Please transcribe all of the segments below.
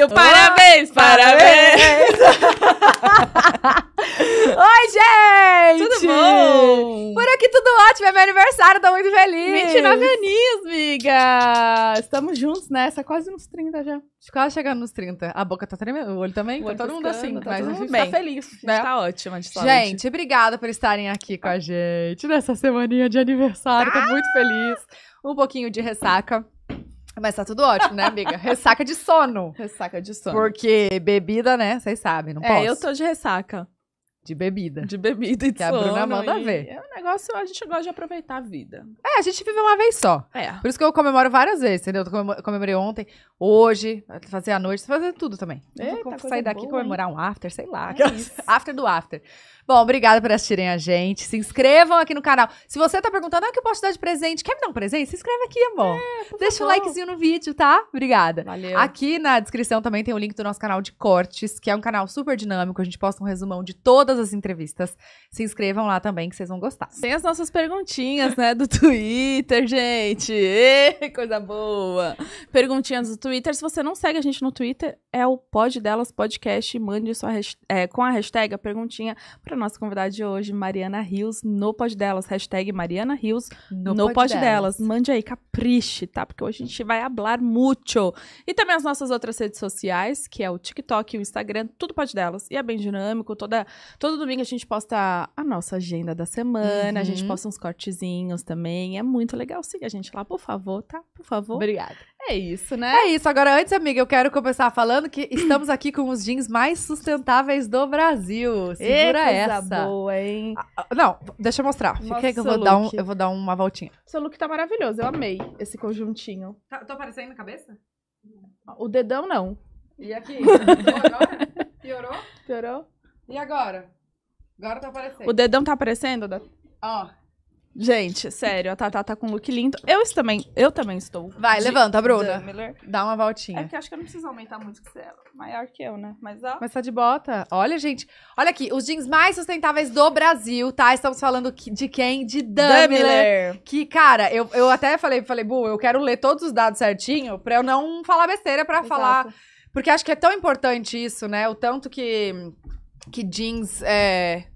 E parabéns, oh, parabéns! parabéns. Oi, gente! Tudo bom? Por aqui tudo ótimo, é meu aniversário, tô muito feliz! 29 aninhos, amiga! Estamos juntos nessa, né? tá quase nos 30 já. Tá quase chegando nos 30. A boca tá tremendo, o olho também. O tá olho tá todo mundo assim, tá mas a gente bem. tá feliz. A gente né? tá ótima de saúde. Gente, obrigada por estarem aqui com a gente nessa semaninha de aniversário, ah! tô muito feliz. Um pouquinho de ressaca. Mas tá tudo ótimo, né, amiga? ressaca de sono. Ressaca de sono. Porque bebida, né? Vocês sabem, não é, posso. É, eu tô de ressaca. De bebida. De bebida e de que sono. Que a Bruna manda e... ver. É um negócio, a gente gosta de aproveitar a vida. É, a gente vive uma vez só. É. Por isso que eu comemoro várias vezes, entendeu? Eu comemorei ontem, hoje, fazer a noite, fazer tudo também. Eita, vou sair daqui boa, comemorar hein? um after, sei lá. É after do after. Bom, obrigada por assistirem a gente. Se inscrevam aqui no canal. Se você tá perguntando, ah, que eu posso dar de presente? Quer me dar um presente? Se inscreve aqui, amor. É, Deixa o um likezinho no vídeo, tá? Obrigada. Valeu. Aqui na descrição também tem o link do nosso canal de cortes, que é um canal super dinâmico. A gente posta um resumão de todas as entrevistas. Se inscrevam lá também, que vocês vão gostar. Tem as nossas perguntinhas, né, do Twitter, gente. coisa boa. Perguntinhas do Twitter. Se você não segue a gente no Twitter, é o Pod Delas Podcast. Mande sua é, com a hashtag a perguntinha pra nossa convidada de hoje, Mariana Rios, no pod delas. Hashtag Mariana Rios no, no pod, pod delas. delas. Mande aí, capriche, tá? Porque hoje a gente vai hablar muito. E também as nossas outras redes sociais, que é o TikTok, o Instagram, tudo pod delas. E é bem dinâmico. Toda, todo domingo a gente posta a nossa agenda da semana, uhum. a gente uhum. posta uns cortezinhos também. É muito legal. Siga a gente lá, por favor, tá? Por favor. Obrigada. É isso, né? É isso. Agora, antes, amiga, eu quero começar falando que estamos aqui com os jeans mais sustentáveis do Brasil. Segura Eita, coisa boa, hein? não, deixa eu mostrar. Fica aí que eu vou, dar um, eu vou dar uma voltinha. Seu look tá maravilhoso, eu amei esse conjuntinho. Tá, tô aparecendo na cabeça? O dedão não. E aqui? Piorou? Piorou? Piorou? E agora? Agora tá aparecendo. O dedão tá aparecendo? Ó. Gente, sério, a Tatá tá com look lindo. Eu também, eu também estou. Vai, levanta, Bruna. Dá uma voltinha. É que acho que eu não preciso aumentar muito que você é maior que eu, né? Mas ó. Mas tá de bota. Olha, gente. Olha aqui, os jeans mais sustentáveis do Brasil, tá? Estamos falando de quem? De Dumbler. Que, cara, eu, eu até falei, falei, Bu, eu quero ler todos os dados certinho pra eu não falar besteira, pra Exato. falar. Porque acho que é tão importante isso, né? O tanto que, que jeans é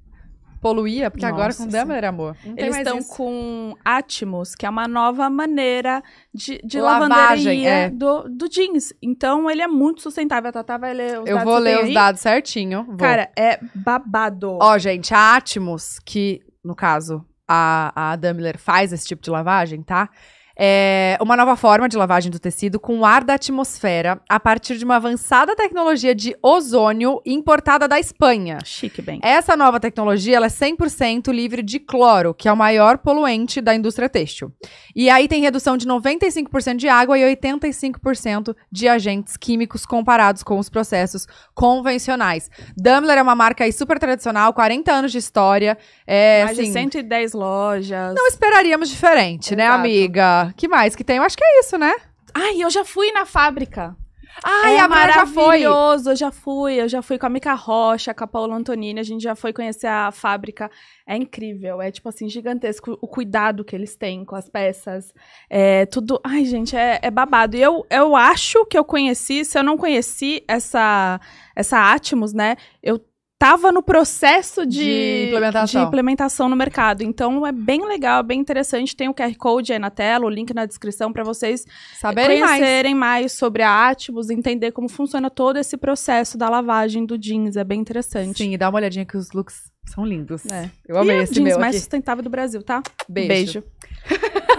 poluía, porque Nossa, agora com Dumblr, amor. Eles estão com Atmos, que é uma nova maneira de, de Lavagem, lavanderia é. do, do jeans. Então ele é muito sustentável. A Tatá vai ler os Eu dados. Eu vou ler os dados certinho. Vou. Cara, é babado. Ó, gente, a Atmos, que no caso a, a Dumbler faz esse tipo de lavagem, tá? É uma nova forma de lavagem do tecido com ar da atmosfera a partir de uma avançada tecnologia de ozônio importada da Espanha. Chique bem. Essa nova tecnologia ela é 100% livre de cloro, que é o maior poluente da indústria têxtil. E aí tem redução de 95% de água e 85% de agentes químicos comparados com os processos convencionais. Dumbler é uma marca aí super tradicional, 40 anos de história. É, Mais assim, de 110 lojas. Não esperaríamos diferente, né, Exato. né, amiga? Que mais que tem? Eu acho que é isso, né? Ai, eu já fui na fábrica. Ai, é a Bruna já foi. Eu já fui, eu já fui com a Mica Rocha, com a Paula Antonini, a gente já foi conhecer a fábrica. É incrível, é tipo assim, gigantesco o cuidado que eles têm com as peças. É tudo. Ai, gente, é, é babado. E eu, eu acho que eu conheci, se eu não conheci essa, essa Atmos, né? Eu estava no processo de, de, implementação. de, implementação. no mercado. Então é bem legal, bem interessante. Tem o QR Code aí na tela, o link na descrição para vocês Saberem conhecerem mais. mais. sobre a Atmos, entender como funciona todo esse processo da lavagem do jeans. É bem interessante. Sim, e dá uma olhadinha que os looks são lindos. É. Eu amei e é esse jeans meu mais aqui. sustentável do Brasil, tá? Beijo. Beijo.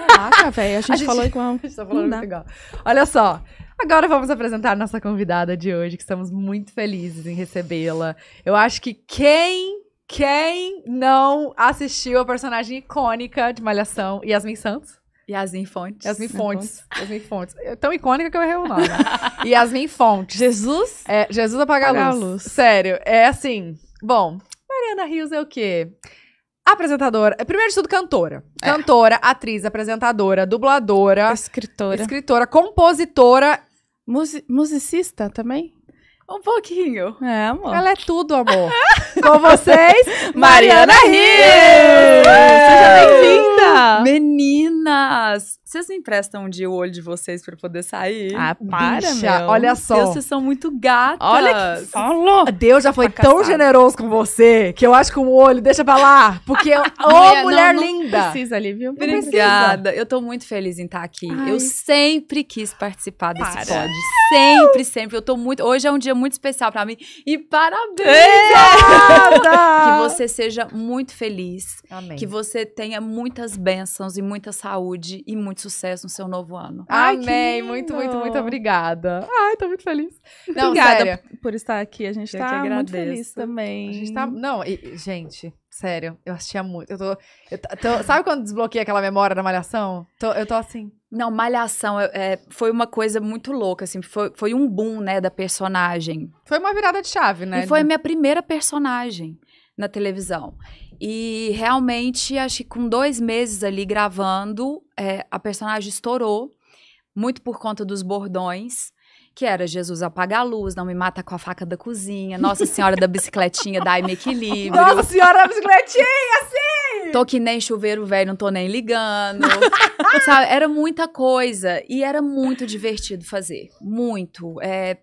Caraca, velho, a, gente falou igual. A gente tá falando igual. Olha só, Agora vamos apresentar nossa convidada de hoje, que estamos muito felizes em recebê-la. Eu acho que quem quem não assistiu a personagem icônica de Malhação, Yasmin Santos? Yasmin Fontes. Yasmin Fontes. Yasmin Fontes. É tão icônica que eu errei o nome. Yasmin Fontes. Jesus? É, Jesus apaga, apaga a, luz. a luz. Sério, é assim. Bom, Mariana Rios é o quê? Apresentadora. É, primeiro de tudo, cantora. É. Cantora, atriz, apresentadora, dubladora. Escritora. Escritora, compositora. Musi musicista também? Um pouquinho. É, amor. Ela é tudo, amor. Com vocês, Mariana Rios! Seja bem-vinda! Meninas! Vocês me emprestam um dia o olho de vocês pra poder sair? Ah, para, Bicha, meu. Olha só. Deus, vocês são muito gatas. Olha que tá Deus já foi tá tão generoso com você que eu acho que um olho deixa pra lá. Porque, ô, oh, mulher não, linda. Não precisa ali, viu? Obrigada. Eu tô muito feliz em estar tá aqui. Ai. Eu sempre quis participar desse para. pod. Sempre, sempre. Eu tô muito... Hoje é um dia muito especial pra mim. E parabéns! que você seja muito feliz. Amém. Que você tenha muitas bênçãos e muita saúde e muitos sucesso no seu novo ano. Ai, Amém. Muito, muito, muito obrigada. Ai, tô muito feliz. Não, obrigada sério. por estar aqui. A gente eu tá muito feliz também. A gente tá. Não, e, gente. Sério, eu assistia muito. Eu tô, eu tô, sabe quando desbloqueia aquela memória da Malhação? Tô, eu tô assim. Não, Malhação é, foi uma coisa muito louca, assim. Foi, foi um boom, né, da personagem. Foi uma virada de chave, né? E foi a minha primeira personagem na televisão. E realmente, acho que com dois meses ali gravando, é, a personagem estourou, muito por conta dos bordões, que era Jesus apaga a luz, não me mata com a faca da cozinha, Nossa Senhora da Bicicletinha, dá me equilíbrio. Nossa Senhora da Bicicletinha, sim! Tô que nem chuveiro velho, não tô nem ligando. Sabe, era muita coisa e era muito divertido fazer, muito. É,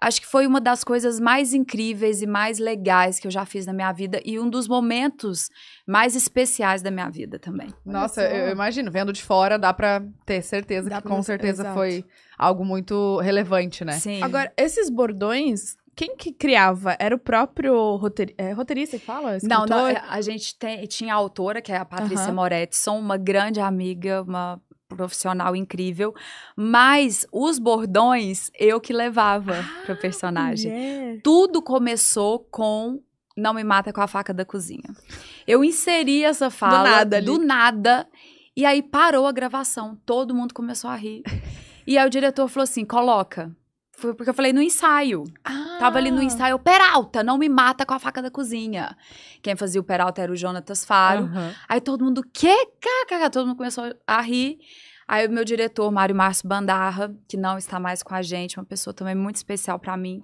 acho que foi uma das coisas mais incríveis e mais legais que eu já fiz na minha vida e um dos momentos mais especiais da minha vida também. Nossa, eu, eu imagino, vendo de fora dá para ter certeza dá que com certeza exato. foi algo muito relevante, né? Sim. Agora, esses bordões quem que criava? Era o próprio roteir... é, roteirista que fala? Escritor? Não, não, a gente tem, tinha a autora, que é a Patrícia uhum. Moretti, sou uma grande amiga, uma profissional incrível, mas os bordões eu que levava ah, pro personagem. Tudo começou com não me mata com a faca da cozinha. Eu inseri essa fala do nada, do nada e aí parou a gravação, todo mundo começou a rir. E aí o diretor falou assim: "Coloca". Foi porque eu falei no ensaio. Ah. Tava ali no ah. ensaio, Peralta, não me mata com a faca da cozinha. Quem fazia o Peralta era o Jonatas Faro. Uhum. Aí todo mundo, que? Caca, todo mundo começou a rir. Aí o meu diretor, Mário Márcio Bandarra, que não está mais com a gente, uma pessoa também muito especial para mim.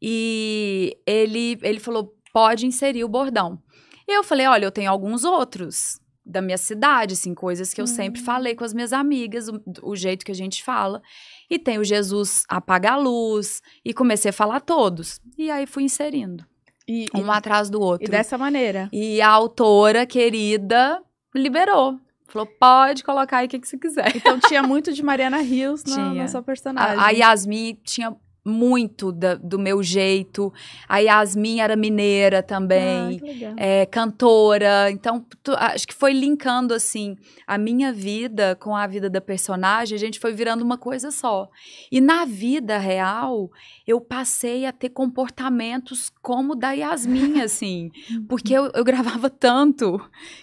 E ele, ele falou, pode inserir o bordão. E eu falei, olha, eu tenho alguns outros da minha cidade, assim, coisas que eu sempre uhum. falei com as minhas amigas, o, o jeito que a gente fala. E tem o Jesus apaga a luz, e comecei a falar todos. E aí fui inserindo. E, um e, atrás do outro. E dessa maneira. E a autora querida liberou. Falou, pode colocar aí o que, que você quiser. Então tinha muito de Mariana Rios na, na sua personagem. A, a Yasmin tinha muito da, do meu jeito. A Yasmin era mineira também, ah, é, cantora. Então, tu, acho que foi linkando, assim, a minha vida com a vida da personagem. A gente foi virando uma coisa só. E na vida real, eu passei a ter comportamentos como da Yasmin, assim. porque eu, eu gravava tanto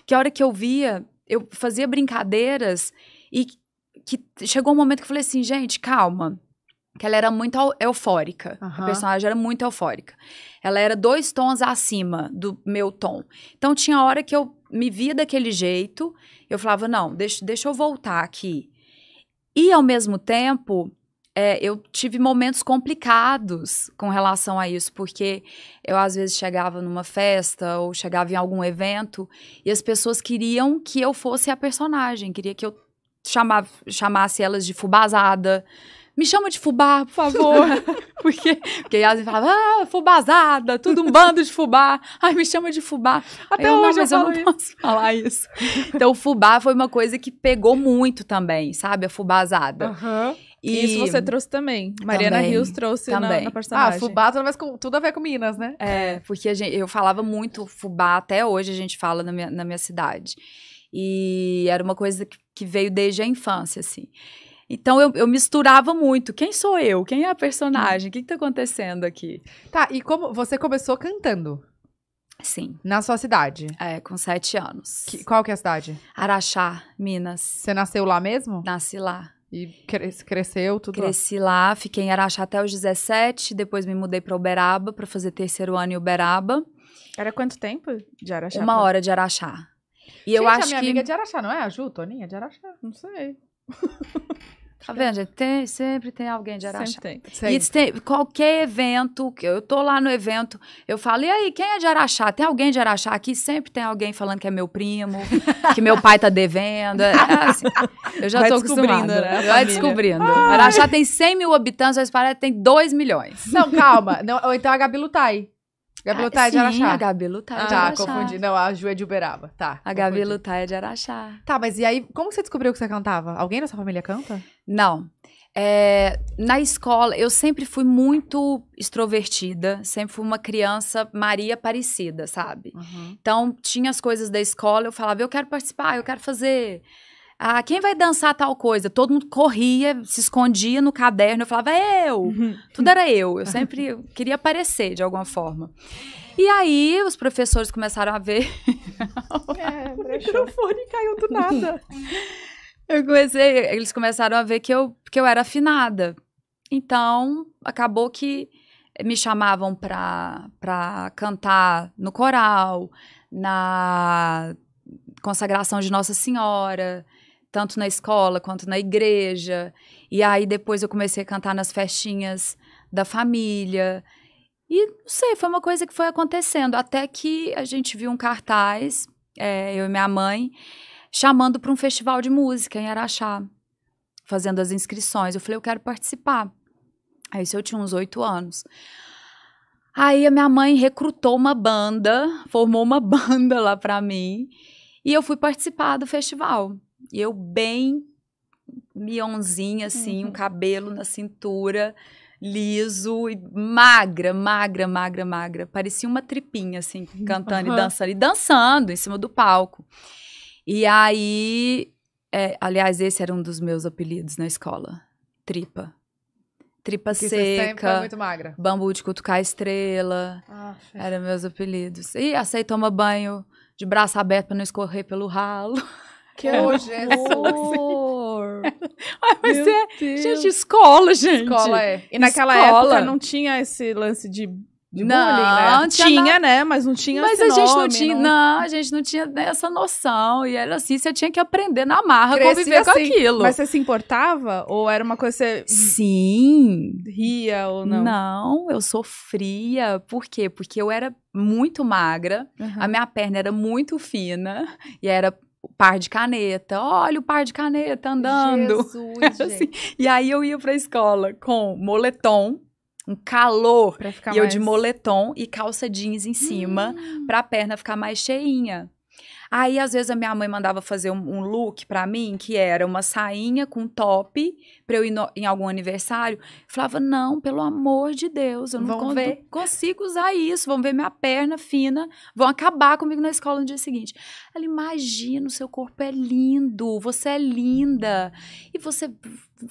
que a hora que eu via, eu fazia brincadeiras e que chegou um momento que eu falei assim, gente, calma que ela era muito eufórica. Uhum. A personagem era muito eufórica. Ela era dois tons acima do meu tom. Então tinha hora que eu me via daquele jeito, eu falava, não, deixa, deixa eu voltar aqui. E ao mesmo tempo, é, eu tive momentos complicados com relação a isso, porque eu às vezes chegava numa festa ou chegava em algum evento e as pessoas queriam que eu fosse a personagem, queria que eu chamava, chamasse elas de fubazada, me chama de fubá, por favor. porque, porque Yasmin falava, ah, fubazada, tudo um bando de fubá. Ai, me chama de fubá. Até eu, hoje não, mas eu, eu não isso. posso falar isso. Então, o fubá foi uma coisa que pegou muito também, sabe? A fubazada. Uhum. E isso você trouxe também. Mariana também, Rios trouxe também. Na, na ah, personagem. Ah, fubá tudo, mas com, tudo a ver com Minas, né? É, porque gente, eu falava muito fubá, até hoje a gente fala na minha, na minha cidade. E era uma coisa que, que veio desde a infância, assim. Então eu, eu, misturava muito. Quem sou eu? Quem é a personagem? O que, está acontecendo aqui? Tá, e como você começou cantando? Sim. Na sua cidade? É, com sete anos. Que, qual que é a cidade? Araxá, Minas. Você nasceu lá mesmo? Nasci lá. E cresceu tudo Cresci lá. fiquei em Araxá até os 17, depois me mudei para Uberaba para fazer terceiro ano em Uberaba. Era quanto tempo de Araxá? Uma pra... hora de Araxá. E Gente, eu acho a minha que... amiga é de Araxá, não é? A Ju, Toninha, é de Araxá, não sei. Tá vendo? Tem, sempre tem alguém de Araxá. Sempre tem. Sempre. E tem, qualquer evento, que eu tô lá no evento, eu falo, e aí, quem é de Araxá? Tem alguém de Araxá aqui? Sempre tem alguém falando que é meu primo, que meu pai tá devendo. É, é assim, eu já Vai tô acostumada. Né, Vai descobrindo. Ai. Araxá tem 100 mil habitantes, mas parece que tem 2 milhões. Não, calma. Não, ou então a Gabi Lutai. Gabi ah, Lutai é tá, de Araxá. Sim, a Gabi Lutai ah, é de Araxá. Tá, confundi. Não, a Ju é de Uberaba. Tá. A Gabi Lutai é de Araxá. Tá, mas e aí, como você descobriu que você cantava? Alguém da sua família canta? Não. É, na escola, eu sempre fui muito extrovertida, sempre fui uma criança Maria parecida, sabe? Uhum. Então, tinha as coisas da escola, eu falava, eu quero participar, eu quero fazer. Ah, quem vai dançar tal coisa? Todo mundo corria, se escondia no caderno. Eu falava, é eu. Uhum. Tudo era eu. Eu sempre queria aparecer de alguma forma. E aí os professores começaram a ver. É, o microfone caiu do nada. Eu comecei, eles começaram a ver que eu, que eu era afinada. Então, acabou que me chamavam para cantar no coral, na consagração de Nossa Senhora, tanto na escola quanto na igreja. E aí depois eu comecei a cantar nas festinhas da família. E não sei, foi uma coisa que foi acontecendo. Até que a gente viu um cartaz, é, eu e minha mãe, chamando para um festival de música em Araxá, fazendo as inscrições. Eu falei, eu quero participar. Aí isso eu tinha uns oito anos. Aí a minha mãe recrutou uma banda, formou uma banda lá para mim, e eu fui participar do festival. E eu bem mionzinha, assim, uhum. um cabelo na cintura, liso e magra, magra, magra, magra. Parecia uma tripinha, assim, cantando uhum. e dançando. E dançando em cima do palco. E aí... É, aliás, esse era um dos meus apelidos na escola. Tripa. Tripa Porque seca. muito magra. Bambu de cutucar estrela. Ah, eram meus apelidos. E tomar banho de braço aberto para não escorrer pelo ralo. Que é, é assim. Ai, mas é, Deus. gente, escola, gente. Escola é. E naquela escola. época não tinha esse lance de de não, bullying, né? Tinha, tinha né? Mas não tinha Mas a gente nome, não tinha, não... Né? não... a gente não tinha essa noção. E era assim, você tinha que aprender na marra Crescia conviver assim. com aquilo. Mas você se importava? Ou era uma coisa que você... Sim. Ria ou não? Não, eu sofria. Por quê? Porque eu era muito magra, uhum. a minha perna era muito fina. E era o par de caneta, olha o par de caneta andando. Jesus, assim. E aí eu ia pra escola com moletom, um calor, e eu de moletom e calça jeans em cima, hum. pra perna ficar mais cheinha. Aí, às vezes, a minha mãe mandava fazer um, um look para mim, que era uma sainha com top, pra eu ir no, em algum aniversário. Falava, não, pelo amor de Deus, eu não vão ver. consigo usar isso, vão ver minha perna fina, vão acabar comigo na escola no dia seguinte. Ela, imagina, o seu corpo é lindo, você é linda, e você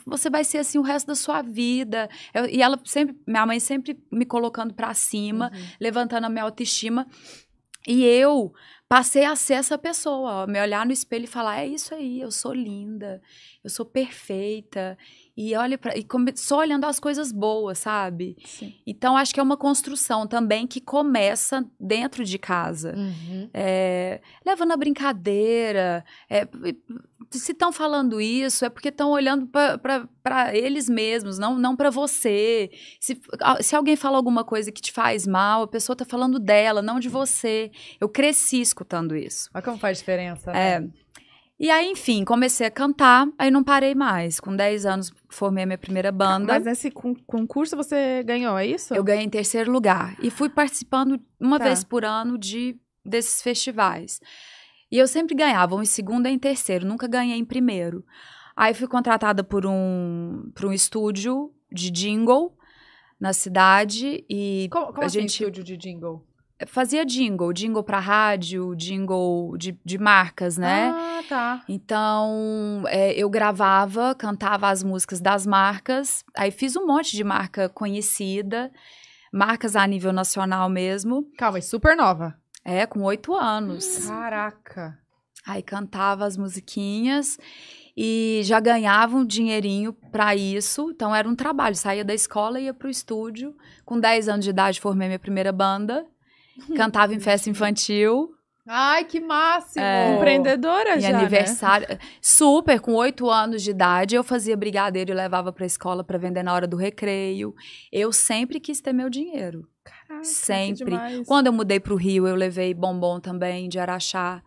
você vai ser assim o resto da sua vida. Eu, e ela sempre, minha mãe sempre me colocando para cima, uhum. levantando a minha autoestima. E eu passei a ser essa pessoa, ó, me olhar no espelho e falar: é isso aí, eu sou linda, eu sou perfeita. E olha para e come, só olhando as coisas boas, sabe? Sim. Então acho que é uma construção também que começa dentro de casa, uhum. é, levando a brincadeira, é, se estão falando isso, é porque estão olhando para eles mesmos, não, não para você. Se, se alguém fala alguma coisa que te faz mal, a pessoa está falando dela, não de você. Eu cresci escutando isso. Olha como faz diferença. Né? É. E aí, enfim, comecei a cantar, aí não parei mais. Com 10 anos, formei a minha primeira banda. Mas nesse concurso você ganhou, é isso? Eu ganhei em terceiro lugar. E fui participando uma tá. vez por ano de desses festivais. E eu sempre ganhava um em segundo e em terceiro, nunca ganhei em primeiro. Aí fui contratada por um, por um estúdio de jingle na cidade e como, como a assim, gente estúdio de jingle é, fazia jingle, jingle para rádio, jingle de, de marcas, né? Ah, tá. Então é, eu gravava, cantava as músicas das marcas, aí fiz um monte de marca conhecida, marcas a nível nacional mesmo. Calma, super supernova. É, com oito anos. Hum, caraca! Aí cantava as musiquinhas e já ganhava um dinheirinho para isso. Então era um trabalho. Saía da escola, e ia pro estúdio. Com 10 anos de idade, formei minha primeira banda. Hum. Cantava em festa infantil. Ai, que máximo! É, Empreendedora já, né? aniversário. Né? Super, com oito anos de idade, eu fazia brigadeiro e levava pra escola para vender na hora do recreio. Eu sempre quis ter meu dinheiro sempre. Quando eu mudei para o Rio, eu levei bombom também de Araxá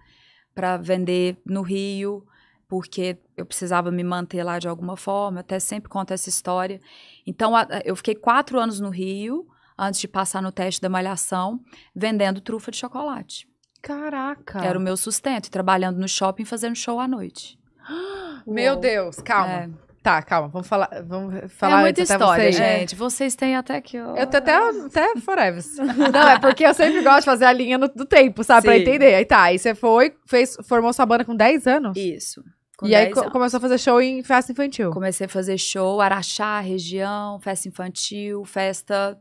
para vender no Rio, porque eu precisava me manter lá de alguma forma. Eu até sempre conto essa história. Então, eu fiquei quatro anos no Rio, antes de passar no teste da malhação, vendendo trufa de chocolate. Caraca! Era o meu sustento, trabalhando no shopping, fazendo show à noite. Meu Uou. Deus, calma. É. Tá, calma, vamos falar. Vamos falar é muita história, vocês. gente. É. Vocês têm até que. Eu, eu tô até, até forever. Não, é porque eu sempre gosto de fazer a linha no, do tempo, sabe? Sim. Pra entender. Aí tá, aí você foi, fez, formou sua banda com 10 anos? Isso. e aí anos. começou a fazer show em festa infantil? Comecei a fazer show, Araxá, região, festa infantil, festa.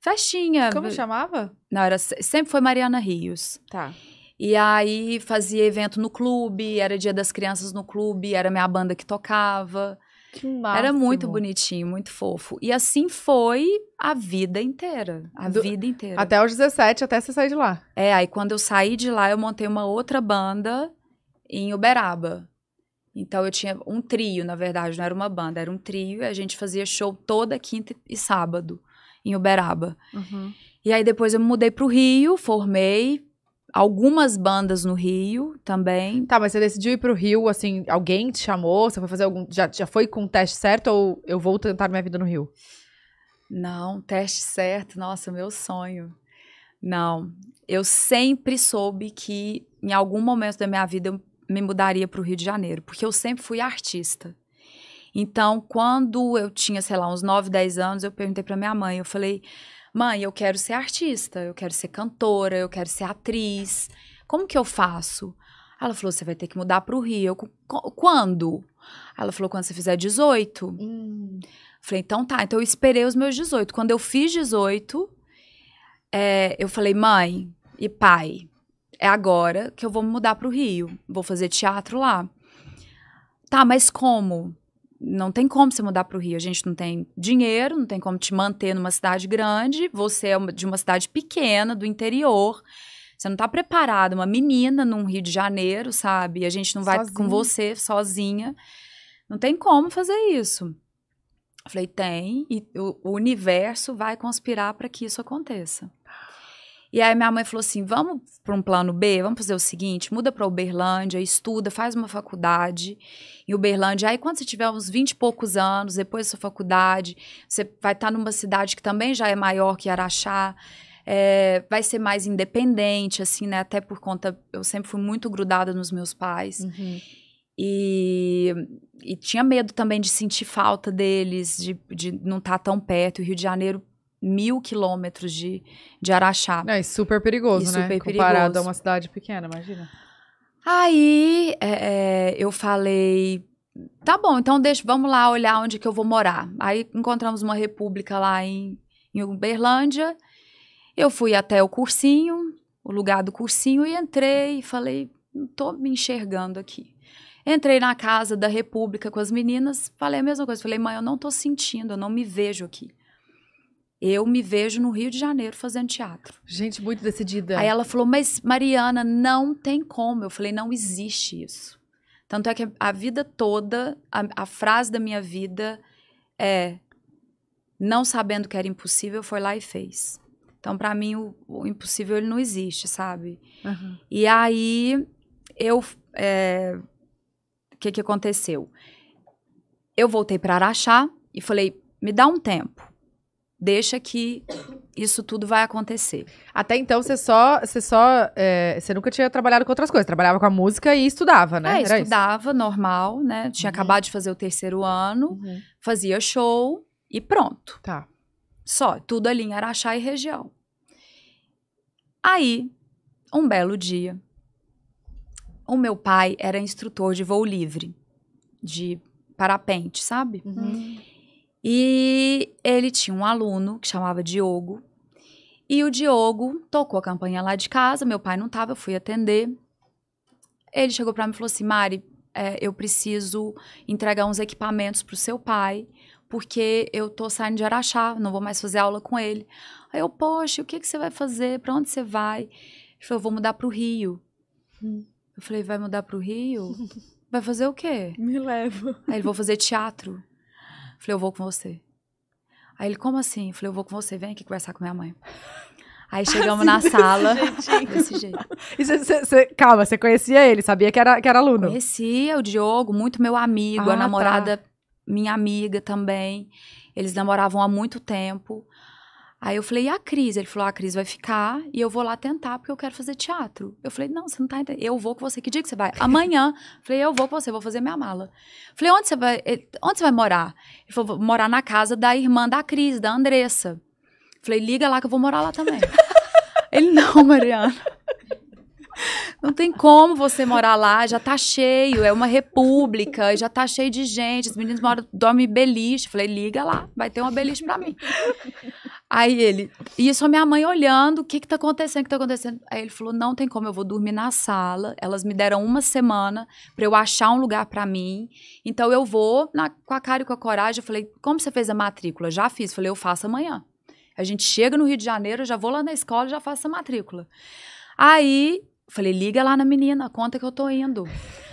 Festinha. Como chamava? Não, era, sempre foi Mariana Rios. Tá. E aí fazia evento no clube, era dia das crianças no clube, era minha banda que tocava. Que Era muito bonitinho, muito fofo. E assim foi a vida inteira. A Do, vida inteira. Até os 17, até você sair de lá. É, aí quando eu saí de lá, eu montei uma outra banda em Uberaba. Então eu tinha um trio, na verdade, não era uma banda, era um trio, e a gente fazia show toda quinta e sábado em Uberaba. Uhum. E aí depois eu me mudei para o Rio, formei, algumas bandas no Rio também. Tá, mas você decidiu ir pro Rio, assim, alguém te chamou? Você foi fazer algum. Já, já foi com o teste certo ou eu vou tentar minha vida no Rio? Não, teste certo, nossa, meu sonho. Não, eu sempre soube que em algum momento da minha vida eu me mudaria para o Rio de Janeiro, porque eu sempre fui artista. Então, quando eu tinha, sei lá, uns 9, 10 anos, eu perguntei para minha mãe, eu falei, mãe, eu quero ser artista, eu quero ser cantora, eu quero ser atriz. Como que eu faço? Ela falou: você vai ter que mudar para o Rio. Eu, quando? Ela falou: quando você fizer 18. Hum. Falei: então tá. Então eu esperei os meus 18. Quando eu fiz 18, é, eu falei: mãe e pai, é agora que eu vou mudar para o Rio. Vou fazer teatro lá. Tá, mas como? não tem como você mudar para o Rio. A gente não tem dinheiro, não tem como te manter numa cidade grande. Você é de uma cidade pequena, do interior. Você não está preparada, uma menina num Rio de Janeiro, sabe? A gente não vai sozinha. com você sozinha. Não tem como fazer isso. falei, tem, e o, o universo vai conspirar para que isso aconteça. E aí minha mãe falou assim: vamos para um plano B, vamos fazer o seguinte: muda para Uberlândia, estuda, faz uma faculdade em Uberlândia. Aí quando você tiver uns 20 e poucos anos, depois da sua faculdade, você vai estar tá numa cidade que também já é maior que Araxá. É, vai ser mais independente, assim, né? Até por conta. Eu sempre fui muito grudada nos meus pais. Uhum. E, e, tinha medo também de sentir falta deles, de, de não estar tá tão perto. O Rio de Janeiro mil quilômetros de, de Araxá. É, super perigoso, e né? Super Comparado a uma cidade pequena, imagina. Aí é, é, eu falei, tá bom, então deixa, vamos lá olhar onde que eu vou morar. Aí encontramos uma república lá em, em Uberlândia. Eu fui até o cursinho, o lugar do cursinho, e entrei e falei, não tô me enxergando aqui. Entrei na casa da república com as meninas, falei a mesma coisa. Falei, mãe, eu não tô sentindo, eu não me vejo aqui. Eu me vejo no Rio de Janeiro fazendo teatro. Gente muito decidida. Aí ela falou: Mas Mariana, não tem como. Eu falei: Não existe isso. Tanto é que a vida toda, a, a frase da minha vida é: Não sabendo que era impossível, foi lá e fez. Então, para mim, o, o, impossível ele não existe, sabe? Uhum. E aí, eu. O é, que, que aconteceu? Eu voltei para Araxá e falei: Me dá um tempo deixa que isso tudo vai acontecer. Até então você só, você só, é, você nunca tinha trabalhado com outras coisas, trabalhava com a música e estudava, né? É, Era estudava isso. normal, né? Tinha uhum. acabado de fazer o terceiro ano, uhum. fazia show e pronto. Tá. Só, tudo ali em Araxá e região. Aí, um belo dia, o meu pai era instrutor de voo livre, de parapente, sabe? Uhum. E ele tinha um aluno que chamava Diogo. E o Diogo tocou a campanha lá de casa, meu pai não estava, eu fui atender. Ele chegou para mim e falou assim: Mari, é, eu preciso entregar uns equipamentos para o seu pai, porque eu tô saindo de Araxá, não vou mais fazer aula com ele. Aí eu, poxa, o que, que você vai fazer? Para onde você vai? Ele falou: vou mudar para o Rio. Hum. Eu falei: vai mudar para o Rio? Vai fazer o quê? Me leva. Aí ele, vou fazer teatro. Falei, eu vou com você. Aí ele, como assim? Falei, eu vou com você, vem aqui conversar com minha mãe. Aí chegamos assim, na sala. Desse jeito. E cê, cê, cê, calma, você conhecia ele? Sabia que era, que era aluno? Conhecia o Diogo, muito meu amigo, ah, a tá. namorada, tá. minha amiga também. Eles namoravam há muito tempo. Aí eu falei, e a Cris? Ele falou, a Cris vai ficar e eu vou lá tentar porque eu quero fazer teatro. Eu falei, não, você não tá entendendo. Eu vou com você. Que dia que você vai? Amanhã. falei, eu vou com você, vou fazer minha mala. Falei, onde você vai, eh, onde você vai morar? Ele falou, vou morar na casa da irmã da Cris, da Andressa. Falei, liga lá que eu vou morar lá também. Ele, não, Mariana. Não tem como você morar lá, já tá cheio, é uma república, já tá cheio de gente, os meninos moram, dormem beliche. Falei, liga lá, vai ter uma beliche pra mim. Aí ele, e só minha mãe olhando, o que que tá acontecendo, o que tá acontecendo? Aí ele falou, não tem como, eu vou dormir na sala, elas me deram uma semana para eu achar um lugar para mim, então eu vou, na, com a cara e com a coragem, eu falei, como você fez a matrícula? Já fiz, eu falei, eu faço amanhã. A gente chega no Rio de Janeiro, eu já vou lá na escola, já faço a matrícula. Aí Falei, liga lá na menina, conta que eu tô indo.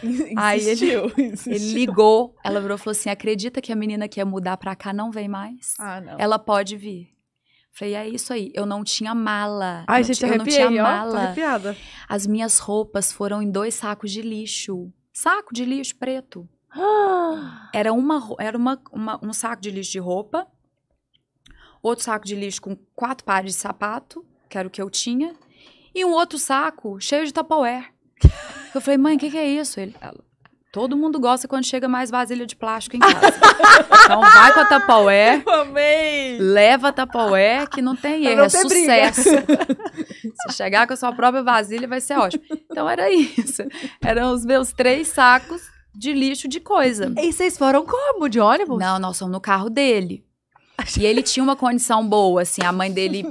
Insistiu, Aí ele, insistiu. ele ligou, ela virou e falou assim: acredita que a menina que ia mudar pra cá não vem mais? Ah, não. Ela pode vir. Falei, é isso aí. Eu não tinha mala. Ai, gente, eu não tinha mala. Ó, tô arrepiada. As minhas roupas foram em dois sacos de lixo. Saco de lixo preto. Era, uma, era uma, uma, um saco de lixo de roupa, outro saco de lixo com quatro pares de sapato, que era o que eu tinha, e um outro saco cheio de tapoé. Eu falei, mãe, o que, que, é isso? Ele, ela, Todo mundo gosta quando chega mais vasilha de plástico em casa. então vai com a tapaué. Eu amei! Leva a tapaué, que não tem erro, não é sucesso. Se chegar com a sua própria vasilha, vai ser ótimo. Então era isso. Eram os meus três sacos de lixo de coisa. E vocês foram como? De ônibus? Não, nós somos no carro dele. E ele tinha uma condição boa, assim, a mãe dele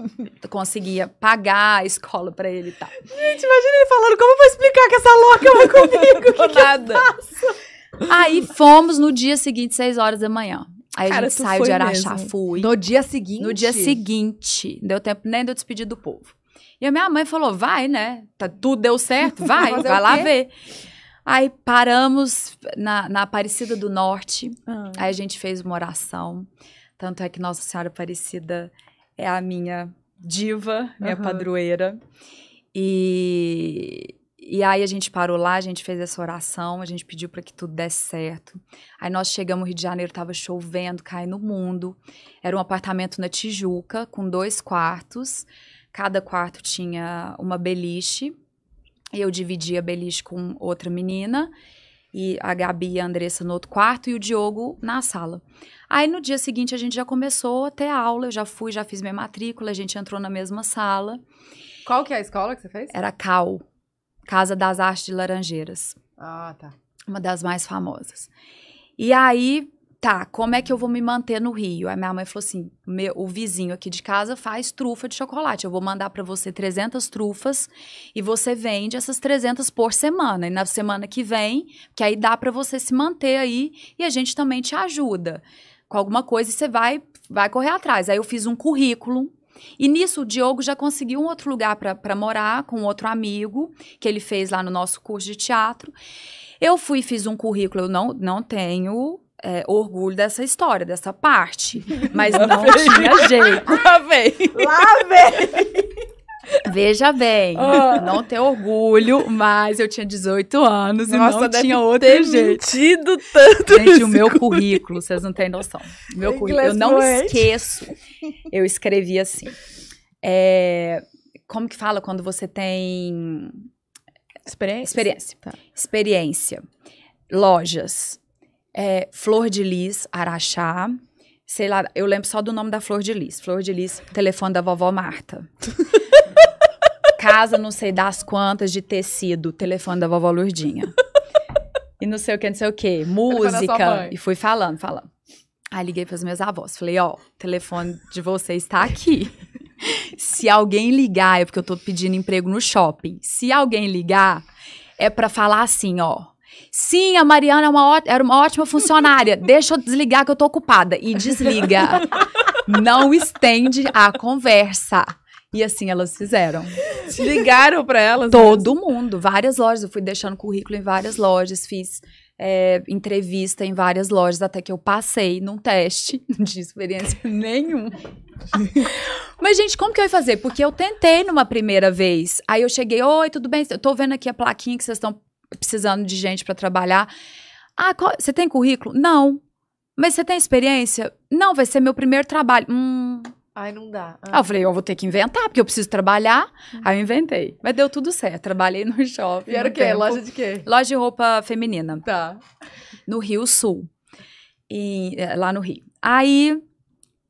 conseguia pagar a escola para ele e tal. Gente, imagina ele falando, como eu vou explicar que essa louca vai comigo? que nada. Que Aí fomos no dia seguinte, seis horas da manhã. Aí Cara, a gente saiu de Araxá, mesmo. fui. No dia seguinte? No dia seguinte. Não deu tempo nem de eu despedir do povo. E a minha mãe falou, vai, né? Tá, tudo deu certo, vai, vai, lá ver. Aí paramos na, na Aparecida do Norte. Ah. Aí a gente fez uma oração. Tanto é que Nossa Senhora Aparecida é a minha diva, minha uhum. padroeira. E, e aí a gente parou lá, a gente fez essa oração, a gente pediu para que tudo desse certo. Aí nós chegamos no Rio de Janeiro, estava chovendo, caindo no mundo. Era um apartamento na Tijuca, com dois quartos. Cada quarto tinha uma beliche. E eu dividia a beliche com outra menina e a Gabi e a Andressa no outro quarto e o Diogo na sala. Aí no dia seguinte a gente já começou até a aula, eu já fui, já fiz minha matrícula, a gente entrou na mesma sala. Qual que é a escola que você fez? Era CAL, Casa das Artes de Laranjeiras. Ah, tá. Uma das mais famosas. E aí tá, como é que eu vou me manter no Rio? Aí minha mãe falou assim: meu, o vizinho aqui de casa faz trufa de chocolate. Eu vou mandar para você 300 trufas e você vende essas 300 por semana. E na semana que vem, que aí dá para você se manter aí e a gente também te ajuda com alguma coisa e você vai, vai correr atrás. Aí eu fiz um currículo e nisso o Diogo já conseguiu um outro lugar para morar com outro amigo que ele fez lá no nosso curso de teatro. Eu fui fiz um currículo, eu não, não tenho é, orgulho dessa história, dessa parte. Mas não tinha jeito. Lá vem! Lá vem! Veja bem, oh. não ter orgulho, mas eu tinha 18 anos Nossa, e não tinha outro ter jeito. Tido tanto Gente, o meu currículo, vocês não têm noção. meu currículo, eu não esqueço. Eu escrevi assim. É, como que fala quando você tem experiência? Experiência. Tá. experiência. Lojas, é, Flor de Lis, Araxá. Sei lá, eu lembro só do nome da Flor de Lis. Flor de Lis, telefone da vovó Marta. Casa, não sei das quantas, de tecido, telefone da vovó Lurdinha. e não sei o que, não sei o que. Música. E fui falando, falando. Aí liguei para os meus avós. Falei, ó, o telefone de vocês está aqui. Se alguém ligar, é porque eu estou pedindo emprego no shopping. Se alguém ligar, é para falar assim, ó. Sim, a Mariana é uma era uma ótima funcionária. Deixa eu desligar que eu tô ocupada. E desliga. Não estende a conversa. E assim elas fizeram. Ligaram para elas? Todo mas... mundo, várias lojas. Eu fui deixando currículo em várias lojas, fiz é, entrevista em várias lojas, até que eu passei num teste, de experiência nenhuma. Mas, gente, como que eu ia fazer? Porque eu tentei numa primeira vez. Aí eu cheguei, oi, tudo bem? Eu tô vendo aqui a plaquinha que vocês estão precisando de gente para trabalhar. Ah, qual, você tem currículo? Não. Mas você tem experiência? Não, vai ser meu primeiro trabalho. Hum. Ai, não dá. Ah. Aí ah, eu falei, eu vou ter que inventar, porque eu preciso trabalhar. Hum. Aí eu inventei. Mas deu tudo certo. Trabalhei no shopping. E era o quê? Loja de quê? Loja de roupa feminina. Tá. No Rio Sul. E, é, lá no Rio. Aí,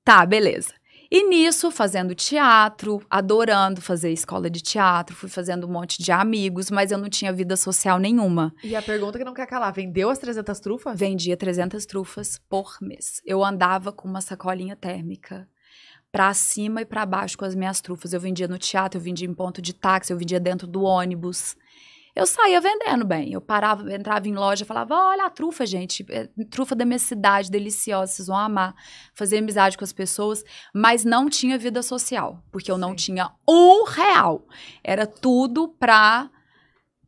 tá, beleza. E nisso, fazendo teatro, adorando fazer escola de teatro, fui fazendo um monte de amigos, mas eu não tinha vida social nenhuma. E a pergunta que não quer calar, vendeu as 300 trufas? Vendia 300 trufas por mês. Eu andava com uma sacolinha térmica para cima e para baixo com as minhas trufas. Eu vendia no teatro, eu vendia em ponto de táxi, eu vendia dentro do ônibus eu saía vendendo bem. Eu parava, entrava em loja, falava: olha a trufa, gente, é, trufa da minha cidade, deliciosa, vocês vão amar. Fazer amizade com as pessoas, mas não tinha vida social, porque eu Sim. não tinha um real. Era tudo pra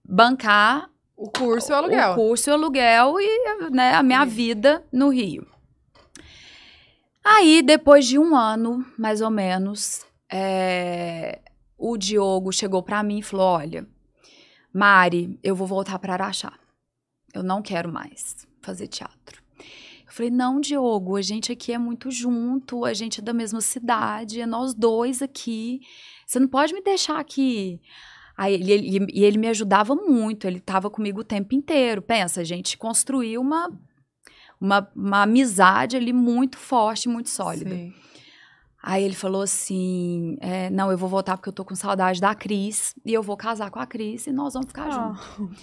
bancar o curso e o aluguel. O curso e o aluguel e né, a minha Sim. vida no Rio. Aí, depois de um ano, mais ou menos, é, o Diogo chegou para mim e falou: olha Mari, eu vou voltar para Araxá. Eu não quero mais fazer teatro. Eu falei, não, Diogo, a gente aqui é muito junto, a gente é da mesma cidade, é nós dois aqui. Você não pode me deixar aqui. Aí, e ele, ele me ajudava muito, ele estava comigo o tempo inteiro. Pensa, a gente construiu uma, uma, uma amizade ali muito forte, muito sólida. Sim. Aí ele falou assim: é, não, eu vou voltar porque eu tô com saudade da Cris e eu vou casar com a Cris e nós vamos ficar ah. juntos.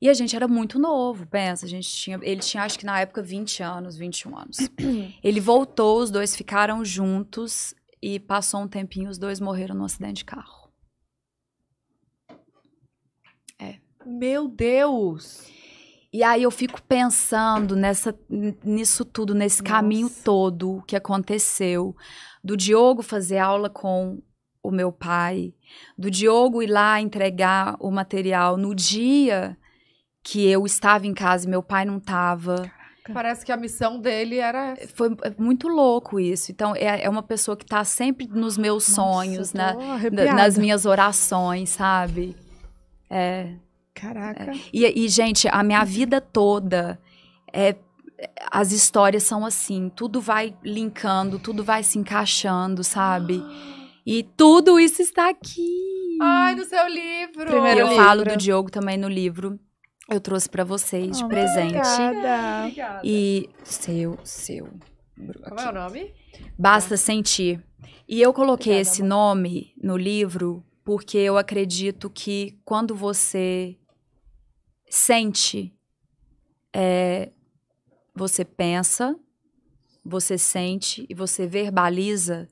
E a gente era muito novo, pensa, a gente tinha, ele tinha acho que na época 20 anos, 21 anos. ele voltou, os dois ficaram juntos e passou um tempinho, os dois morreram num acidente de carro. É. Meu Deus! E aí eu fico pensando nessa, nisso tudo, nesse Nossa. caminho todo que aconteceu, do Diogo fazer aula com o meu pai, do Diogo ir lá entregar o material no dia que eu estava em casa e meu pai não estava. Parece que a missão dele era. Essa. Foi é, muito louco isso. Então, é, é uma pessoa que está sempre nos meus Nossa, sonhos, na, né? na, nas minhas orações, sabe? É. Caraca. É. E, e, gente, a minha vida toda é. As histórias são assim, tudo vai linkando, tudo vai se encaixando, sabe? E tudo isso está aqui. Ai, no seu livro. Primeiro eu livro. falo do Diogo também no livro. Eu trouxe para vocês de presente. Obrigada. obrigada. E seu, seu. Aqui. Como é o nome? Basta sentir. E eu coloquei obrigada, esse amor. nome no livro porque eu acredito que quando você sente. É, você pensa, você sente e você verbaliza,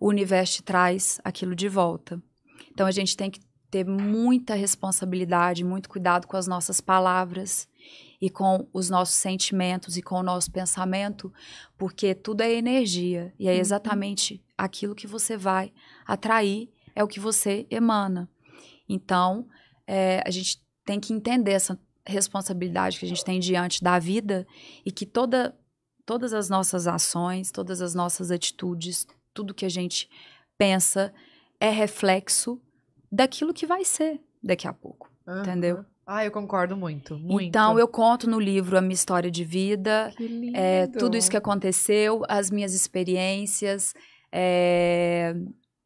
o universo te traz aquilo de volta. Então a gente tem que ter muita responsabilidade, muito cuidado com as nossas palavras e com os nossos sentimentos e com o nosso pensamento, porque tudo é energia e é uhum. exatamente aquilo que você vai atrair, é o que você emana. Então, é, a gente tem que entender essa responsabilidade que a gente tem diante da vida e que toda, todas as nossas ações, todas as nossas atitudes, tudo que a gente pensa é reflexo daquilo que vai ser daqui a pouco, uhum. entendeu? Ah, eu concordo muito, muito. Então, eu conto no livro a minha história de vida, é, tudo isso que aconteceu, as minhas experiências, é,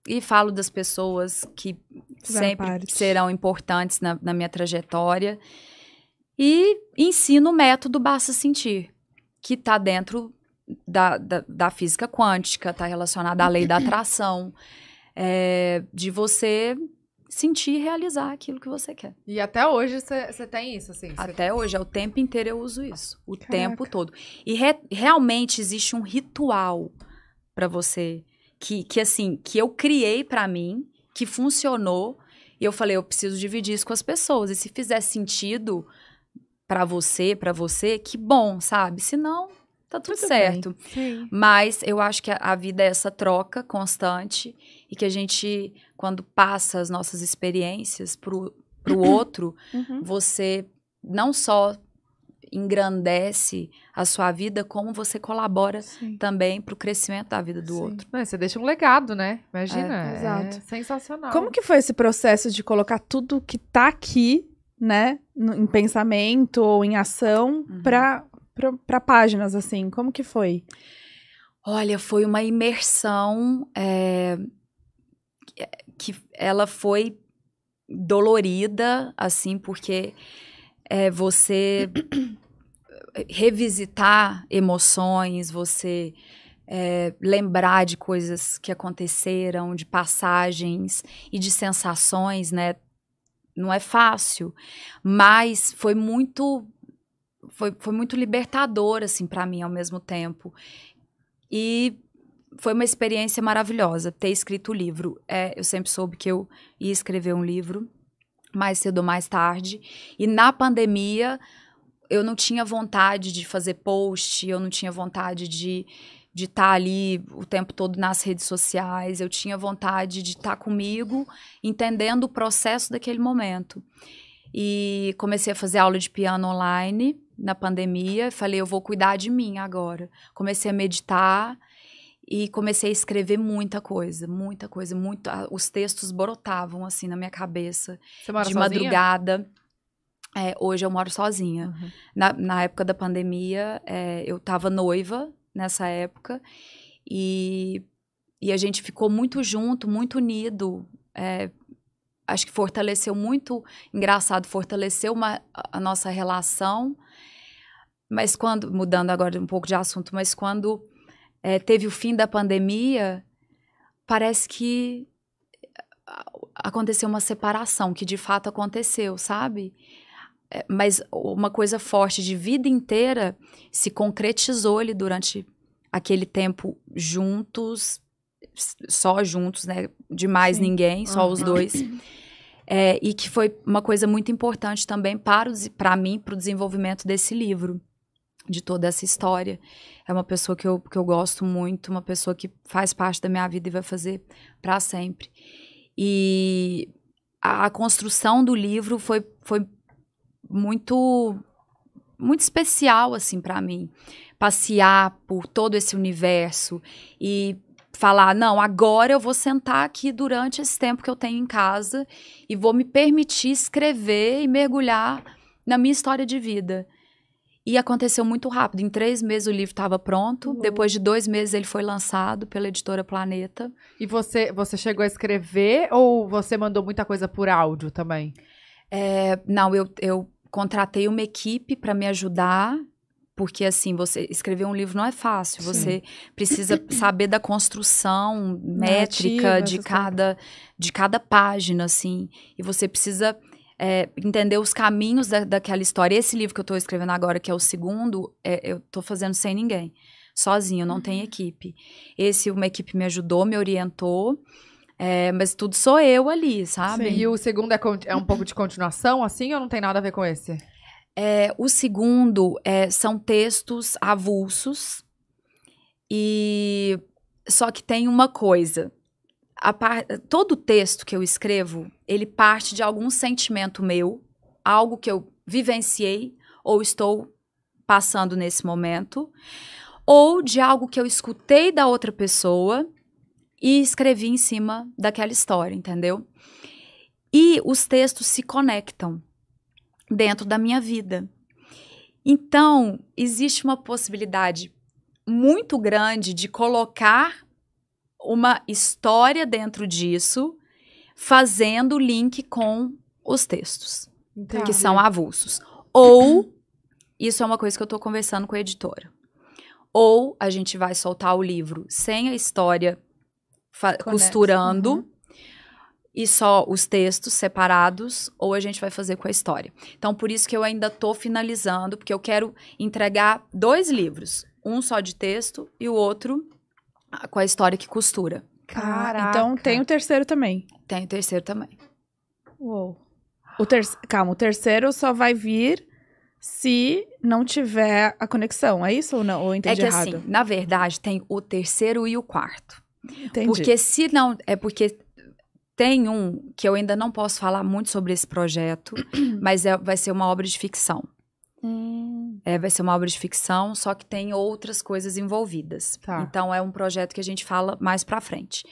e falo das pessoas que Fizeram sempre parte. serão importantes na, na minha trajetória. E ensino o método Basta Sentir, que está dentro da, da, da, física quântica, está relacionada à lei da atração, é, de você sentir e realizar aquilo que você quer. E até hoje você tem isso, assim? Cê... Até hoje, é o tempo inteiro eu uso isso, o Caraca. tempo todo. E re, realmente existe um ritual para você que, que assim, que eu criei para mim, que funcionou, e eu falei, eu preciso dividir isso com as pessoas. E se fizer sentido para você, para você, que bom, sabe? Se não, tá tudo, tudo certo. Mas eu acho que a, a, vida é essa troca constante e que a gente, quando passa as nossas experiências pro, pro outro, uhum. você não só engrandece a sua vida, como você colabora Sim. também para o crescimento da vida do Sim. outro. Não, você deixa um legado, né? Imagina. É, é exato. É sensacional. Como que foi esse processo de colocar tudo que está aqui, né, no, em pensamento ou em ação, uhum. para páginas, assim? Como que foi? Olha, foi uma imersão é, que é, ela foi dolorida, assim, porque é você revisitar emoções, você é, lembrar de coisas que aconteceram, de passagens e de sensações, né? Não é fácil, mas foi muito foi, foi muito libertador assim para mim ao mesmo tempo e foi uma experiência maravilhosa ter escrito o livro. É, eu sempre soube que eu ia escrever um livro mais cedo ou mais tarde. E na pandemia, eu não tinha vontade de fazer post, eu não tinha vontade de de estar tá ali o tempo todo nas redes sociais, eu tinha vontade de estar tá comigo, entendendo o processo daquele momento. E comecei a fazer aula de piano online na pandemia, falei, eu vou cuidar de mim agora. Comecei a meditar, e comecei a escrever muita coisa, muita coisa, muito. Os textos brotavam assim na minha cabeça. Você mora de sozinha? madrugada. É, hoje eu moro sozinha. Uhum. Na, na, época da pandemia, é, eu estava noiva nessa época e, e a gente ficou muito junto, muito unido. É, acho que fortaleceu muito, engraçado, fortaleceu uma, a nossa relação. Mas quando, mudando agora um pouco de assunto, mas quando é, teve o fim da pandemia, parece que aconteceu uma separação, que de fato aconteceu, sabe? É, mas uma coisa forte de vida inteira se concretizou ali durante aquele tempo juntos, só juntos, né? De mais Sim. ninguém, só uhum. os dois. É, e que foi uma coisa muito importante também para, para mim, para o desenvolvimento desse livro de toda essa história. É uma pessoa que eu, que eu gosto muito, uma pessoa que faz parte da minha vida e vai fazer para sempre. E a, construção do livro foi, foi muito muito especial assim para mim passear por todo esse universo e falar não agora eu vou sentar aqui durante esse tempo que eu tenho em casa e vou me permitir escrever e mergulhar na minha história de vida e aconteceu muito rápido. Em três meses o livro estava pronto. Uhum. Depois de dois meses ele foi lançado pela editora Planeta. E você, você chegou a escrever ou você mandou muita coisa por áudio também? É, não, eu, eu contratei uma equipe para me ajudar porque assim você escrever um livro não é fácil Sim. você precisa saber da construção métrica de cada de cada página assim e você precisa é, entender os caminhos da, daquela história. Esse livro que eu estou escrevendo agora, que é o segundo, é, eu estou fazendo sem ninguém, sozinho, não tem uhum. equipe. Esse, uma equipe me ajudou, me orientou. É, mas tudo sou eu ali, sabe? Sim. E o segundo é, é um pouco de continuação, assim, ou não tem nada a ver com esse? É, o segundo é, são textos avulsos e só que tem uma coisa. Par... Todo texto que eu escrevo ele parte de algum sentimento meu, algo que eu vivenciei ou estou passando nesse momento, ou de algo que eu escutei da outra pessoa e escrevi em cima daquela história, entendeu? E os textos se conectam dentro da minha vida. Então, existe uma possibilidade muito grande de colocar uma história dentro disso fazendo link com os textos, que são avulsos. Ou, isso é uma coisa que eu estou conversando com a editora, ou a gente vai soltar o livro sem a história costurando. Uhum. E só os textos separados, ou a gente vai fazer com a história. Então, por isso que eu ainda estou finalizando, porque eu quero entregar dois livros um só de texto e o outro ah, com a história que costura. Ah, então Caraca. Então tem o terceiro também. Tem o terceiro também. Uou. O ter... Calma, o terceiro só vai vir se não tiver a conexão. É isso ou não? Ou é entendi é que, errado? Assim, na verdade, tem o terceiro e o quarto. Entendi. Porque se não. É porque tem um que eu ainda não posso falar muito sobre esse projeto, mas é, vai ser uma obra de ficção. Hum. É, vai ser uma obra de ficção, só que tem outras coisas envolvidas. Tá. Então é um projeto que a gente fala mais para frente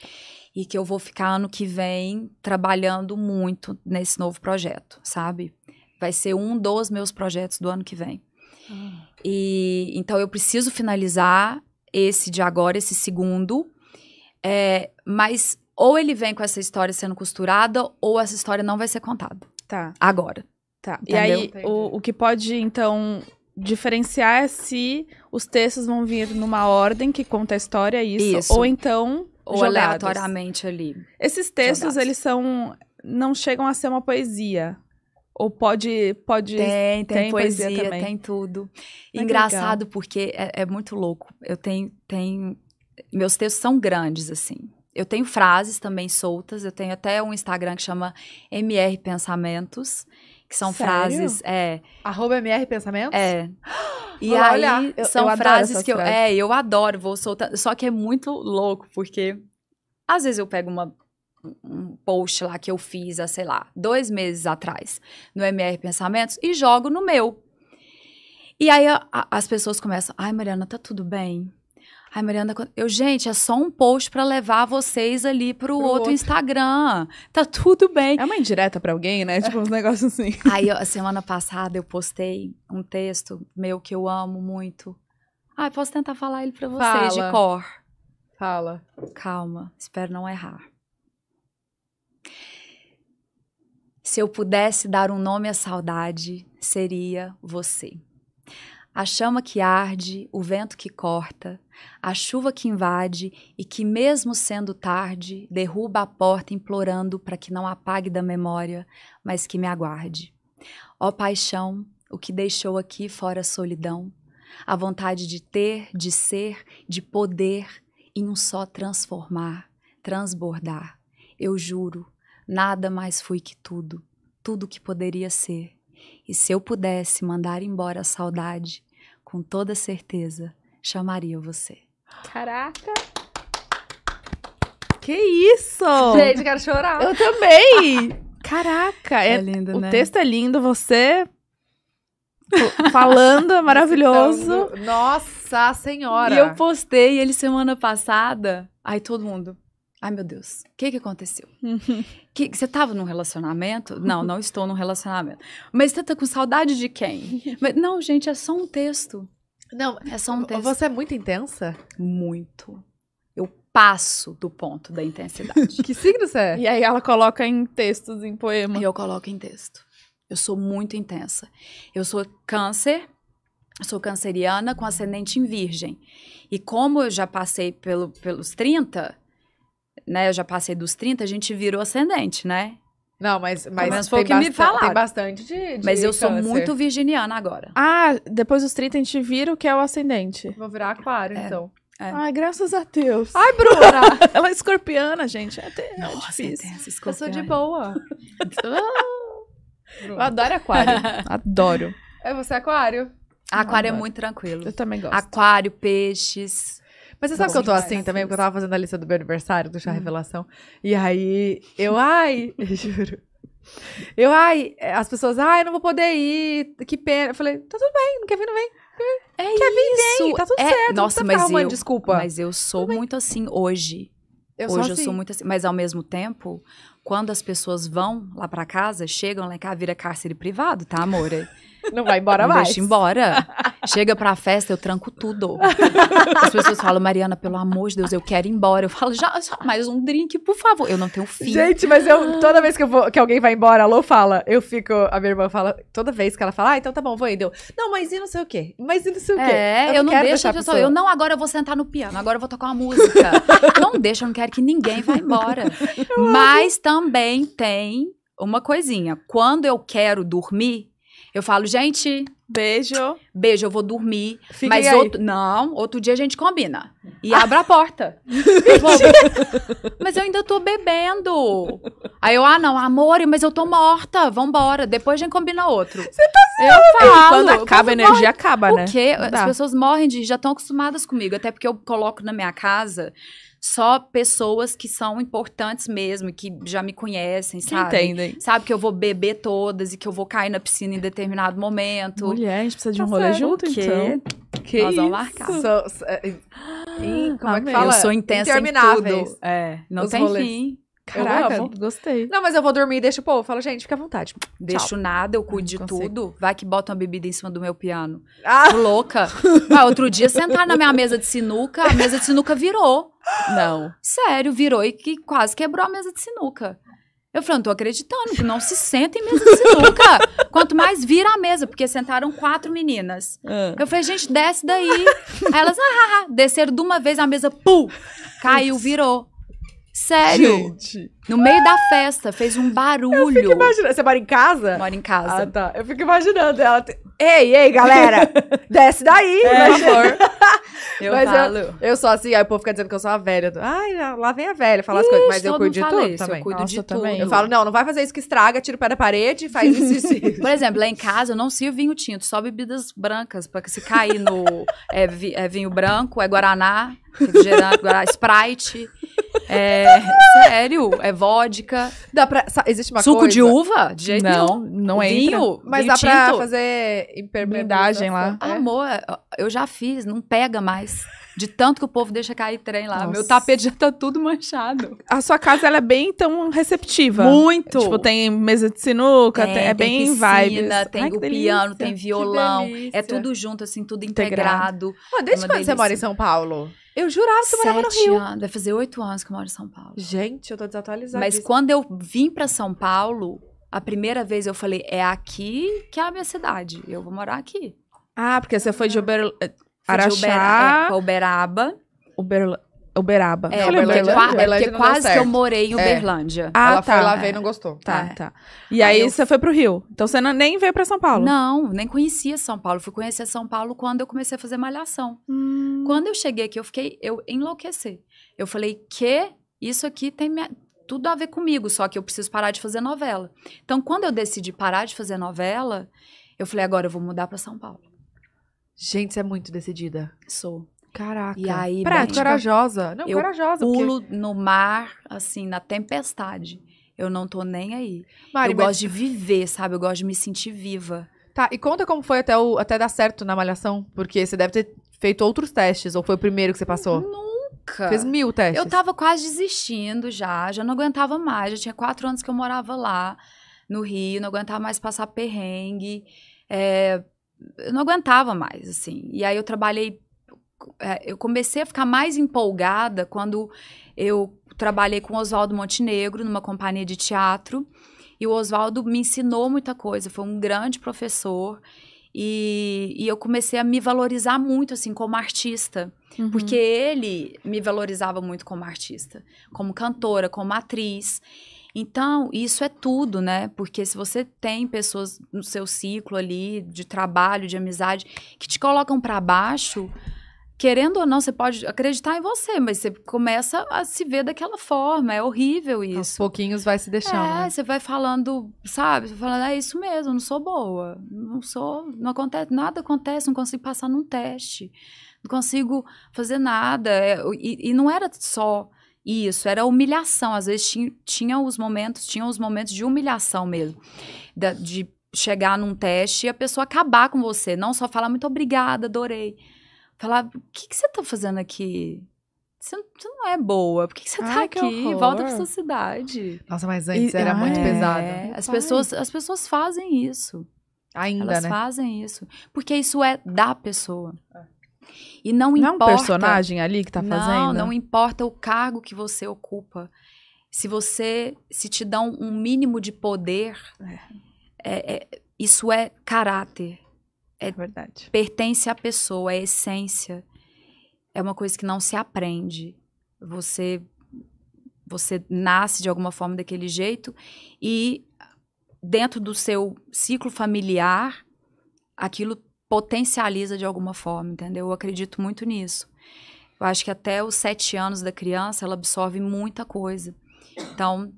e que eu vou ficar ano que vem trabalhando muito nesse novo projeto, sabe? Vai ser um dos meus projetos do ano que vem. Hum. E então eu preciso finalizar esse de agora, esse segundo. É, mas ou ele vem com essa história sendo costurada ou essa história não vai ser contada. Tá. Agora. Tá. Entendeu? E aí, o, o que pode, então, diferenciar é se os textos vão vir numa ordem que conta a história, isso. isso. Ou então. Ou jogados. aleatoriamente ali. Esses textos, jogados. eles são. Não chegam a ser uma poesia. Ou pode. pode tem, tem, tem poesia, poesia, também. tem tudo. Engraçado, legal. porque é, é, muito louco. Eu tenho, tenho. Meus textos são grandes, assim. Eu tenho frases também soltas. Eu tenho até um Instagram que chama MR Pensamentos que são Sério? frases. É. Arroba MR Pensamentos? É. E Olha, aí eu, são eu frases que eu. É, eu adoro, vou soltar. Só que é muito louco, porque às vezes eu pego uma, um post lá que eu fiz há, sei lá, dois meses atrás no MR Pensamentos e jogo no meu. E aí a, a, as pessoas começam, ai, Mariana, tá tudo bem? Ai, Mariana, eu, gente, é só um post para levar vocês ali pro, pro outro, outro, Instagram. Tá tudo bem. É uma indireta para alguém, né? Tipo, uns negócios assim. Aí, a semana passada, eu postei um texto meu que eu amo muito. Ai, posso tentar falar ele pra vocês Fala. de cor. Fala. Calma, espero não errar. Se eu pudesse dar um nome à saudade, seria você a chama que arde, o vento que corta, a chuva que invade e que, mesmo sendo tarde, derruba a porta implorando para que não apague da memória, mas que me aguarde. Ó paixão, o que deixou aqui fora a solidão, a vontade de ter, de ser, de poder em um só transformar, transbordar. Eu juro, nada mais fui que tudo, tudo que poderia ser e se eu pudesse mandar embora a saudade, com toda certeza chamaria você. Caraca! Que isso! Gente, quero chorar. Eu também! Caraca! É, é lindo, né? O texto é lindo, você falando é maravilhoso. Nossa Senhora! E eu postei ele semana passada. Aí todo mundo, Ai, meu Deus, o que, que aconteceu? que, você estava num relacionamento? Não, não estou num relacionamento. Mas você está com saudade de quem? Mas, não, gente, é só um texto. Não, é só um texto. Você é muito intensa? Muito. Eu passo do ponto da intensidade. que signo você é? E aí ela coloca em textos, em poema. E eu coloco em texto. Eu sou muito intensa. Eu sou câncer, sou canceriana com ascendente em virgem. E como eu já passei pelo, pelos 30, né, eu já passei dos 30, a gente virou ascendente, né? Não, mas, mas, mas foi que me falaram. Tem bastante de, de Mas eu câncer. sou muito virginiana agora. Ah, depois dos 30 a gente vira o que é o ascendente. Vou virar aquário, é. então. É. Ai, graças a Deus. Ai, Bruna! Ela é escorpiana, gente. É até é Nossa, é Eu sou de boa. Ah! eu adoro aquário. adoro. É você é aquário? Aquário é muito tranquilo. Eu também gosto. Aquário, peixes. Mas você sabe que eu tô assim também, porque eu tava fazendo a lista do meu aniversário, do chá hum. revelação. E aí, eu, ai, juro. Eu, ai, eh, as pessoas, ai, não vou poder ir, que pena. Eu falei, tá tudo bem, não quer vir, não vem. É quer vir, isso. Vem, tá tudo é, certo. Nossa, mas eu, desculpa. Mas eu sou tudo muito bem. assim hoje. Eu hoje sou assim. eu sou muito assim, mas ao mesmo tempo, quando as pessoas vão lá para casa, chegam lá em casa, vira cárcere privado, tá, amor? Não vai embora não mais. Deixa embora. Chega pra festa, eu tranco tudo. As pessoas falam, Mariana, pelo amor de Deus, eu quero ir embora. Eu falo, já, já mais um drink, por favor. Eu não tenho fim. Gente, mas eu, ah. toda vez que, eu vou, que alguém vai embora, a Lô fala, eu fico, a minha irmã fala, toda vez que ela fala, ah, então tá bom, vou aí. Deu, não, mas e não sei o quê? Mas e não sei o quê? É, eu, eu não, não deixo, eu, eu não, agora eu vou sentar no piano, agora eu vou tocar uma música. não deixa, eu não quero que ninguém vá embora. mas também tem uma coisinha. Quando eu quero dormir, eu falo, gente. Beijo. Beijo, eu vou dormir. Fiquei mas aí. outro. Não, outro dia a gente combina. E ah. abre a porta. mas eu ainda tô bebendo. Aí eu, ah, não, amor, mas eu tô morta. Vambora. Depois a gente combina outro. Você tá Eu falo. quando acaba a energia, morre. acaba, né? Porque As pessoas morrem de. Já estão acostumadas comigo. Até porque eu coloco na minha casa só pessoas que são importantes mesmo, que já me conhecem, que entendem. Sabe que eu vou beber todas e que eu vou cair na piscina em determinado momento. Mulher, a gente precisa de um tá rolê junto, então. Que Nós isso? vamos marcar. É, e, como ah, é que fala? Eu sou intensa em tudo. É, não Os tem rolês. fim. Caraca, gostei. Não, mas eu vou dormir e deixo o povo. Falo, gente, fica à vontade. Deixo Tchau. nada, eu cuido de consigo. tudo. Vai que bota uma bebida em cima do meu piano. Ah. Louca. Vai, outro dia sentar na minha mesa de sinuca, a mesa de sinuca virou. Não. Sério, virou e que quase quebrou a mesa de sinuca. Eu falei, não tô acreditando, que não se senta em mesa de sinuca. Quanto mais vira a mesa, porque sentaram quatro meninas. Ah. Eu falei, gente, desce daí. Aí elas, ah, ah, ah, desceram de uma vez a mesa, pum, caiu, virou. Sério. Gente. No meio da festa, fez um barulho. Eu fico imaginando. Você mora em casa? Mora em casa. Ah, tá. Eu fico imaginando. Ela te... Ei, ei, galera! desce daí! É, por favor. Eu mas falo. Eu, eu sou assim, aí o povo fica dizendo que eu sou a velha. Ai, lá vem a velha falar as coisas. Mas eu cuido de tudo isso, também. Eu cuido Nossa, de tudo. Também. Eu falo, não, não vai fazer isso que estraga, tira o pé da parede, faz isso e isso. Por exemplo, lá em casa eu não sirvo vinho tinto, só bebidas brancas, pra que se cair no é, vi, é vinho branco, é Guaraná, refrigerante, Sprite. É, sério, é vodka. Dá pra, existe uma Suco coisa? de uva? De jeito não, nenhum. não é Vinho, mas vinho dá tinto. pra fazer impermeabilidade lá. É. Ah, amor, eu já fiz, não pega mais. De tanto que o povo deixa cair trem lá. Nossa. Meu tapete já tá tudo manchado. A sua casa, ela é bem tão receptiva. Muito! Tipo, tem mesa de sinuca, tem, tem, é bem tem piscina, vibes. Tem Ai, o piano, tem violão. É tudo junto, assim, tudo integrado. integrado. Ah, desde é quando delícia. você mora em São Paulo? Eu jurava que eu morava no Rio. Anos, vai fazer oito anos que eu moro em São Paulo. Gente, eu tô desatualizada. Mas quando eu vim para São Paulo, a primeira vez eu falei, é aqui que é a minha cidade. Eu vou morar aqui. Ah, porque você foi de eh, Uber... Araxá... É, Uberaba. Uberla... Uberaba. É, é Uberlândia? É porque quase que eu morei em é. Uberlândia. É. Ah, Ela tá. foi lá, tá. veio e não gostou. Tá, é. tá. E aí, aí você foi pro Rio. Então você não, nem veio pra São Paulo? Não, nem conhecia São Paulo. Fui conhecer São Paulo quando eu comecei a fazer malhação. Hum. Quando eu cheguei aqui, eu fiquei... Eu enlouqueci. Eu falei, que isso aqui tem minha, tudo a ver comigo, só que eu preciso parar de fazer novela. Então, quando eu decidi parar de fazer novela, eu falei, agora eu vou mudar para São Paulo. Gente, você é muito decidida. Sou. Caraca. E aí, Prática. Bem, tipo, corajosa. Não, eu corajosa. Pulo porque... no mar, assim, na tempestade. Eu não tô nem aí. Mari, eu mas... gosto de viver, sabe? Eu gosto de me sentir viva. Tá, e conta como foi até, o, até dar certo na malhação, porque você deve ter feito outros testes, ou foi o primeiro que você passou? Nunca. Fez mil testes. Eu tava quase desistindo já, já não aguentava mais, já tinha quatro anos que eu morava lá, no Rio, não aguentava mais passar perrengue, é, eu não aguentava mais, assim. E aí eu trabalhei é, eu comecei a ficar mais empolgada quando eu trabalhei com Oswaldo Montenegro numa companhia de teatro e o Oswaldo me ensinou muita coisa, foi um grande professor e, e eu comecei a me valorizar muito assim como artista, uhum. porque ele me valorizava muito como artista, como cantora, como atriz. Então, isso é tudo, né? Porque se você tem pessoas no seu ciclo ali de trabalho, de amizade, que te colocam para baixo, querendo ou não, você pode acreditar em você, mas você começa a se ver daquela forma. É horrível isso. Aos pouquinhos vai se deixando. É, né? você vai falando, sabe? Você vai falando, é isso mesmo, não sou boa. Não sou, não acontece, nada acontece, não consigo passar num teste. Não consigo fazer nada. É, e, e não era só isso, era humilhação. Às vezes tinha, tinha os momentos, tinham os momentos de humilhação mesmo. de chegar num teste e a pessoa acabar com você. Não só falar muito obrigada, adorei falar: o que, que você tá fazendo aqui? Você não, é boa, por que, que você tá Ai, tá que aqui? Horror. Volta para sua cidade. Nossa, mas antes e, era ah, muito é, pesado. As Pai. pessoas, as pessoas fazem isso. Ainda, Elas né? fazem isso. Porque isso é da pessoa. É. E não, não importa. Não é um personagem ali que tá fazendo? Não, não importa o cargo que você ocupa. Se você. Se te dão um mínimo de poder, é. É, é, isso é caráter. É, é, verdade. Pertence à pessoa, é essência. É uma coisa que não se aprende. Você você nasce de alguma forma daquele jeito e dentro do seu ciclo familiar aquilo potencializa de alguma forma, entendeu? Eu acredito muito nisso. Eu acho que até os sete anos da criança ela absorve muita coisa. Então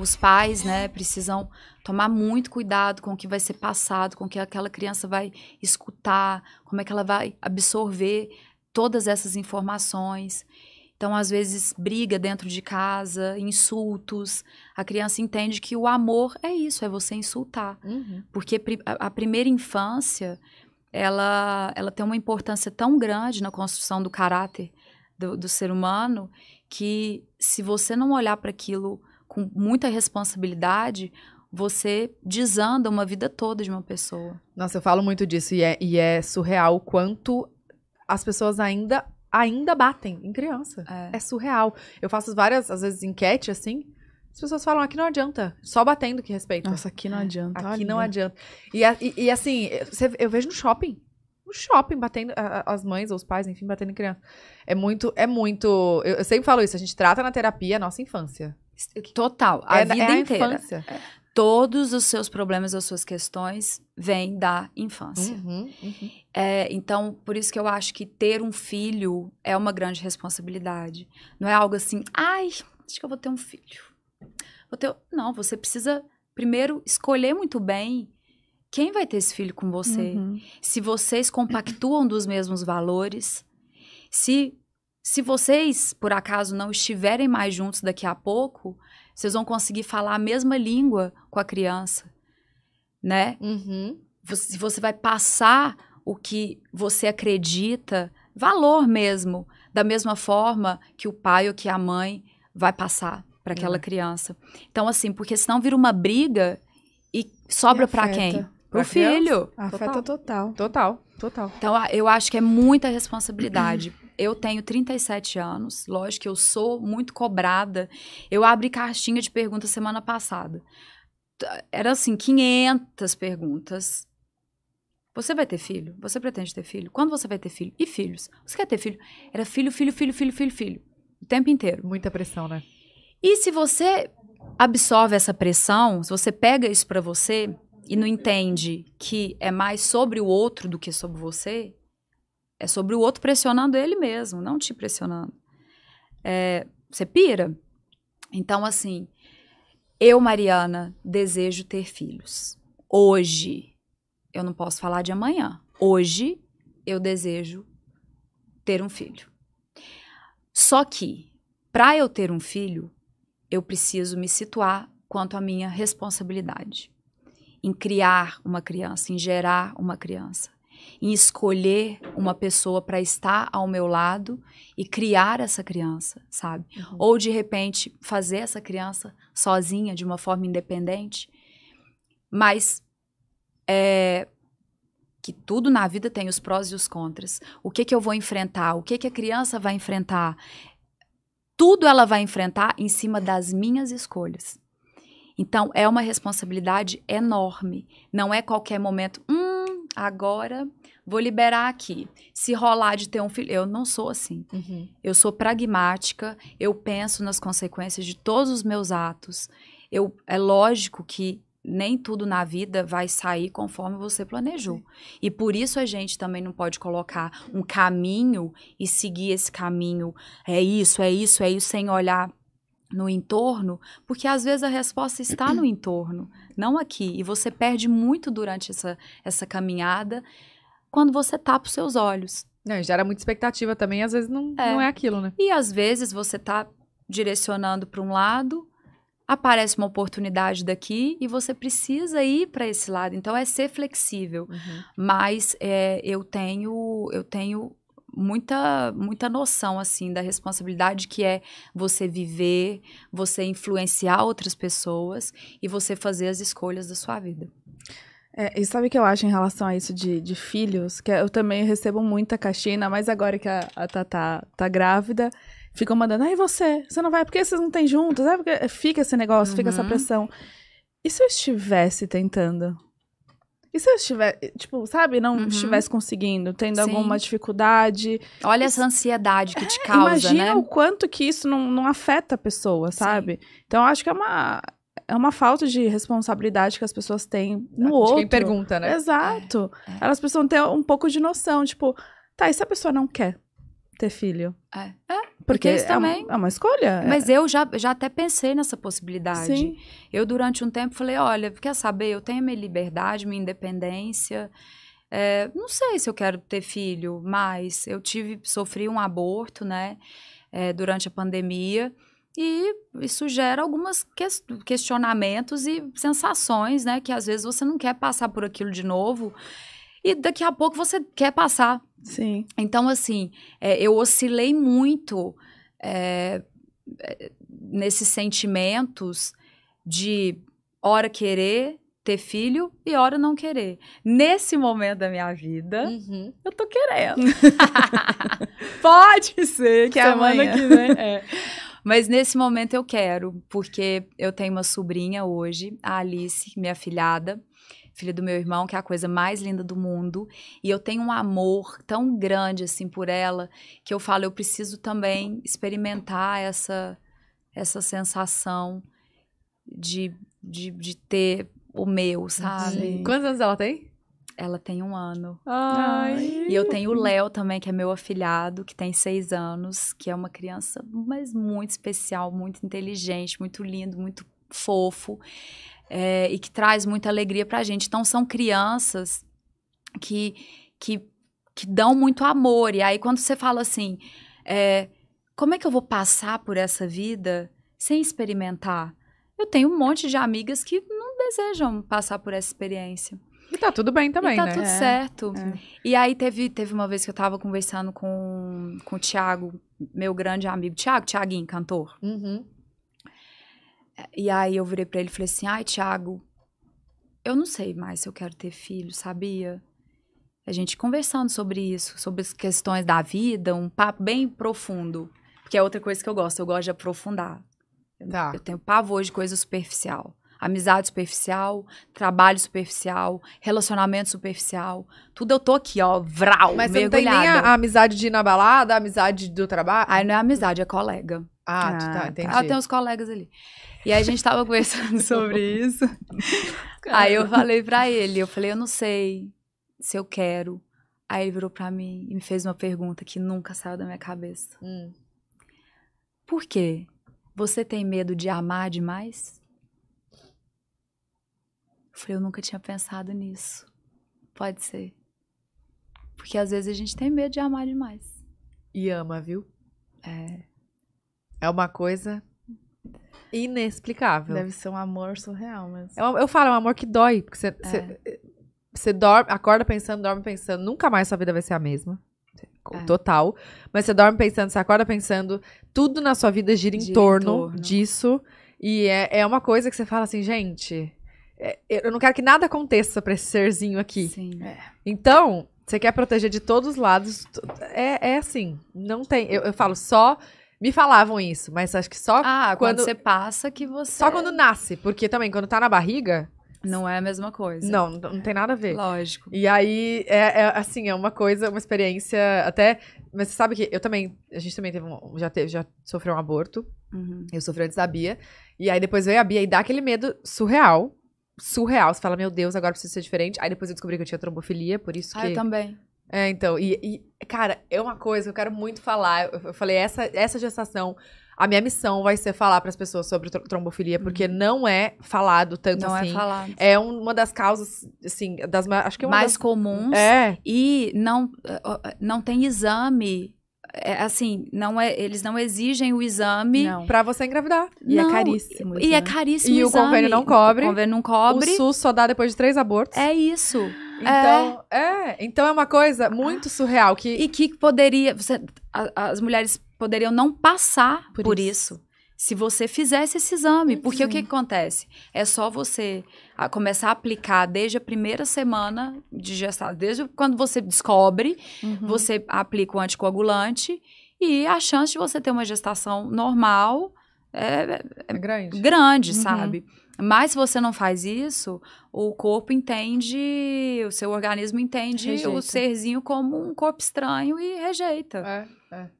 os pais, né, precisam tomar muito cuidado com o que vai ser passado, com o que aquela criança vai escutar, como é que ela vai absorver todas essas informações. Então, às vezes, briga dentro de casa, insultos. A criança entende que o amor é isso, é você insultar. Uhum. Porque a primeira infância, ela, ela tem uma importância tão grande na construção do caráter do, do ser humano que se você não olhar para aquilo com muita responsabilidade, você desanda uma vida toda de uma pessoa. Nossa, eu falo muito disso e é, e é surreal o quanto as pessoas ainda ainda batem em criança. É. é surreal. Eu faço várias, às vezes, enquete assim. As pessoas falam, aqui não adianta. Só batendo que respeita. Nossa, aqui não é. adianta. Aqui olha. não adianta. E, e, e assim, eu, eu vejo no shopping no shopping batendo as mães ou os pais, enfim, batendo em criança. É muito, é muito. Eu, eu, sempre falo isso. A gente trata na terapia a nossa infância. Total. A é, vida é inteira. infância. É. Todos os seus problemas, as suas questões vêm da infância. Uhum, uhum. É, então, por isso que eu acho que ter um filho é uma grande responsabilidade. Não é algo assim, ai, acho que eu vou ter um filho. Vou ter... Não, você precisa primeiro escolher muito bem quem vai ter esse filho com você. Uhum. Se vocês compactuam dos mesmos valores, se se vocês, por acaso, não estiverem mais juntos daqui a pouco, vocês vão conseguir falar a mesma língua com a criança, né? Uhum. Você, você vai passar o que você acredita, valor mesmo, da mesma forma que o pai ou que a mãe vai passar para aquela uhum. criança. Então, assim, porque senão vira uma briga e sobra para quem? Pro filho. Afeta total. Total, total. Então, eu acho que é muita responsabilidade eu tenho 37 anos, lógico que eu sou muito cobrada. Eu abri caixinha de perguntas semana passada. Era assim, 500 perguntas. Você vai ter filho? Você pretende ter filho? Quando você vai ter filho? E filhos? Você quer ter filho? Era filho, filho, filho, filho, filho, filho. O tempo inteiro. Muita pressão, né? E se você absorve essa pressão, se você pega isso para você e não entende que é mais sobre o outro do que sobre você, é sobre o outro pressionando ele mesmo, não te pressionando. É, você pira? Então, assim, eu, Mariana, desejo ter filhos. Hoje, eu não posso falar de amanhã. Hoje, eu desejo ter um filho. Só que, para eu ter um filho, eu preciso me situar quanto à minha responsabilidade em criar uma criança, em gerar uma criança em escolher uma pessoa para estar ao meu lado e criar essa criança, sabe? Uhum. Ou de repente fazer essa criança sozinha, de uma forma independente. Mas é, que tudo na vida tem os prós e os contras. O que, que eu vou enfrentar? O que, que a criança vai enfrentar? Tudo ela vai enfrentar em cima das minhas escolhas. Então, é uma responsabilidade enorme. Não é qualquer momento, hum, agora vou liberar aqui. Se rolar de ter um filho, eu não sou assim. Uhum. Eu sou pragmática, eu penso nas consequências de todos os meus atos. Eu, é lógico que nem tudo na vida vai sair conforme você planejou. Sim. E por isso a gente também não pode colocar um caminho e seguir esse caminho. É isso, é isso, é isso, sem olhar no entorno, porque às vezes a resposta está no entorno não aqui. E você perde muito durante essa, essa caminhada quando você tapa tá os seus olhos. Não, gera muita expectativa também, às vezes não é, não é aquilo, né? E às vezes você está direcionando para um lado, aparece uma oportunidade daqui e você precisa ir para esse lado. Então é ser flexível. Uhum. Mas é, eu tenho eu tenho muita muita noção assim da responsabilidade que é você viver, você influenciar outras pessoas e você fazer as escolhas da sua vida. É, e sabe o que eu acho em relação a isso de, de filhos? Que eu também recebo muita caixinha, mas agora que a, a Tatá tá grávida, ficam mandando, aí você, você não vai, porque vocês não têm juntos, é porque fica esse negócio, uhum. fica essa uhum. pressão. E se eu estivesse tentando? E se eu estiver, eh, tipo, sabe, não uhum. estivesse conseguindo, tendo Sim. alguma dificuldade. Olha essa ansiedade que é, te causa. Né? Imagina né? o quanto que isso não, não afeta a pessoa, sabe? Sim. Então, acho que é uma, é uma falta de responsabilidade que as pessoas têm no de outro. Quem pergunta, né? Exato. É, é. Elas precisam ter um pouco de noção, tipo, tá, e se a pessoa não quer? ter filho. É. é porque, é também. É uma, escolha. É. Mas eu já, já até pensei nessa possibilidade. Sim. Eu, durante um tempo, falei: olha, quer saber? Eu tenho minha liberdade, minha independência. É, não sei se eu quero ter filho, mas eu tive, sofri um aborto, né, é, durante a pandemia, e isso gera alguns questionamentos e sensações, né, que às vezes você não quer passar por aquilo de novo e daqui a pouco você quer passar. Sim. Então, assim, é, eu oscilei muito é, é, nesses sentimentos de hora querer ter filho e hora não querer. Nesse momento da minha vida, uhum. eu tô querendo. Pode ser que é amanhã. que vem. É. Mas nesse momento eu quero, porque eu tenho uma sobrinha hoje, a Alice, minha filhada, filha do meu irmão, que é a coisa mais linda do mundo. E eu tenho um amor tão grande assim por ela que eu falo, eu preciso também experimentar essa essa sensação de, de, de ter o meu, sabe? Sim. Quantos anos ela tem? Ela tem um ano. Ai. E eu tenho o Léo também, que é meu afilhado, que tem seis anos, que é uma criança, mas muito especial, muito inteligente, muito lindo, muito fofo é, e que traz muita alegria para a gente. Então, são crianças que, que, que dão muito amor. E aí, quando você fala assim, é, como é que eu vou passar por essa vida sem experimentar? Eu tenho um monte de amigas que não desejam passar por essa experiência. E tá tudo bem também, tá né? tá tudo é. certo. É. E aí teve, teve uma vez que eu tava conversando com, com o Thiago, meu grande amigo. Thiago, Thiaguinho, cantor. Uhum. E aí eu virei para ele e falei assim: ai, Thiago, eu não sei mais se eu quero ter filho, sabia? A gente conversando sobre isso, sobre as questões da vida, um papo bem profundo. Porque é outra coisa que eu gosto, eu gosto de aprofundar. Tá. Eu tenho pavor de coisa superficial. Amizade superficial, trabalho superficial, relacionamento superficial. Tudo eu tô aqui, ó, vral, Mas mergulhada. Mas não tem nem a, a, amizade de ir na balada, a amizade do trabalho? Aí não é amizade, é colega. Ah, ah tá, tá entendi. Ela ah, tem os colegas ali. E aí a gente tava conversando sobre isso. Caramba. Aí eu falei para ele, eu falei, eu não sei se eu quero. Aí ele virou para mim e me fez uma pergunta que nunca saiu da minha cabeça. Hum. Por quê? Você tem medo de amar demais? Eu falei, eu nunca tinha pensado nisso. Pode ser. Porque às vezes a gente tem medo de amar demais. E ama, viu? É. É uma coisa inexplicável. Deve ser um amor surreal, mas. Eu, é eu falo, é um amor que dói. Porque você, é. você, dorme, acorda pensando, dorme pensando, nunca mais sua vida vai ser a mesma. É. Total. Mas você dorme pensando, você acorda pensando, tudo na sua vida gira em, gira torno, em torno, disso. E é, é uma coisa que você fala assim, gente, é, eu não quero que nada aconteça pra esse serzinho aqui. Sim. É. Então, você quer proteger de todos os lados. É, é assim, não tem. Eu, eu falo só me falavam isso, mas acho que só ah, quando, quando você passa que você. Só quando nasce, porque também quando tá na barriga, não é a mesma coisa. Não, não tem nada a ver. Lógico. E aí, é, é, assim, é uma coisa, uma experiência até. Mas você sabe que eu também. A gente também teve um, já, teve, já sofreu um aborto. Uhum. Eu sofri antes da Bia. E aí depois veio a Bia e dá aquele medo surreal. Surreal. Você fala, meu Deus, agora precisa ser diferente. Aí depois eu descobri que eu tinha trombofilia, por isso que. Ah, eu também. É, então, e, e, cara, é uma coisa que eu quero muito falar. Eu, eu falei, essa, essa gestação, a minha missão vai ser falar para as pessoas sobre trombofilia, porque uhum. não é falado tanto não é assim. Não é falado. É uma das causas, assim, das acho que é uma mais das... comuns. É. E não, não tem exame é, assim, não é, eles não exigem o exame para você engravidar. E é não, é caríssimo. E, e é caríssimo. E o, o convênio não cobre. O convênio não cobre. O SUS só dá depois de três abortos. É isso. É. Então, é. é. Então é uma coisa muito surreal que e que poderia você, a, as mulheres poderiam não passar por, por isso. isso. Se você fizesse esse exame, uhum. porque o que, acontece? É só você a, ah, começar a aplicar desde a primeira semana de gestação, desde quando você descobre, uhum. você aplica o anticoagulante e a chance de você ter uma gestação normal é, é, é grande, grande uhum. sabe? Mas se você não faz isso, o corpo entende, o seu organismo entende rejeita. o serzinho como um corpo estranho e rejeita. É, é.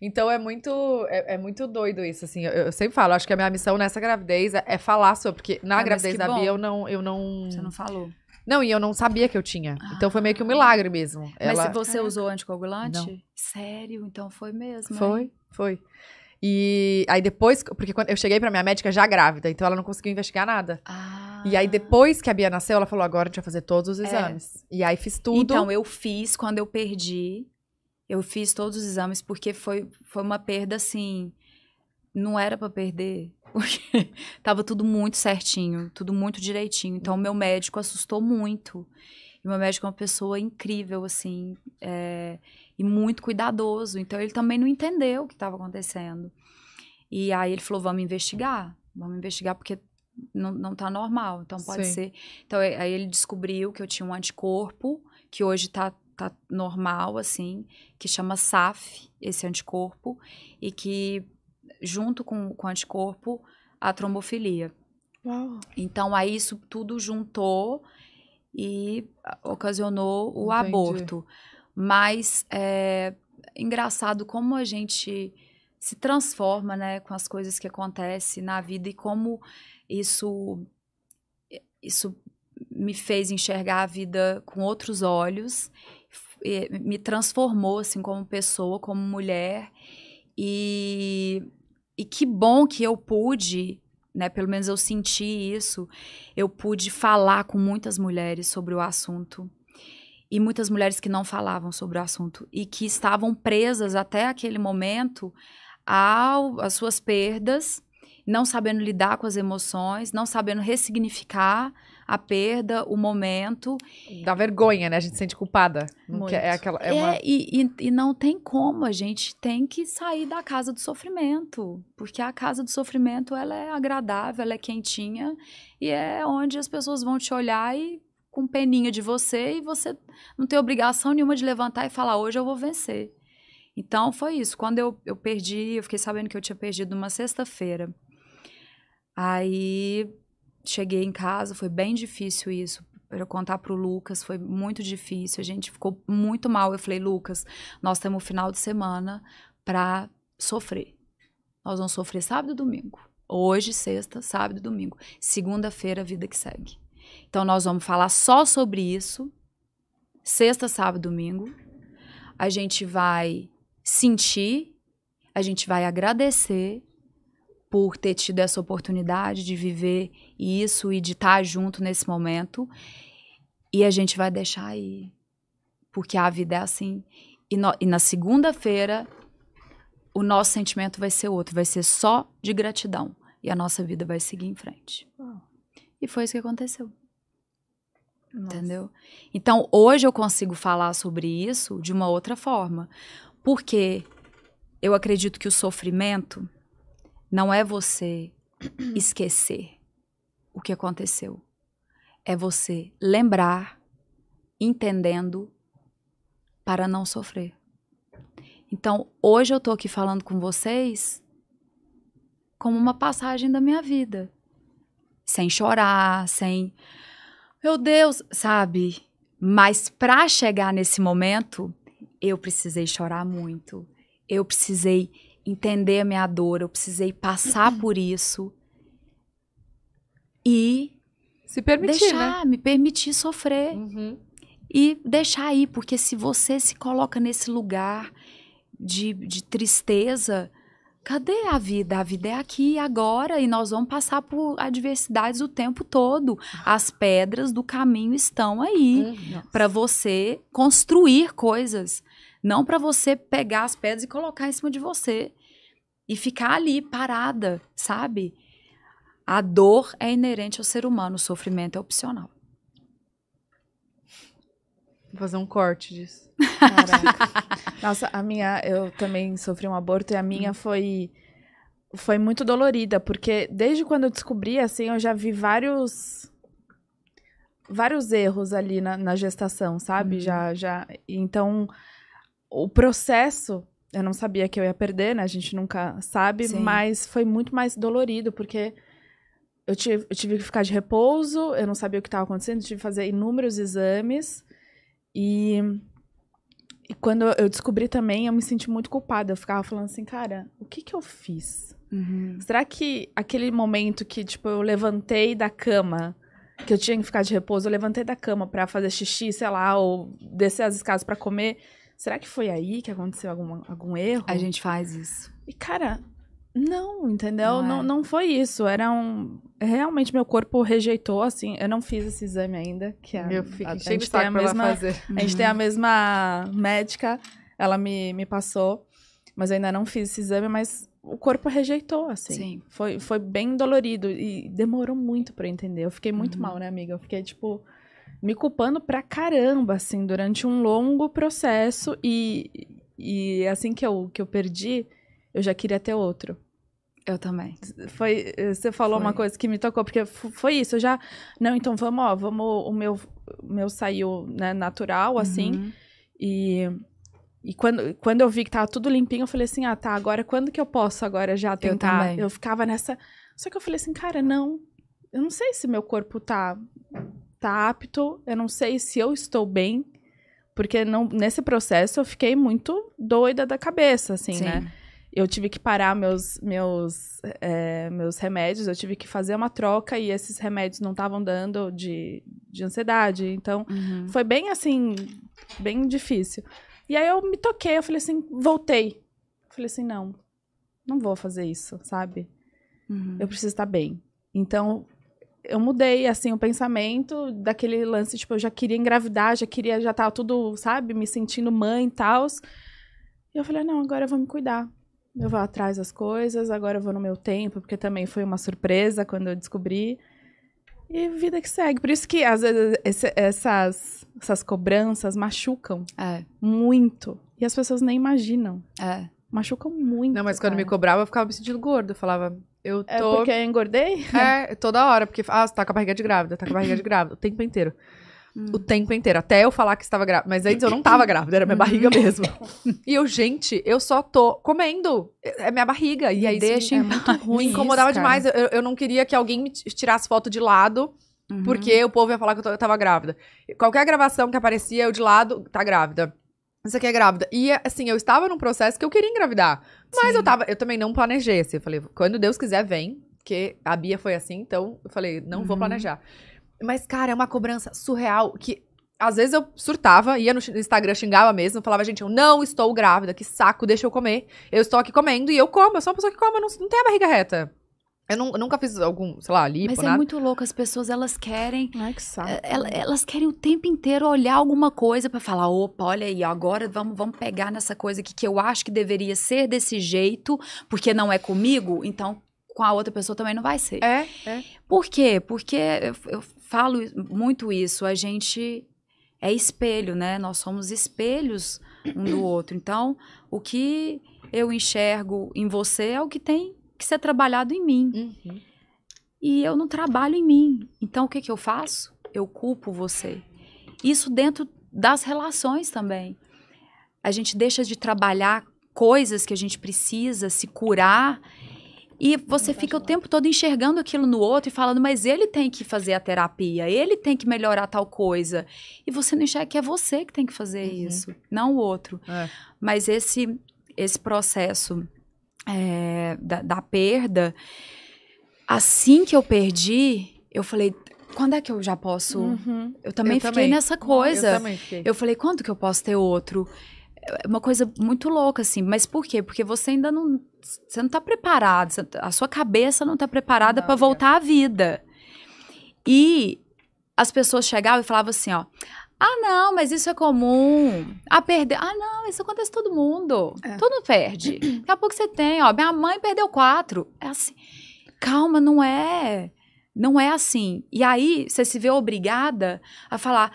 Então é muito, é, é, muito doido isso, assim. Eu, eu, sempre falo, acho que a minha missão nessa gravidez é, é falar sobre, porque na ah, gravidez da Bia eu não, eu não. Você não falou. Não, e eu não sabia que eu tinha. então foi meio que um ah. milagre mesmo. Mas você Caraca. usou anticoagulante? Não. Sério? Então foi mesmo. Foi, hein? foi. E aí depois, porque quando eu cheguei pra minha médica já grávida, então ela não conseguiu investigar nada. Ah. E aí ah. depois que a Bia nasceu, ela falou: agora a gente vai fazer todos os é. exames. É. E aí fiz tudo. Então eu fiz quando eu perdi. Eu fiz todos os exames porque foi, foi uma perda assim. Não era para perder. Porque tava tudo muito certinho, tudo muito direitinho. Então, meu médico assustou muito. E meu médico é uma pessoa incrível, assim. É, e muito cuidadoso. Então ele também não entendeu o que estava acontecendo. E aí ele falou: vamos investigar, vamos investigar porque não, não tá normal. Então pode Sim. ser. Então aí ele descobriu que eu tinha um anticorpo, que hoje está tá normal, assim, que chama SAF, esse anticorpo, e que junto com, com o anticorpo, a trombofilia. Uau. Então aí isso tudo juntou e ah, ocasionou o Entendi. aborto. Mas é engraçado como a gente se transforma, né, com as coisas que acontecem na vida e como isso isso me fez enxergar a vida com outros olhos, me transformou assim como pessoa, como mulher. E e que bom que eu pude né, pelo menos eu senti isso. Eu pude falar com muitas mulheres sobre o assunto e muitas mulheres que não falavam sobre o assunto e que estavam presas até aquele momento ao, às suas perdas, não sabendo lidar com as emoções, não sabendo ressignificar a perda, o momento. Dá vergonha, né? A gente se sente culpada. É Muito. É aquela, é, é uma... e, e, e, não tem como, a gente tem que sair da casa do sofrimento, porque a casa do sofrimento, ela é agradável, ela é quentinha, e é onde as pessoas vão te olhar e com peninha de você e você não tem obrigação nenhuma de levantar e falar hoje eu vou vencer. Então foi isso. Quando eu, eu perdi, eu fiquei sabendo que eu tinha perdido uma sexta-feira. Aí cheguei em casa, foi bem difícil isso. eu contar para o Lucas, foi muito difícil. A gente ficou muito mal. Eu falei, Lucas, nós temos o final de semana para sofrer. Nós vamos sofrer sábado e domingo. Hoje, sexta, sábado e domingo. Segunda-feira, vida que segue. Então nós vamos falar só sobre isso. Sexta, sábado, domingo. A gente vai sentir, a gente vai agradecer por ter tido essa oportunidade de viver isso e de estar junto nesse momento. E a gente vai deixar aí. Porque a vida é assim. E, no, e na segunda-feira, o nosso sentimento vai ser outro, vai ser só de gratidão. E a nossa vida vai seguir em frente. E foi isso que aconteceu. Nossa. Entendeu? Então, hoje eu consigo falar sobre isso de uma outra forma. Porque eu acredito que o sofrimento não é você esquecer o que aconteceu. É você lembrar, entendendo, para não sofrer. Então, hoje eu estou aqui falando com vocês como uma passagem da minha vida. Sem chorar, sem meu Deus, sabe? Mas para chegar nesse momento, eu precisei chorar muito. Eu precisei entender a minha dor, eu precisei passar por isso e se permitir, né? deixar, né? me permitir sofrer uhum. e deixar aí, porque se você se coloca nesse lugar de, de tristeza, Cadê a vida? A vida é aqui agora e nós vamos passar por adversidades o tempo todo. As pedras do caminho estão aí uhum. para você construir coisas, não para você pegar as pedras e colocar em cima de você e ficar ali parada, sabe? A dor é inerente ao ser humano, o sofrimento é opcional. Vou fazer um corte disso. Caraca. Nossa, a minha, eu também sofri um aborto e a minha hum. foi foi muito dolorida, porque desde quando eu descobri, assim, eu já vi vários vários erros ali na, na gestação, sabe? Uhum. Já, já. Então, o processo, eu não sabia que eu ia perder, né? A gente nunca sabe, Sim. mas foi muito mais dolorido, porque eu tive, eu tive que ficar de repouso, eu não sabia o que estava acontecendo, tive que fazer inúmeros exames. E, e quando eu descobri também, eu me senti muito culpada. Eu ficava falando assim, cara, o que que eu fiz? Uhum. Será que aquele momento que, tipo, eu levantei da cama, que eu tinha que ficar de repouso, eu levantei da cama para fazer xixi, sei lá, ou descer as escadas para comer, será que foi aí que aconteceu algum, algum erro? A gente faz isso. E, cara, não, entendeu? Não, é. não, não, foi isso. Era um. Realmente meu corpo rejeitou, assim. Eu não fiz esse exame ainda. Que é, a, meu filho, a, a, gente tem a mesma. Fazer. A gente tem a mesma médica, ela me, me passou. Mas eu ainda não fiz esse exame, mas o corpo rejeitou, assim. Sim. Foi, foi bem dolorido e demorou muito para entender. Eu fiquei muito uhum. mal, né, amiga? Eu fiquei, tipo, me culpando pra caramba, assim, durante um longo processo. E, e assim que eu, que eu perdi eu já queria ter outro. Eu também. Foi, você falou foi. uma coisa que me tocou, porque foi isso, eu já, não, então vamos, ó, vamos, o meu, meu saiu, né, natural, uhum. assim, uhum. e, e quando, quando eu vi que tava tudo limpinho, eu falei assim, ah, tá, agora, quando que eu posso agora já tentar? Eu, eu ficava nessa, só que eu falei assim, cara, não, eu não sei se meu corpo tá, tá apto, eu não sei se eu estou bem, porque não, nesse processo eu fiquei muito doida da cabeça, assim, Sim. né? eu tive que parar meus, meus, é, meus remédios, eu tive que fazer uma troca e esses remédios não estavam dando de, de ansiedade. Então, uhum. foi bem assim, bem difícil. E aí eu me toquei, eu falei assim, voltei. Eu falei assim, não, não vou fazer isso, sabe? Uhum. Eu preciso estar bem. Então, eu mudei, assim, o pensamento daquele lance, tipo, eu já queria engravidar, já queria, já tava tudo, sabe, me sentindo mãe e tal. E eu falei, ah, não, agora eu vou me cuidar eu vou atrás das coisas, agora eu vou no meu tempo, porque também foi uma surpresa quando eu descobri. E vida que segue. Por isso que às vezes esse, essas, essas cobranças machucam é. muito. E as pessoas nem imaginam. É. Machucam muito. Não, mas quando me cobrava, eu ficava me sentindo gorda. Eu falava, eu é tô. É porque eu engordei? É, toda hora. Porque, ah, você tá com a barriga de grávida, tá com a barriga de grávida, o tempo inteiro. Hum. O tempo inteiro, até eu falar que estava grávida. Mas antes eu não estava uhum. grávida, era minha barriga uhum. mesmo. e eu, gente, eu só tô comendo. É, é minha barriga. E aí Deixa, é muito ruim. Me incomodava isso, demais. Eu, eu não queria que alguém me tirasse foto de lado. Uhum. Porque o povo ia falar que eu tava grávida. Qualquer gravação que aparecia, eu de lado, tá grávida. Isso aqui é grávida. E assim, eu estava num processo que eu queria engravidar. Mas Sim. eu tava, eu também não planejei. Assim, eu falei, quando Deus quiser, vem. Porque a Bia foi assim, então eu falei, não uhum. vou planejar. Mas, cara, é uma cobrança surreal que às vezes eu surtava, ia no Instagram, xingava mesmo, falava, gente, eu não estou grávida, que saco, deixa eu comer. Eu estou aqui comendo e eu como, eu sou uma pessoa que come, não, não tem a barriga reta. Eu, não, eu, nunca fiz algum, sei lá, lipo, Mas é nada. é muito louco, as pessoas, elas querem... Ai, que saco. É, elas, elas querem o tempo inteiro olhar alguma coisa para falar, opa, olha aí, agora vamos, vamos pegar nessa coisa aqui que eu acho que deveria ser desse jeito, porque não é comigo, então com a outra pessoa também não vai ser. É, é. Por quê? Porque eu, eu falo muito isso, a gente é espelho, né? Nós somos espelhos um do outro. Então, o que eu enxergo em você é o que tem que ser trabalhado em mim. Uhum. E eu não trabalho em mim. Então, o que, que eu faço? Eu culpo você. Isso dentro das relações também. A gente deixa de trabalhar coisas que a gente precisa se curar e você não fica o tempo todo enxergando aquilo no outro e falando, mas ele tem que fazer a terapia, ele tem que melhorar tal coisa. E você não enxerga que é você que tem que fazer uhum. isso, não o outro. É. Mas esse, esse processo é, da, da perda, assim que eu perdi, eu falei, quando é que eu já posso? Uhum. Eu também eu fiquei também. nessa coisa. Eu, eu, falei, quando que eu posso ter outro? É uma coisa muito louca, assim. Mas por quê? Porque você ainda não. Você não tá preparado. Tá, a sua cabeça não tá preparada para é. voltar à vida. E as pessoas chegavam e falavam assim, ó. Ah, não, mas isso é comum. Ah, perder. Ah, não, isso acontece todo mundo. É. Todo mundo perde. Daqui a pouco você tem, ó. Minha mãe perdeu quatro. É assim. Calma, não é. Não é assim. E aí você se vê obrigada a falar.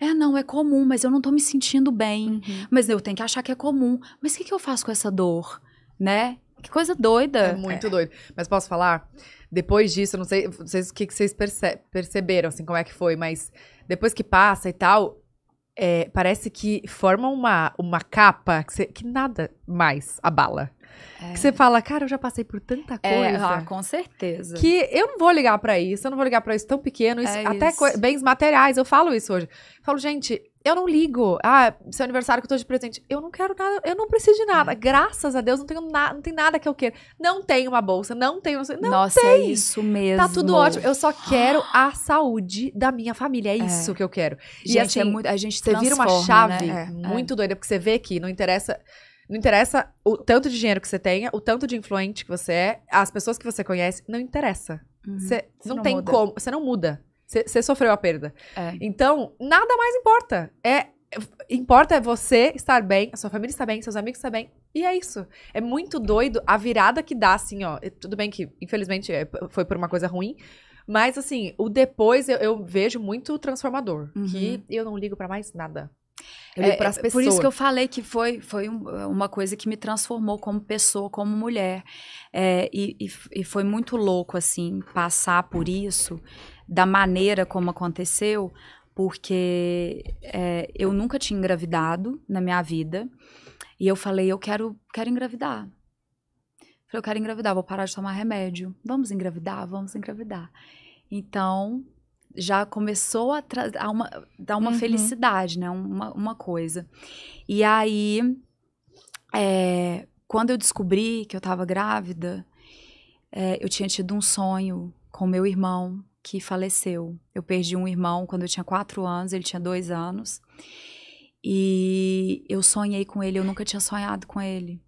É, não, é comum, mas eu não tô me sentindo bem. Uhum. Mas eu tenho que achar que é comum. Mas o que, que eu faço com essa dor? Né? Que coisa doida. É muito é. doido. Mas posso falar? Depois disso, não sei, não sei o que, que vocês perce perceberam, assim, como é que foi, mas depois que passa e tal, é, parece que forma uma, uma capa que, você, que nada mais abala. É. Que você fala, cara, eu já passei por tanta coisa. É, ah, com certeza. Que eu não vou ligar para isso, eu não vou ligar para isso tão pequeno, isso, é até bens materiais, eu falo isso hoje. Eu falo, gente, eu não ligo. Ah, seu aniversário que eu tô de presente. Eu não quero nada, eu não preciso de nada. É. Graças a Deus, não tenho nada, não tem nada que eu queira. Não tenho uma bolsa, não tenho. Não Nossa, é tem. é isso tá mesmo. Tá tudo ótimo. Eu só quero a saúde da minha família. É, é. isso é. que eu quero. Gente, e é assim, é muito, a gente Você vira uma chave né? muito doida, porque você vê que não interessa. Não interessa o tanto de dinheiro que você tenha, o tanto de influente que você é, as pessoas que você conhece, não interessa. Uhum. Você uhum. não, não, tem muda. como, você não muda. Você sofreu a perda. É. Então, nada mais importa. É importa é você estar bem, a sua família estar bem, seus amigos estar bem. E é isso. É muito doido a virada que dá, assim, ó. Tudo bem que, infelizmente, é, foi por uma coisa ruim. Mas, assim, o depois eu, eu vejo muito transformador. Uhum. Que eu não ligo para mais nada. Eu ligo é, pessoas. É, por isso que eu falei que foi, foi uma coisa que me transformou como pessoa, como mulher. É, e, e, e foi muito louco, assim, passar por isso, da maneira como aconteceu, porque é, eu nunca tinha engravidado na minha vida. E eu falei, eu quero, quero engravidar. Falei, eu quero engravidar, vou parar de tomar remédio. Vamos engravidar, vamos engravidar. Então, já começou a, a uma, dar uma uhum. felicidade, né? Uma, uma coisa. E aí, é, quando eu descobri que eu estava grávida, é, eu tinha tido um sonho com meu irmão que faleceu. Eu perdi um irmão quando eu tinha quatro anos, ele tinha dois anos. E eu sonhei com ele, eu nunca tinha sonhado com ele.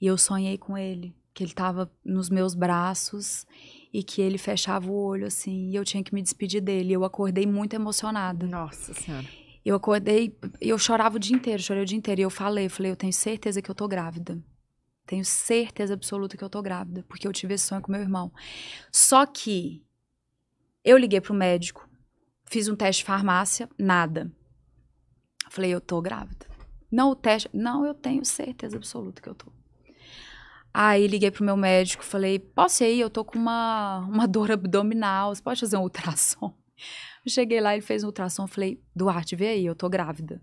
E eu sonhei com ele, que ele estava nos meus braços e que ele fechava o olho, assim, e eu tinha que me despedir dele. Eu acordei muito emocionada. Nossa Senhora. Eu acordei, eu chorava o dia inteiro, chorei o dia inteiro. E eu falei, eu falei, eu tenho certeza que eu tô grávida. Tenho certeza absoluta que eu tô grávida, porque eu tive esse sonho com meu irmão. Só que eu liguei pro médico, fiz um teste de farmácia, nada. Falei, eu tô grávida. Não o teste, não, eu tenho certeza absoluta que eu tô. Aí liguei pro meu médico, falei, posso ir? Eu tô com uma, uma dor abdominal, você pode fazer um ultrassom? Eu cheguei lá, ele fez um ultrassom, falei, Duarte, vê aí, eu tô grávida.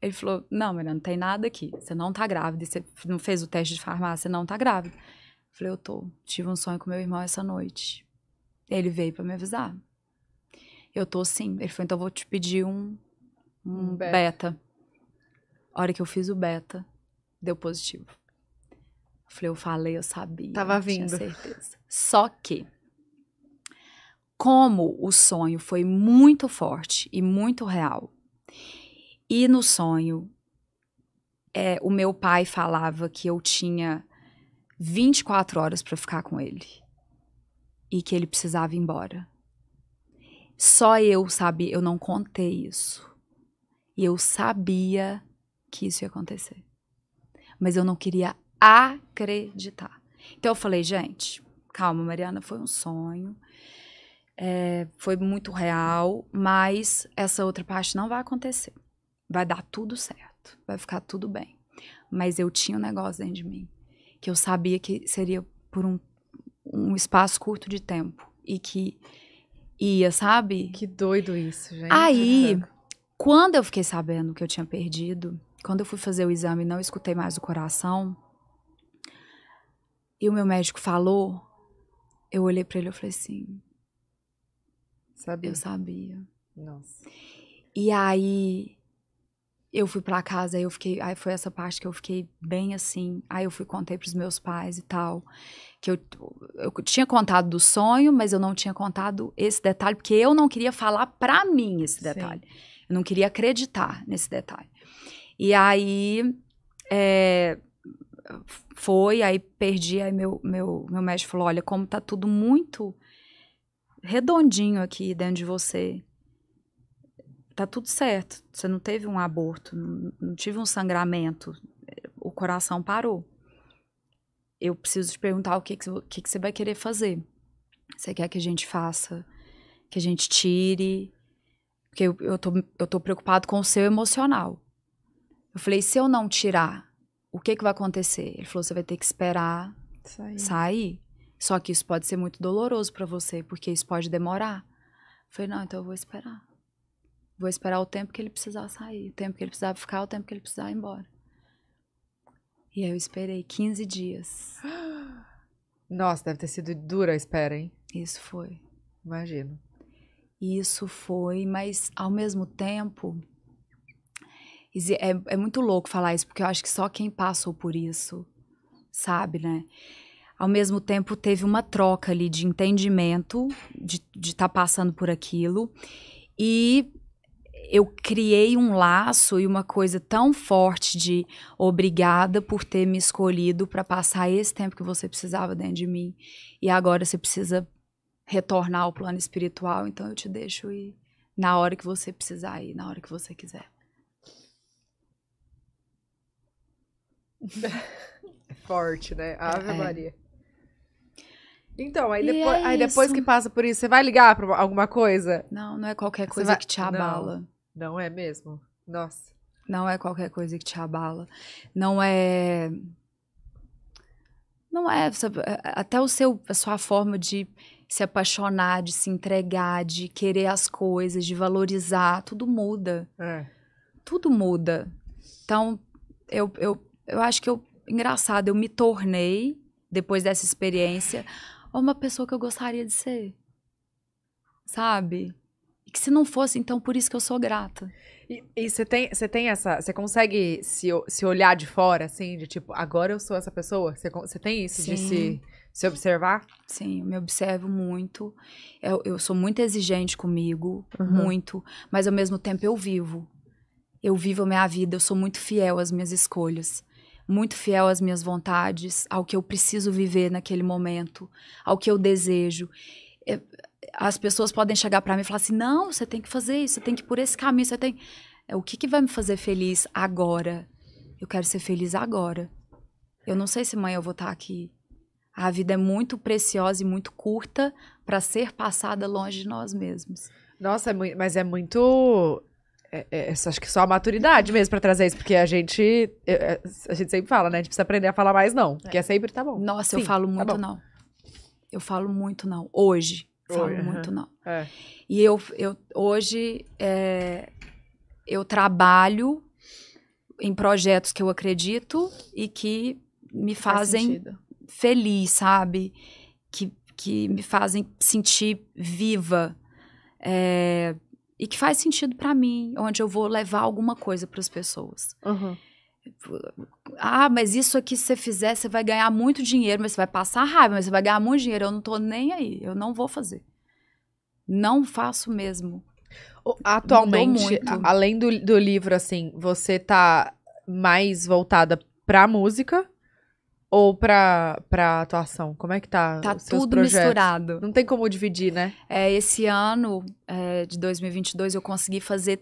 Ele falou, não, menina, não tem nada aqui, você não tá grávida, você não fez o teste de farmácia, não tá grávida. Eu falei, eu tô, tive um sonho com meu irmão essa noite. Ele veio para me avisar. Eu tô sim. Ele falou, então eu vou te pedir um, um, um beta. beta. A hora que eu fiz o beta, deu positivo. Eu falei, eu falei, eu sabia. Tava vindo. Tinha certeza. Só que, como o sonho foi muito forte e muito real, e no sonho, é, o meu pai falava que eu tinha 24 horas para ficar com ele e que ele precisava ir embora. Só eu sabia, eu não contei isso. E eu sabia que isso ia acontecer. Mas eu não queria acreditar. Então eu falei, gente, calma, Mariana, foi um sonho. É, foi muito real, mas essa outra parte não vai acontecer. Vai dar tudo certo, vai ficar tudo bem. Mas eu tinha um negócio dentro de mim que eu sabia que seria por um, um espaço curto de tempo e que ia, sabe? Que doido isso, gente. Aí, quando eu fiquei sabendo que eu tinha perdido, quando eu fui fazer o exame e não escutei mais o coração, e o meu médico falou, eu olhei para ele e falei assim. Sabia. Eu sabia. Nossa. E aí eu fui para casa, aí eu fiquei, aí foi essa parte que eu fiquei bem assim. Aí eu fui contei para os meus pais e tal, que eu, eu tinha contado do sonho, mas eu não tinha contado esse detalhe porque eu não queria falar para mim esse detalhe. Sim. Eu não queria acreditar nesse detalhe. E aí é, foi, aí perdi, aí meu, meu, meu médico falou, olha, como tá tudo muito redondinho aqui dentro de você, tá tudo certo, você não teve um aborto, não, não tive um sangramento, o coração parou. Eu preciso te perguntar o que, que, que, que você vai querer fazer. Você quer que a gente faça, que a gente tire, porque eu, eu, tô, eu tô preocupado com o seu emocional. Eu falei, se eu não tirar o que, que vai acontecer? Ele falou: você vai ter que esperar sair. sair. Só que isso pode ser muito doloroso para você, porque isso pode demorar. Eu falei: não, então eu vou esperar. Vou esperar o tempo que ele precisar sair, o tempo que ele precisar ficar, o tempo que ele precisar ir embora. E aí eu esperei 15 dias. Nossa, deve ter sido dura a espera, hein? Isso foi. Imagino. Isso foi, mas ao mesmo tempo é, é muito louco falar isso, porque eu acho que só quem passou por isso sabe, né? Ao mesmo tempo, teve uma troca ali de entendimento de estar tá passando por aquilo. E eu criei um laço e uma coisa tão forte de obrigada por ter me escolhido para passar esse tempo que você precisava dentro de mim. E agora você precisa retornar ao plano espiritual, então eu te deixo ir na hora que você precisar ir, na hora que você quiser. Forte, né? Ave é. é. Maria. Então, aí, depo é aí depois que passa por isso, você vai ligar pra alguma coisa? Não, não é qualquer coisa vai... que te abala. Não, não é mesmo? Nossa. Não é qualquer coisa que te abala. Não é. Não é. Sabe, é, é, até o seu, a sua forma de se apaixonar, de se entregar, de querer as coisas, de valorizar, tudo muda. É. Tudo muda. Então, eu, eu eu acho que eu. Engraçado, eu me tornei, depois dessa experiência, uma pessoa que eu gostaria de ser. Sabe? E que se não fosse, então por isso que eu sou grata. E você tem, você tem essa. Você consegue se, se olhar de fora, assim, de tipo, agora eu sou essa pessoa? Você tem isso Sim. de se, se observar? Sim, eu me observo muito. Eu, eu sou muito exigente comigo, uhum. muito. Mas ao mesmo tempo eu vivo. Eu vivo a minha vida, eu sou muito fiel às minhas escolhas muito fiel às minhas vontades, ao que eu preciso viver naquele momento, ao que eu desejo. É, as pessoas podem chegar para mim e falar assim: não, você tem que fazer isso, você tem que ir por esse caminho, você tem. É, o que, que vai me fazer feliz agora? Eu quero ser feliz agora. Eu não sei se amanhã eu vou estar tá aqui. A vida é muito preciosa e muito curta para ser passada longe de nós mesmos. Nossa, é mas é muito é, é, acho que só a maturidade mesmo para trazer isso, porque a gente, é, a gente sempre fala, né? A gente precisa aprender a falar mais não, porque é, é sempre tá bom. Nossa, Sim, eu falo tá muito tá não. Eu falo muito não. Hoje, Hoje falo uhum. muito não. É. E eu, eu hoje é, eu trabalho em projetos que eu acredito e que me fazem feliz, sabe? Que, que me fazem sentir viva. É, e que faz sentido para mim, onde eu vou levar alguma coisa para as pessoas. Uhum. Ah, mas isso aqui se você fizer, você vai ganhar muito dinheiro, mas você vai passar raiva, mas você vai ganhar muito dinheiro. Eu não tô nem aí, eu não vou fazer. Não faço mesmo. Atualmente, além do, do livro, assim, você tá mais voltada pra música? ou pra, pra atuação? Como é que tá? Tá tudo projetos? misturado. Não tem como dividir, né? É, esse ano é, de 2022 eu consegui fazer.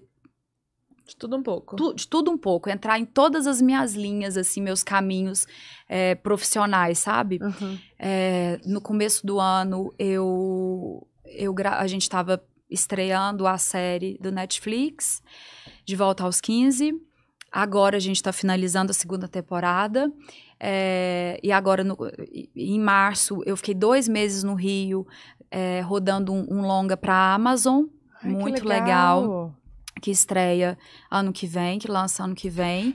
De tudo um pouco. Tu, de tudo um pouco. Entrar em todas as minhas linhas, assim, meus caminhos é, profissionais, sabe? Uhum. É, no começo do ano, eu, eu a gente tava estreando a série do Netflix, De Volta aos 15. Agora a gente está finalizando a segunda temporada. É, e agora, no, em março, eu fiquei dois meses no Rio, é, rodando um, um longa para a Amazon. Ai, muito que legal. legal. Que estreia ano que vem, que lança ano que vem.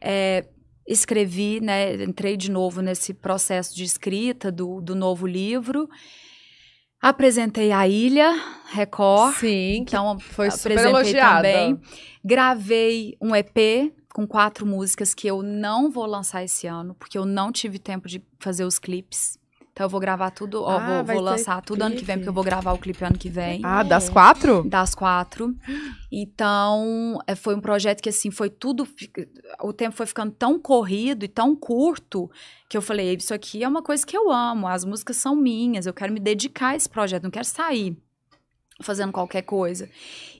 É, escrevi, né, entrei de novo nesse processo de escrita do, do novo livro. Apresentei a Ilha Record. Sim, então foi super apresentei elogiada. também. Gravei um EP com quatro músicas que eu não vou lançar esse ano, porque eu não tive tempo de fazer os clipes. Então eu vou gravar tudo, ó, ah, vou, vou lançar tudo clipe. ano que vem, porque eu vou gravar o clipe ano que vem. Ah, das quatro? Das quatro. Então, eh, foi um projeto que assim, foi tudo. O tempo foi ficando tão corrido e tão curto que eu falei, isso aqui é uma coisa que eu amo, as músicas são minhas, eu quero me dedicar a esse projeto, não quero sair fazendo qualquer coisa.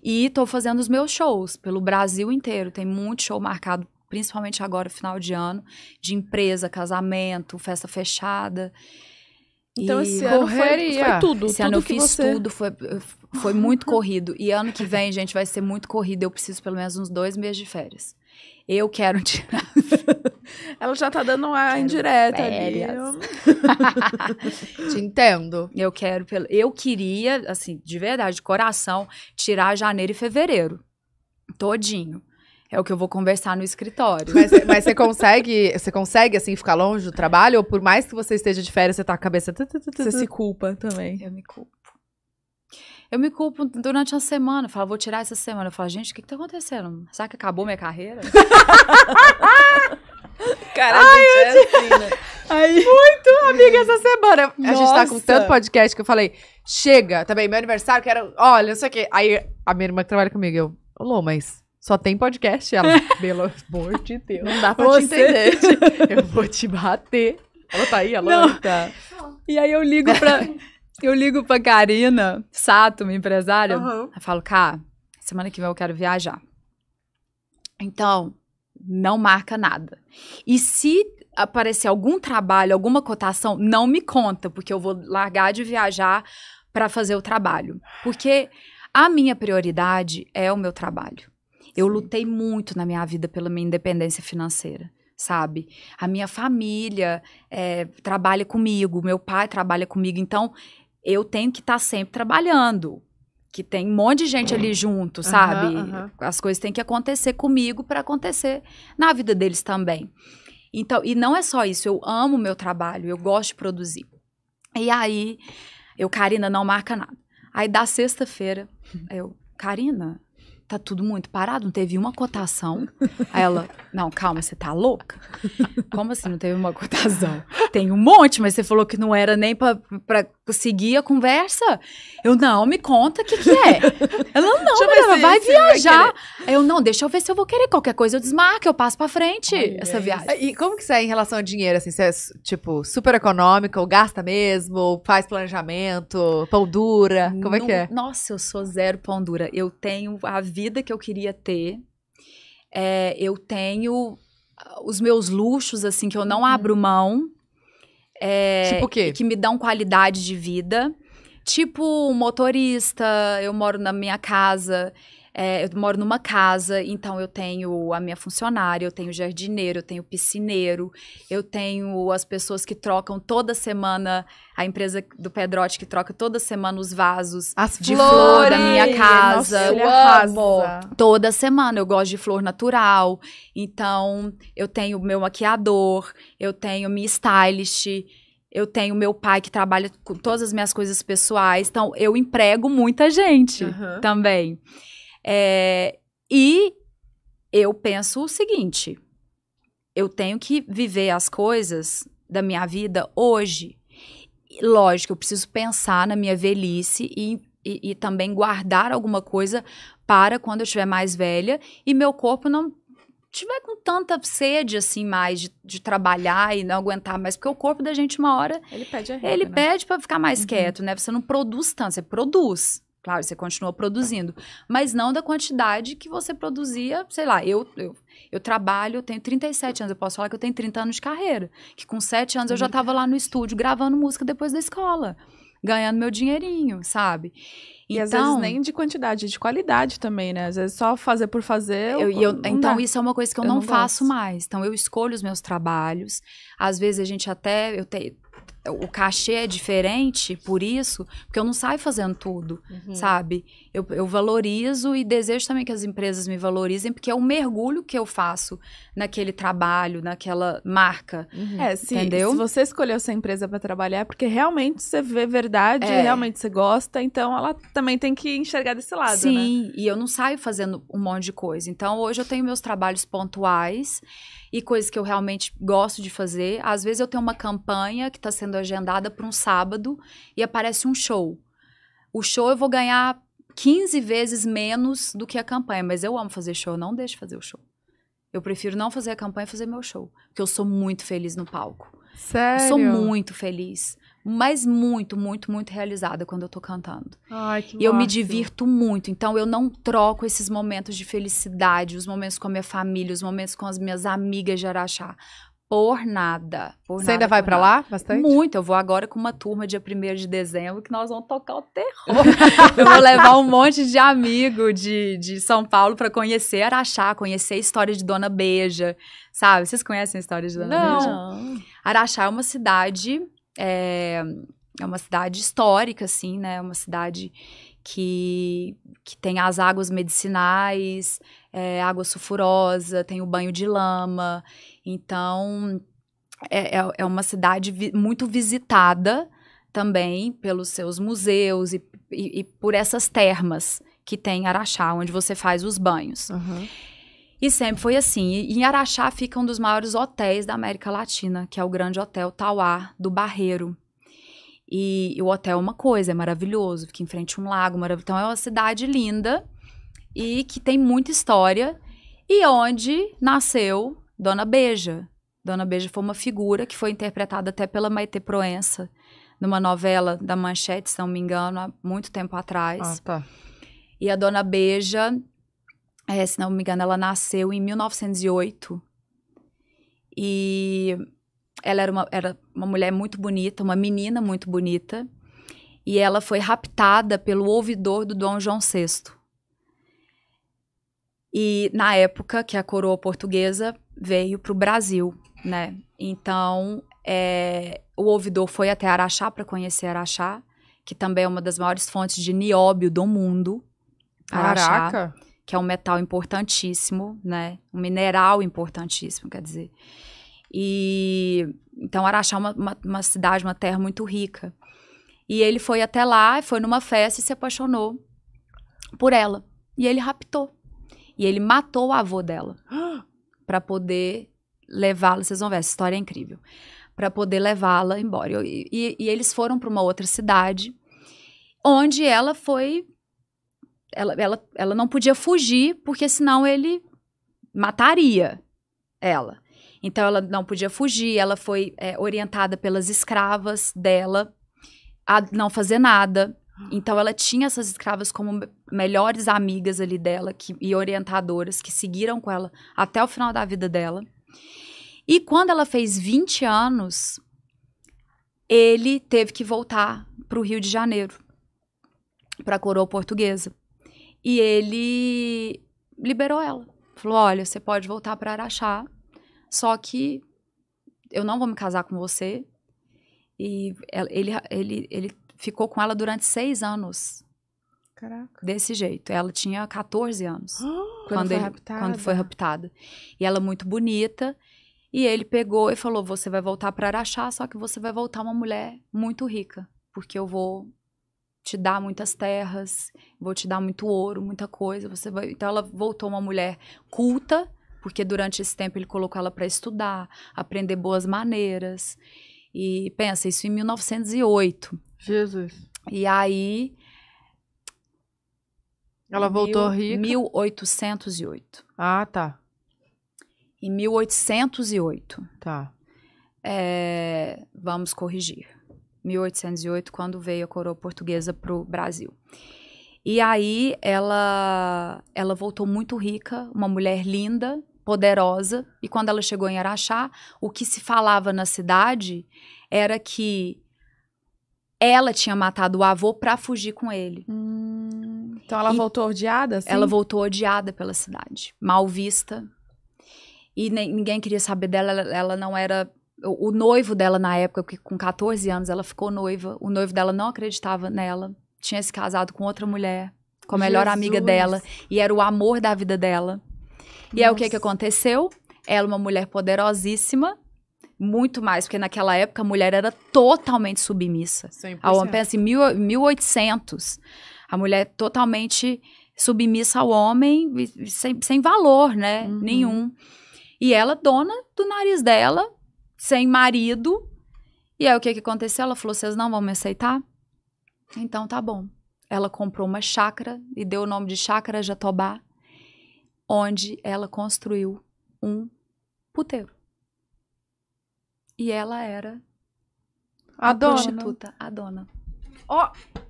E tô fazendo os meus shows pelo Brasil inteiro. Tem muito show marcado, principalmente agora, final de ano, de empresa, casamento, festa fechada. Então, e esse ano foi, foi tudo. Esse tudo ano eu fiz você... tudo, foi, foi muito corrido. E ano que vem, gente, vai ser muito corrido. Eu preciso pelo menos uns dois meses de férias. Eu quero tirar. Ela já tá dando uma indireta férias. ali. Te entendo. Eu quero pelo, eu queria, assim, de verdade, de coração, tirar janeiro e fevereiro. Todinho. É o que eu vou conversar no escritório. Mas, mas você consegue, você consegue assim ficar longe do trabalho ou por mais que você esteja de férias, você tá com a cabeça, você se culpa também. Eu me culpo. Eu me culpo durante a semana. Eu falo, vou tirar essa semana. Eu falo, gente, o que, que tá acontecendo? Será que acabou minha carreira? Cara, Ai, a gente é te... assim, né? Muito, amiga, essa semana. Nossa. A gente tá com tanto podcast que eu falei, chega, também, meu aniversário, quero. Olha, não sei o quê. Aí a minha irmã que trabalha comigo, eu, alô, mas só tem podcast. Ela, pelo amor de Deus. Não dá pra Você... te entender. eu vou te bater. Ela tá aí, ela Tá. E aí eu ligo pra eu ligo pra Karina Sato, minha empresária. Uhum. Eu falo, cá, semana que vem eu quero viajar. Então, não marca nada. E se aparecer algum trabalho, alguma cotação, não me conta, porque eu vou largar de viajar para fazer o trabalho. Porque a minha prioridade é o meu trabalho. Eu Sim. lutei muito na minha vida pela minha independência financeira sabe? A minha família é, trabalha comigo, meu pai trabalha comigo, então eu tenho que estar tá sempre trabalhando. Que tem um monte de gente ali junto, sabe? uhum. As coisas têm que acontecer comigo para acontecer na vida deles também. Então, e não é só isso, eu amo meu trabalho, eu gosto de produzir. E aí, eu, Karina, não marca nada. Aí, da sexta-feira, eu, Karina, tá tudo muito parado, não teve uma cotação. Aí ela, não, calma, você tá louca? Como assim não teve uma cotação? Tem um monte, mas você falou que não era nem pra, pra seguir a conversa? Eu, não, me conta o que, que é. Ela, não, Mariana, vai viajar. Vai eu, não, deixa eu ver se eu vou querer. Qualquer coisa eu desmarco, eu passo pra frente Ai, essa é viagem. E como que você é em relação ao dinheiro, assim? Você é, tipo, super econômica, ou gasta mesmo, ou faz planejamento, pão dura? Como é que é? Nossa, eu sou zero pão dura. Eu tenho a vida que eu queria ter. É, eu tenho ah, os meus luxos, assim, que eu não abro uhum. mão. É, tipo o quê? Que me dão qualidade de vida. Tipo motorista, eu moro na minha casa. É, eu moro numa casa, então eu tenho a minha funcionária, eu tenho o jardineiro, eu tenho o piscineiro, eu tenho as pessoas que trocam toda semana, a empresa do Pedrote que troca toda semana os vasos as de flor da minha casa. Nossa, eu amo. Toda semana eu gosto de flor natural, então eu tenho meu maquiador, eu tenho minha stylist, eu tenho meu pai que trabalha com todas as minhas coisas pessoais. Então, eu emprego muita gente uhum. também. É, e eu penso o seguinte: eu tenho que viver as coisas da minha vida hoje. Lógico, eu preciso pensar na minha velhice e, e, e também guardar alguma coisa para quando eu estiver mais velha e meu corpo não tiver com tanta sede assim mais de, de, trabalhar e não aguentar mais, porque o corpo da gente uma hora ele pede a ele né? pede para ficar mais uhum. quieto, né? Você não produz tanto, você produz, Claro, você continua produzindo, mas não da quantidade que você produzia, sei lá, eu, eu, eu trabalho, eu tenho 37 anos, eu posso falar que eu tenho 30 anos de carreira, que com 7 anos eu já estava uhum. lá no estúdio gravando música depois da escola, ganhando meu dinheirinho, sabe? E então, às vezes então nem de quantidade, de qualidade também, né? Às vezes só fazer por fazer. Eu, eu, então, dá. isso é uma coisa que eu, eu não, não faço mais. Então, eu escolho os meus trabalhos. Às vezes a gente até. Eu te, o cachê é diferente por isso, porque eu não saio fazendo tudo, uhum. sabe? Eu, eu valorizo e desejo também que as empresas me valorizem, porque é o mergulho que eu faço naquele trabalho, naquela marca. Uhum. É, se, entendeu? se você escolheu essa empresa para trabalhar, porque realmente você vê verdade, é. realmente você gosta, então ela também tem que enxergar desse lado, Sim, né? e eu não saio fazendo um monte de coisa. Então hoje eu tenho meus trabalhos pontuais e coisas que eu realmente gosto de fazer. Às vezes eu tenho uma campanha que está sendo sendo agendada para um sábado e aparece um show. O show eu vou ganhar 15 vezes menos do que a campanha, mas eu amo fazer show, eu não deixo fazer o show. Eu prefiro não fazer a campanha e fazer meu show, porque eu sou muito feliz no palco. Sério? Eu sou muito feliz mas muito, muito, muito realizada quando eu tô cantando. Ai, que e eu me divirto muito, então eu não troco esses momentos de felicidade, os momentos com a minha família, os momentos com as minhas amigas de Araxá, por nada. Por Você nada, ainda vai para lá bastante? Muito. Eu vou agora com uma turma dia 1 de dezembro que nós vamos tocar o terror. eu vou levar um monte de amigo de, de São Paulo para conhecer Araxá, conhecer a história de Dona Beja, sabe? Vocês conhecem a história de Dona Não. Beja? Não. Araxá é uma cidade... É, é uma cidade histórica, assim, né? Uma cidade que, que tem as águas medicinais, é, água sulfurosa, tem o banho de lama. Então, é, é, é uma cidade vi muito visitada também pelos seus museus e, e, e, por essas termas que tem em Araxá, onde você faz os banhos. Uhum. E sempre foi assim. E em Araxá fica um dos maiores hotéis da América Latina, que é o Grande Hotel Tauá do Barreiro. E, e o hotel é uma coisa, é maravilhoso, fica em frente a um lago maravilhoso. Então é uma cidade linda e que tem muita história e onde nasceu Dona Beja. Dona Beja foi uma figura que foi interpretada até pela Maite Proença, numa novela da Manchete, se não me engano, há muito tempo atrás. Ah, tá. E a Dona Beja, é, se não me engano, ela nasceu em 1908. E ela era uma, era uma mulher muito bonita, uma menina muito bonita. E ela foi raptada pelo ouvidor do Dom João VI. E na época que a coroa portuguesa veio para o Brasil, né? Então, é, o ouvidor foi até Araxá para conhecer Araxá, que também é uma das maiores fontes de nióbio do mundo. Araxá, que é um metal importantíssimo, né? Um mineral importantíssimo, quer dizer. E então Araxá é uma, uma, uma cidade, uma terra muito rica. E ele foi até lá, foi numa festa e se apaixonou por ela. E ele raptou. E ele matou o avô dela. para poder levá-la. Vocês vão ver, essa história é incrível. Para poder levá-la embora. E, e, e eles foram para uma outra cidade, onde ela foi. Ela, ela, ela não podia fugir, porque senão ele mataria ela. Então ela não podia fugir, ela foi é, orientada pelas escravas dela a não fazer nada. Então ela tinha essas escravas como melhores amigas ali dela que, e orientadoras que seguiram com ela até o final da vida dela. E quando ela fez 20 anos, ele teve que voltar para o Rio de Janeiro, para a coroa portuguesa. E ele liberou ela. Falou: olha, você pode voltar para Araxá, só que eu não vou me casar com você. E ele, ele, ele ficou com ela durante seis anos. Caraca. Desse jeito. Ela tinha 14 anos. Oh, quando, quando, foi ele, raptada. quando foi raptada. E ela é muito bonita. E ele pegou e falou: Você vai voltar para Araxá, só que você vai voltar uma mulher muito rica, porque eu vou te dar muitas terras, vou te dar muito ouro, muita coisa. Você vai... Então ela voltou uma mulher culta, porque durante esse tempo ele colocou ela para estudar, aprender boas maneiras. E pensa, isso em 1908. Jesus. E aí. Ela voltou mil, rica? 1808. Ah, tá. Em 1808. Tá. É, vamos corrigir. 1808, quando veio a coroa portuguesa para o Brasil. E aí ela, ela voltou muito rica, uma mulher linda, poderosa. E quando ela chegou em Araxá, o que se falava na cidade era que ela tinha matado o avô para fugir com ele. Hum, então ela e voltou odiada? Assim? Ela voltou odiada pela cidade, mal vista. E ninguém queria saber dela, ela, ela não era. O, o noivo dela na época, que com 14 anos ela ficou noiva, o noivo dela não acreditava nela, tinha se casado com outra mulher, com a melhor Jesus. amiga dela, e era o amor da vida dela. E Nossa. aí o que, que aconteceu? Ela, é uma mulher poderosíssima, muito mais, porque naquela época a mulher era totalmente submissa. 100%. É ao homem, pensa em 1800, a mulher totalmente submissa ao homem, sem, sem valor, né, uhum. nenhum. E ela, dona do nariz dela, sem marido, e aí o que, que aconteceu? Ela falou, vocês não vão me aceitar? Então tá bom. Ela comprou uma chácara e deu o nome de Chácara Jatobá, onde ela construiu um puteiro. E ela era a, dona. prostituta, a dona. Ó, oh,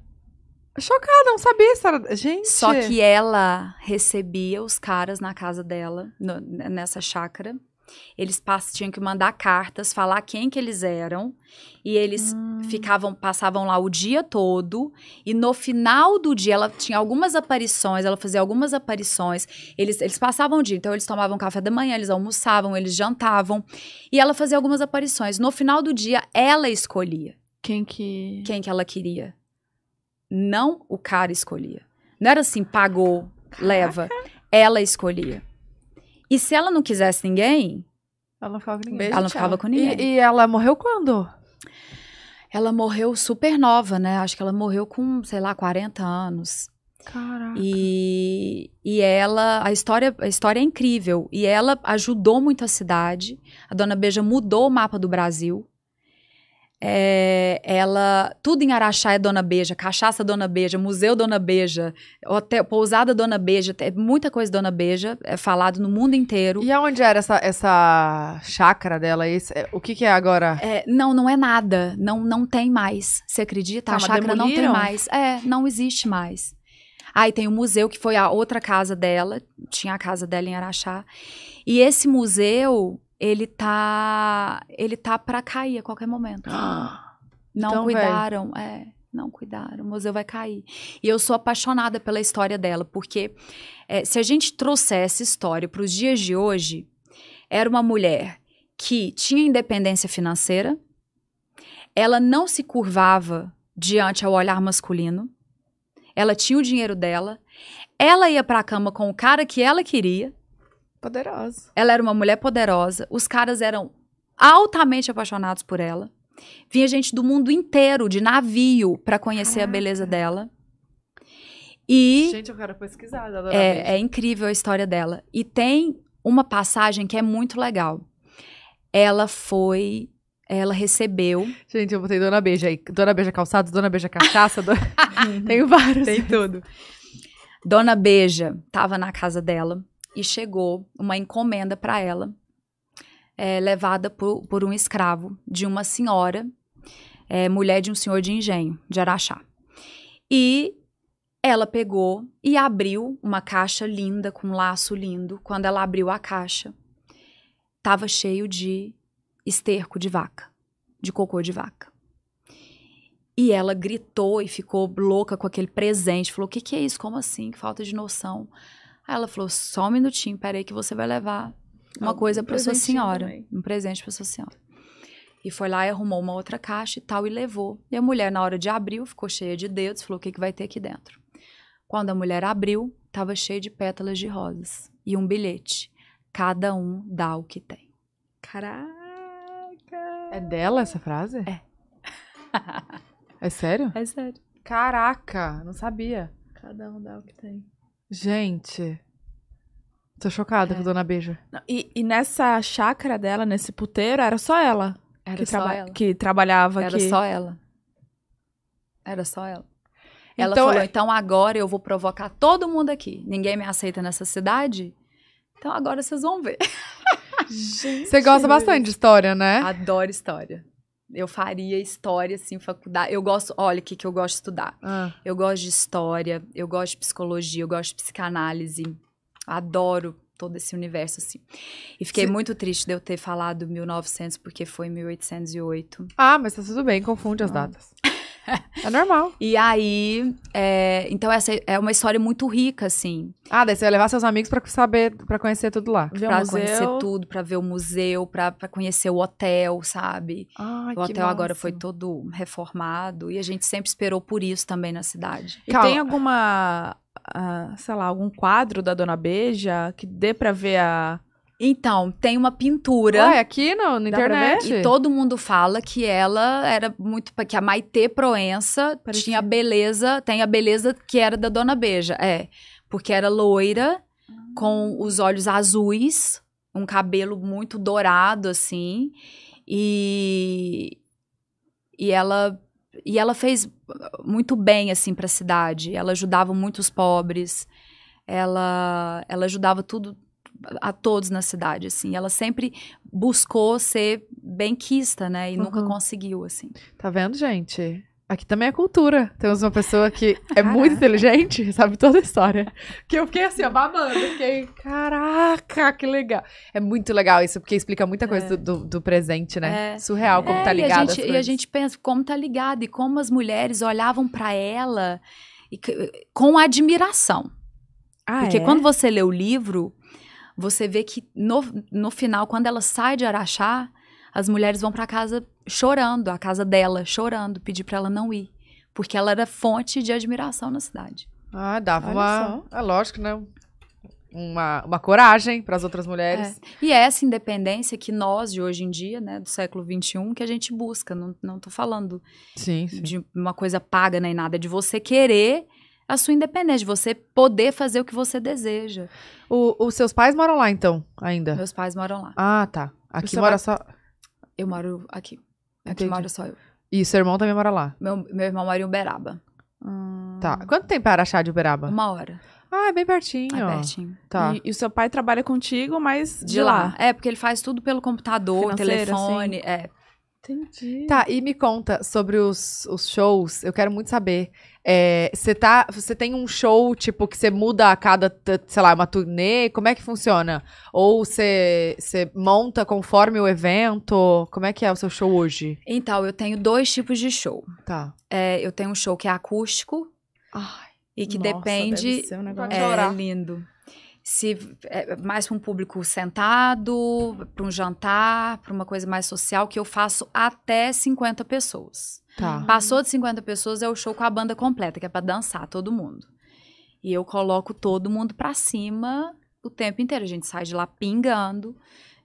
chocada, não sabia isso. Gente. Só que ela recebia os caras na casa dela, no, nessa chácara. Eles tinham que mandar cartas, falar quem que eles eram, e eles hum. ficavam, passavam lá o dia todo, e no final do dia ela tinha algumas aparições, ela fazia algumas aparições. Eles, eles passavam o dia, então eles tomavam café da manhã, eles almoçavam, eles jantavam, e ela fazia algumas aparições. No final do dia ela escolhia quem que quem que ela queria. Não o cara escolhia. Não era assim, pagou, Caraca. leva. Ela escolhia. E se ela não quisesse ninguém. Ela não ficava com ninguém. Beijo, ela não ficava com ninguém. E, e, ela morreu quando? Ela morreu super nova, né? Acho que ela morreu com, sei lá, 40 anos. Caraca. E, e ela, a história, a história é incrível. E ela ajudou muito a cidade. A dona Beja mudou o mapa do Brasil. É, ela, tudo em Araxá é Dona Beja, Cachaça Dona Beja, Museu Dona Beja, hotel, Pousada Dona Beja, é muita coisa Dona Beja, é falado no mundo inteiro. E aonde era essa, essa chácara dela? Esse, é, o que, que é agora? É, não, não é nada, não, não tem mais, você acredita? Tá, a chácara não tem mais, é, não existe mais. Aí ah, tem o museu, que foi a outra casa dela, tinha a casa dela em Araxá, e esse museu ele tá ele tá para cair a qualquer momento. não então cuidaram, é, não cuidaram. O museu vai cair. E eu sou apaixonada pela história dela, porque é, se a gente trouxer essa história para os dias de hoje, era uma mulher que tinha independência financeira, ela não se curvava diante ao olhar masculino, ela tinha o dinheiro dela, ela ia para a cama com o cara que ela queria Poderosa. Ela era uma mulher poderosa, os caras eram altamente apaixonados por ela. Vinha gente do mundo inteiro de navio para conhecer Caraca. a beleza dela. E gente, eu quero pesquisar. é, é incrível a história dela. E tem uma passagem que é muito legal. Ela foi ela recebeu. Gente, eu botei Dona Beija aí. Dona Beija Calçados, Dona Beija Cachaça. do... Tenho vários. Tem tudo. Dona Beija estava na casa dela e chegou uma encomenda para ela, é, levada por, por, um escravo de uma senhora, é, mulher de um senhor de engenho, de Araxá. E ela pegou e abriu uma caixa linda, com um laço lindo. Quando ela abriu a caixa, estava cheio de esterco de vaca, de cocô de vaca. E ela gritou e ficou louca com aquele presente. Falou: O que, que é isso? Como assim? Que falta de noção. Aí ela falou: só um minutinho, peraí, que você vai levar uma ah, coisa para sua senhora. Também. Um presente para sua senhora. E foi lá e arrumou uma outra caixa e tal, e levou. E a mulher, na hora de abrir, ficou cheia de dedos, falou: o que, que vai ter aqui dentro? Quando a mulher abriu, estava cheia de pétalas de rosas e um bilhete. Cada um dá o que tem. Caraca! É dela essa frase? É. é sério? É sério. Caraca, não sabia. Cada um dá o que tem. Gente. Tô chocada é. com a Dona Beija. e, e, nessa chácara dela, nesse puteiro, era só ela. Era que, só traba ela. que trabalhava Era só ela. Era só ela. Ela então, falou: é- então agora eu vou provocar todo mundo aqui. Ninguém me aceita nessa cidade. Então agora vocês vão ver. Gente. Você gosta bastante de história, né? Adoro história eu faria história, assim, faculdade. Eu gosto, olha o que, que eu gosto de estudar. Ah. Eu gosto de história, eu gosto de psicologia, eu gosto de psicanálise. Adoro todo esse universo, assim. E fiquei muito triste de eu ter falado 1900, porque foi 1808. Ah, mas tá tudo bem, confunde as ah. datas. É normal. e aí, é, então essa é uma história muito rica, assim. Ah, daí você vai levar seus amigos para saber, para conhecer tudo lá. Ver pra conhecer tudo, para ver o museu, para conhecer o hotel, sabe? Ai, o hotel agora foi todo reformado e a gente sempre esperou por isso também na cidade. E Calma. tem alguma, ah, sei lá, algum quadro da Dona Beja que dê para ver a então, tem uma pintura. Ué, aqui no, na internet. E todo mundo fala que ela era muito. Que a Maitê Proença tinha a beleza. Tem a beleza que era da Dona Beja, É. Porque era loira, ah. com os olhos azuis, um cabelo muito dourado, assim. E. E ela. E ela fez muito bem, assim, para a cidade. Ela ajudava muito os pobres ela ela ajudava tudo a todos na cidade, assim. Ela sempre buscou ser benquista, né? E uhum. nunca conseguiu, assim. Tá vendo, gente? Aqui também é cultura. Temos uma pessoa que é caraca. muito inteligente, sabe toda a história. Que eu fiquei assim, ó, babando. Fiquei, caraca, que legal. É muito legal isso, porque explica muita coisa é. do, do, do, presente, né? É. Surreal como tá é, tá ligado. E a, gente, e a gente pensa como tá ligado e como as mulheres olhavam para ela e, com admiração. Ah, Porque é? quando você lê o livro, você vê que no, no final, quando ela sai de Araxá, as mulheres vão para casa chorando, a casa dela, chorando, pedir para ela não ir, porque ela era fonte de admiração na cidade. Ah, dava Olha uma. Só. É lógico, né? Uma, uma coragem para as outras mulheres. É. E é essa independência que nós, de hoje em dia, né, do século XXI, que a gente busca. Não, não falando sim, sim. de uma coisa paga nem nada, é de você querer a sua independência, você poder fazer o que você deseja. O, os seus pais moram lá, então, ainda? Meus pais moram lá. Ah, tá. Aqui mora só. Eu moro aqui. Aqui mora só eu. E seu irmão também mora lá? Meu, meu irmão mora em Uberaba. Hum... Tá. Quanto tempo é Araxá de Uberaba? Uma hora. Ah, é bem pertinho. É pertinho. Tá. E, e o seu pai trabalha contigo, mas de, de lá. lá. É, porque ele faz tudo pelo computador, assim? telefone. Assim. É. Entendi. Tá, e me conta sobre os, os shows. Eu quero muito saber. É, você, tá, você tem um show, tipo, que você muda a cada, sei lá, uma turnê? Como é que funciona? Ou você, você monta conforme o evento? Como é que é o seu show hoje? Então, eu tenho dois tipos de show. Tá. É, eu tenho um show que é acústico. Ai, e que nossa, depende. Deve ser um negócio. É lindo se é mais para um público sentado, para um jantar, para uma coisa mais social, que eu faço até 50 pessoas. Tá. Passou de 50 pessoas é o show com a banda completa, que é para dançar todo mundo. E eu coloco todo mundo para cima o tempo inteiro. A gente sai de lá pingando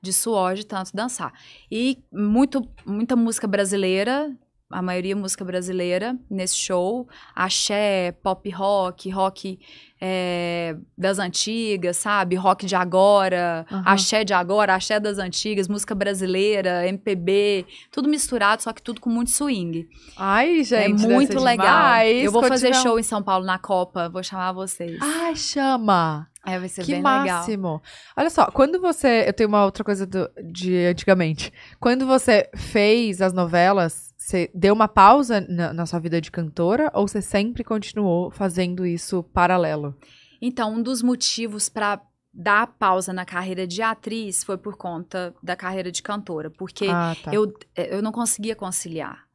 de suor de tanto dançar. E muito, muita música brasileira, a maioria música brasileira nesse show. Axé, pop rock, rock é, das antigas, sabe? Rock de agora, uhum. axé de agora, axé das antigas, música brasileira, MPB, tudo misturado, só que tudo com muito swing. Ai, é gente, é muito legal. Demais. Eu vou fazer show em São Paulo na Copa, vou chamar vocês. Ai, chama! É, vai ser que bem máximo. legal. Olha só, quando você. Eu tenho uma outra coisa do, de antigamente. Quando você fez as novelas, você deu uma pausa na, na sua vida de cantora ou você sempre continuou fazendo isso paralelo? Então, um dos motivos para dar pausa na carreira de atriz foi por conta da carreira de cantora, porque ah, tá. eu, eu não conseguia conciliar.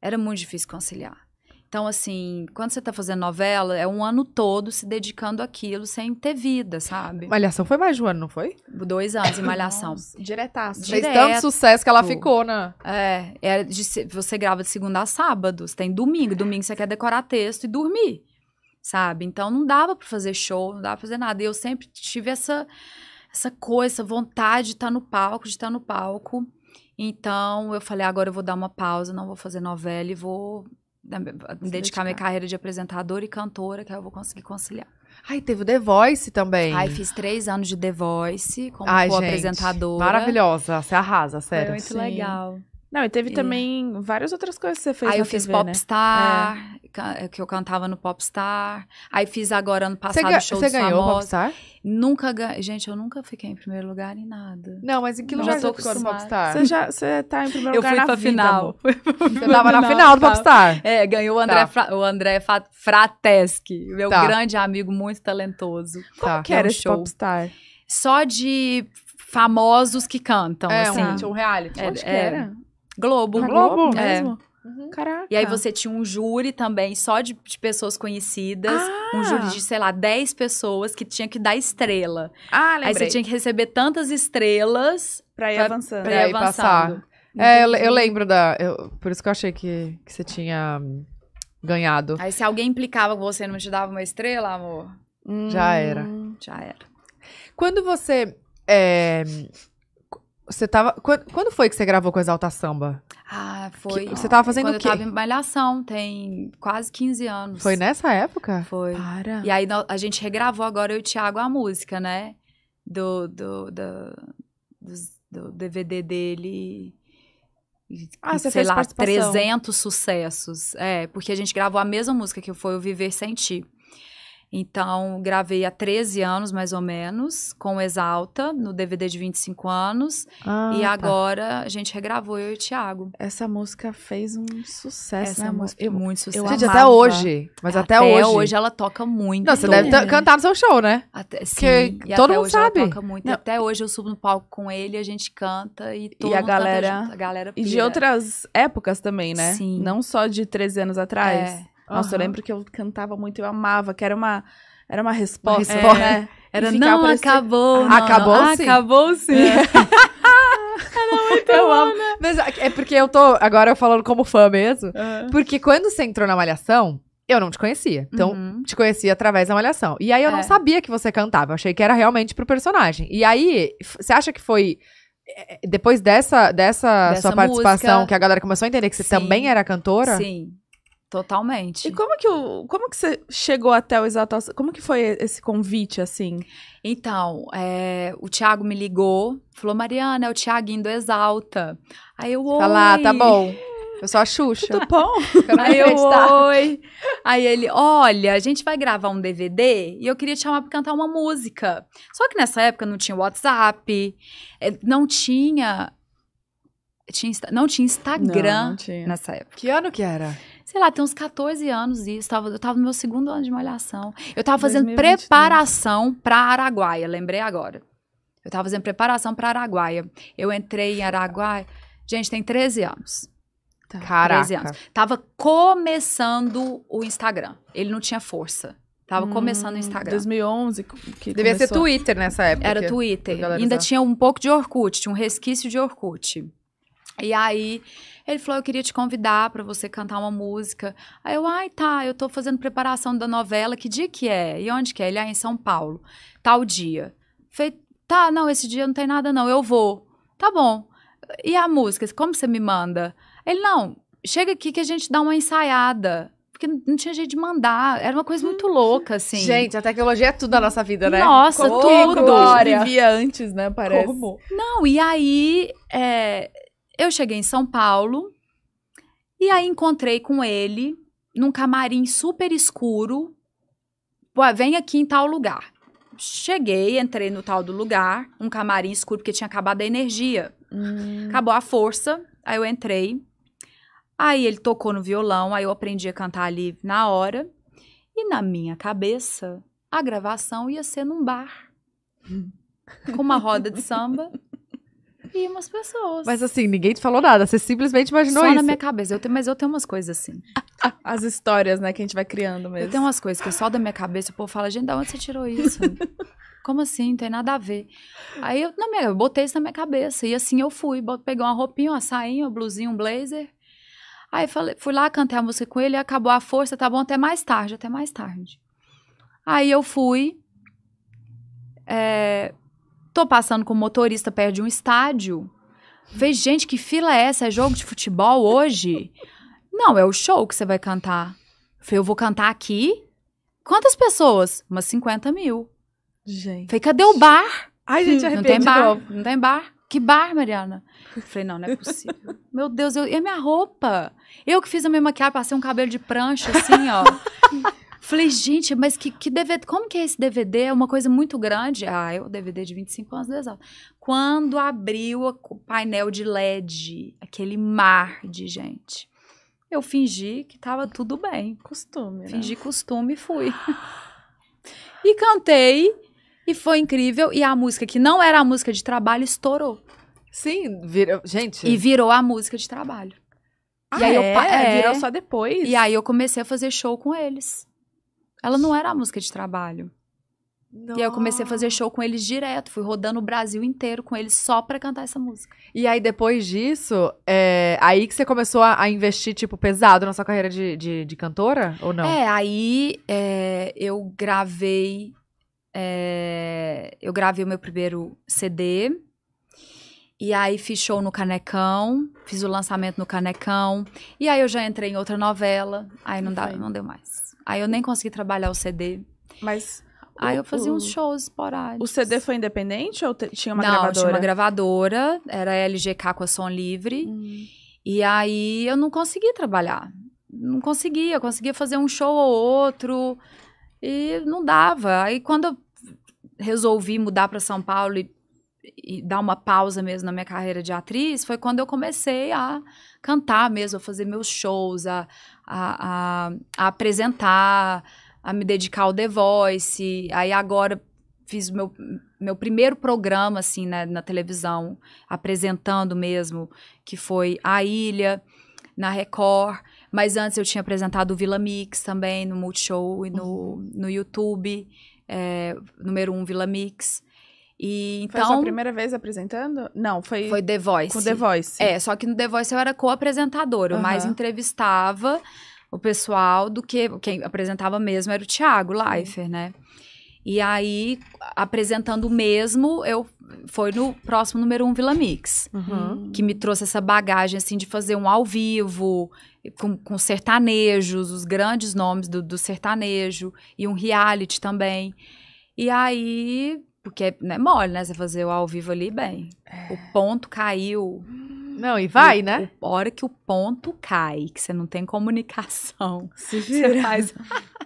Era muito difícil conciliar. Então, assim, quando você tá fazendo novela, é um ano todo se dedicando àquilo sem ter vida, sabe? Malhação foi mais de um ano, não foi? Dois anos em Malhação. Nossa, diretaço. Direto. Fez tanto sucesso que ela ficou, né? É. é de, você grava de segunda a sábado, você tem domingo. Domingo você quer decorar texto e dormir, sabe? Então, não dava para fazer show, não dava pra fazer nada. E eu sempre tive essa, essa coisa, essa vontade de estar tá no palco, de estar tá no palco. Então, eu falei, agora eu vou dar uma pausa, não vou fazer novela e vou né, dedicar minha carreira de apresentadora e cantora, que aí eu vou conseguir conciliar. Ai, teve o The Voice também. Ai, fiz três anos de The Voice como Ai, gente, apresentadora. Maravilhosa, você arrasa, sério. Foi muito Sim. legal. Não, e teve e... também várias outras coisas que você fez. Aí eu TV, fiz né? Popstar, né? é. que eu cantava no Popstar. Aí fiz agora ano passado você show Você ganhou famosos. Popstar? Nunca ganhei. Gente, eu nunca fiquei em primeiro lugar em nada. Não, mas em que lugar você ficou no Popstar? Você já você tá em primeiro eu lugar. Eu fui na pra vida, final. Você tava na final do Popstar. É, ganhou o André, tá. Fra... o André Frateschi, meu tá. grande amigo, muito talentoso. Como tá. que era esse show? Popstar? Só de famosos que cantam. É, assim. um, um é, reality. É, Onde é, que era? Globo. Na Globo é. mesmo? Uhum. Caraca. E aí você tinha um júri também, só de, de pessoas conhecidas. Ah. Um júri de, sei lá, 10 pessoas que tinha que dar estrela. Ah, lembrei. Aí você tinha que receber tantas estrelas... Pra ir pra, avançando. Pra, ir, ir avançando. Uhum. É, eu, eu, lembro da... Eu, por isso que eu achei que, que você tinha hum, ganhado. Aí se alguém implicava com você e não te dava uma estrela, amor... Hum, já era. Hum. Já era. Quando você... É, você tava. Quando foi que você gravou com Exalta Samba? Ah, foi. Que, você tava fazendo quando o quê? Eu tava em Malhação, tem quase 15 anos. Foi nessa época? Foi. Para. E aí a gente regravou agora eu e o Thiago a música, né? Do, do, do, do DVD dele. Ah, você sei lá, 300 sucessos. É, porque a gente gravou a mesma música que foi o Viver Sem Ti. Então, gravei há 13 anos, mais ou menos, com Exalta, no DVD de 25 anos. Ah, e tá. agora a gente regravou eu e o Thiago. Essa música fez um sucesso, Essa né, música eu, muito sucesso. Eu gente, amava. até hoje. Mas até, até hoje. Até hoje ela toca muito. Não, você deve cantar no seu show, né? Até, sim. Porque todo mundo sabe. Ela toca muito. Não. Até hoje eu subo no palco com ele, a gente canta e todo e a galera, a galera pira. E de outras épocas também, né? Sim. Não só de 13 anos atrás. É. Nossa, uhum. eu lembro que eu cantava muito, eu amava, que era uma, era uma resposta, é, né? Era ah, não acabou, esse... não, acabou, não, sim. acabou sim. É. muito eu amo. Né? Mas é, é porque eu tô agora falando como fã mesmo, uhum. porque quando você entrou na malhação, eu não te conhecia. Então, uhum. te conhecia através da malhação. E aí eu é. não sabia que você cantava, eu achei que era realmente pro personagem. E aí, você acha que foi é, é, depois dessa, dessa, dessa sua participação música, que a galera começou a entender que você sim, também era cantora? Sim. Totalmente. E como que, o, como que você chegou até o exato Como que foi esse convite, assim? Então, é, o Thiago me ligou, falou, Mariana, é o Thiago indo Exalta. Aí eu, oi. Tá lá, tá bom. Eu sou a Xuxa. Tudo bom? Aí eu, oi. Aí ele, olha, a gente vai gravar um DVD e eu queria te chamar pra cantar uma música. Só que nessa época não tinha WhatsApp, eh, não tinha... tinha não tinha Instagram não, não tinha. nessa época. Que ano que era? sei lá, tem uns 14 anos isso. Tava, eu tava no meu segundo ano de malhação. Eu tava fazendo 2022. preparação para Araguaia, lembrei agora. Eu tava fazendo preparação para Araguaia. Eu entrei em Araguaia, gente, tem 13 anos. Tá. Caraca. 13 anos. Tava começando o Instagram. Ele não tinha força. Tava hum, começando o Instagram. 2011 que Devia começou. ser Twitter nessa época. Era Twitter. Ainda tinha um pouco de Orkut, tinha um resquício de Orkut. E aí ele falou: Eu queria te convidar para você cantar uma música. Aí eu, ai, tá, eu tô fazendo preparação da novela, que dia que é? E onde que é? Ele, ah, em São Paulo, tal dia. Falei, tá, não, esse dia não tem nada, não, eu vou. Tá bom. E a música, como você me manda? Ele, não, chega aqui que a gente dá uma ensaiada porque não tinha jeito de mandar. Era uma coisa muito louca, assim. Gente, a tecnologia é tudo na nossa vida, né? Nossa, Como tudo. Glória. vivia antes, né? Parece. Como? Não, e aí é, eu cheguei em São Paulo e aí encontrei com ele num camarim super escuro. vem aqui em tal lugar. Cheguei, entrei no tal do lugar, um camarim escuro, porque tinha acabado a energia. Hum. Acabou a força, aí eu entrei. Aí ele tocou no violão, aí eu aprendi a cantar ali na hora. E na minha cabeça, a gravação ia ser num bar. Com uma roda de samba e umas pessoas. Mas assim, ninguém te falou nada, você simplesmente imaginou Só isso. Só na minha cabeça, eu tenho, mas eu tenho umas coisas assim. As histórias, né, que a gente vai criando mesmo. Eu tenho umas coisas que só da minha cabeça o povo fala, gente, da onde você tirou isso? Como assim? Não tem nada a ver. Aí eu, na minha, eu botei isso na minha cabeça. E assim eu fui. Peguei uma roupinha, uma sainha, uma blusinha, um blazer. Aí falei, fui lá, cantei a música com ele, acabou a força, tá bom, até mais tarde, até mais tarde. Aí eu fui. É, Tô passando com o motorista perto de um estádio. Fez gente, que fila é essa? É jogo de futebol hoje? Não, é o show que você vai cantar. Eu falei, eu vou cantar aqui? Quantas pessoas? Umas 50 mil. Gente. Falei, cadê o bar? Ai, gente, não tem bar. Não tem bar. Que bar, Mariana? Eu falei, não, não é possível. Meu Deus, eu, e a minha roupa? Eu que fiz a minha maquiagem, passei um cabelo de prancha, assim, ó. Falei, gente, mas que, que DVD? Como que é esse DVD? É uma coisa muito grande. Ah, é o DVD de 25 anos do Quando abriu o painel de LED, aquele mar de gente, eu fingi que tava tudo bem. Costume, né? Fingi costume e fui. e cantei, e foi incrível. E a música, que não era a música de trabalho, estourou. Sim, virou. Gente. E virou a música de trabalho. Ah, é? e aí é? eu é, virou é. só depois. E aí eu comecei a fazer show com eles. Ela não era a música de trabalho. Nossa. E aí eu comecei a fazer show com eles direto, fui rodando o Brasil inteiro com eles só pra cantar essa música. E aí depois disso, é aí que você começou a, a investir, tipo, pesado na sua carreira de, de, de cantora, ou não? É, aí é, eu gravei, é, eu gravei o meu primeiro CD, e aí fiz show no Canecão, fiz o lançamento no Canecão, e aí eu já entrei em outra novela, aí não, não, dá, não deu mais. Aí eu nem consegui trabalhar o CD. Mas Aí eu fazia uns shows esporádicos. O CD foi independente ou tinha uma Não, gravadora? Não, tinha uma gravadora, era LGK com a Som Livre. Hum. E aí eu não conseguia trabalhar. Não conseguia, eu conseguia fazer um show ou outro e não dava. Aí quando eu resolvi mudar para São Paulo e, e, dar uma pausa mesmo na minha carreira de atriz, foi quando eu comecei a cantar mesmo, a fazer meus shows, a, a, a, a apresentar, a me dedicar ao The Voice. Aí agora fiz meu, meu primeiro programa, assim, né, na televisão, apresentando mesmo, que foi A Ilha, na Record. Mas antes eu tinha apresentado o Vila Mix também, no Multishow e no, uhum. no YouTube. É, número um, Vila Mix. E, então, foi a sua primeira vez apresentando? Não, foi. Foi The Voice. Com The Voice. É, só que no The Voice eu era co-apresentadora, uhum. eu mais entrevistava o pessoal do que quem apresentava mesmo era o Thiago Leifert, né? E aí, apresentando mesmo, eu foi no próximo número um Vila Mix, uhum. que me trouxe essa bagagem assim de fazer um ao vivo com, com sertanejos, os grandes nomes do, do sertanejo e um reality também. E aí porque é, né, mole, né? Você fazer o ao vivo ali, bem. É. O ponto caiu. Não, e vai, né? A hora que o ponto cai, que você não tem comunicação. Se gira Você faz.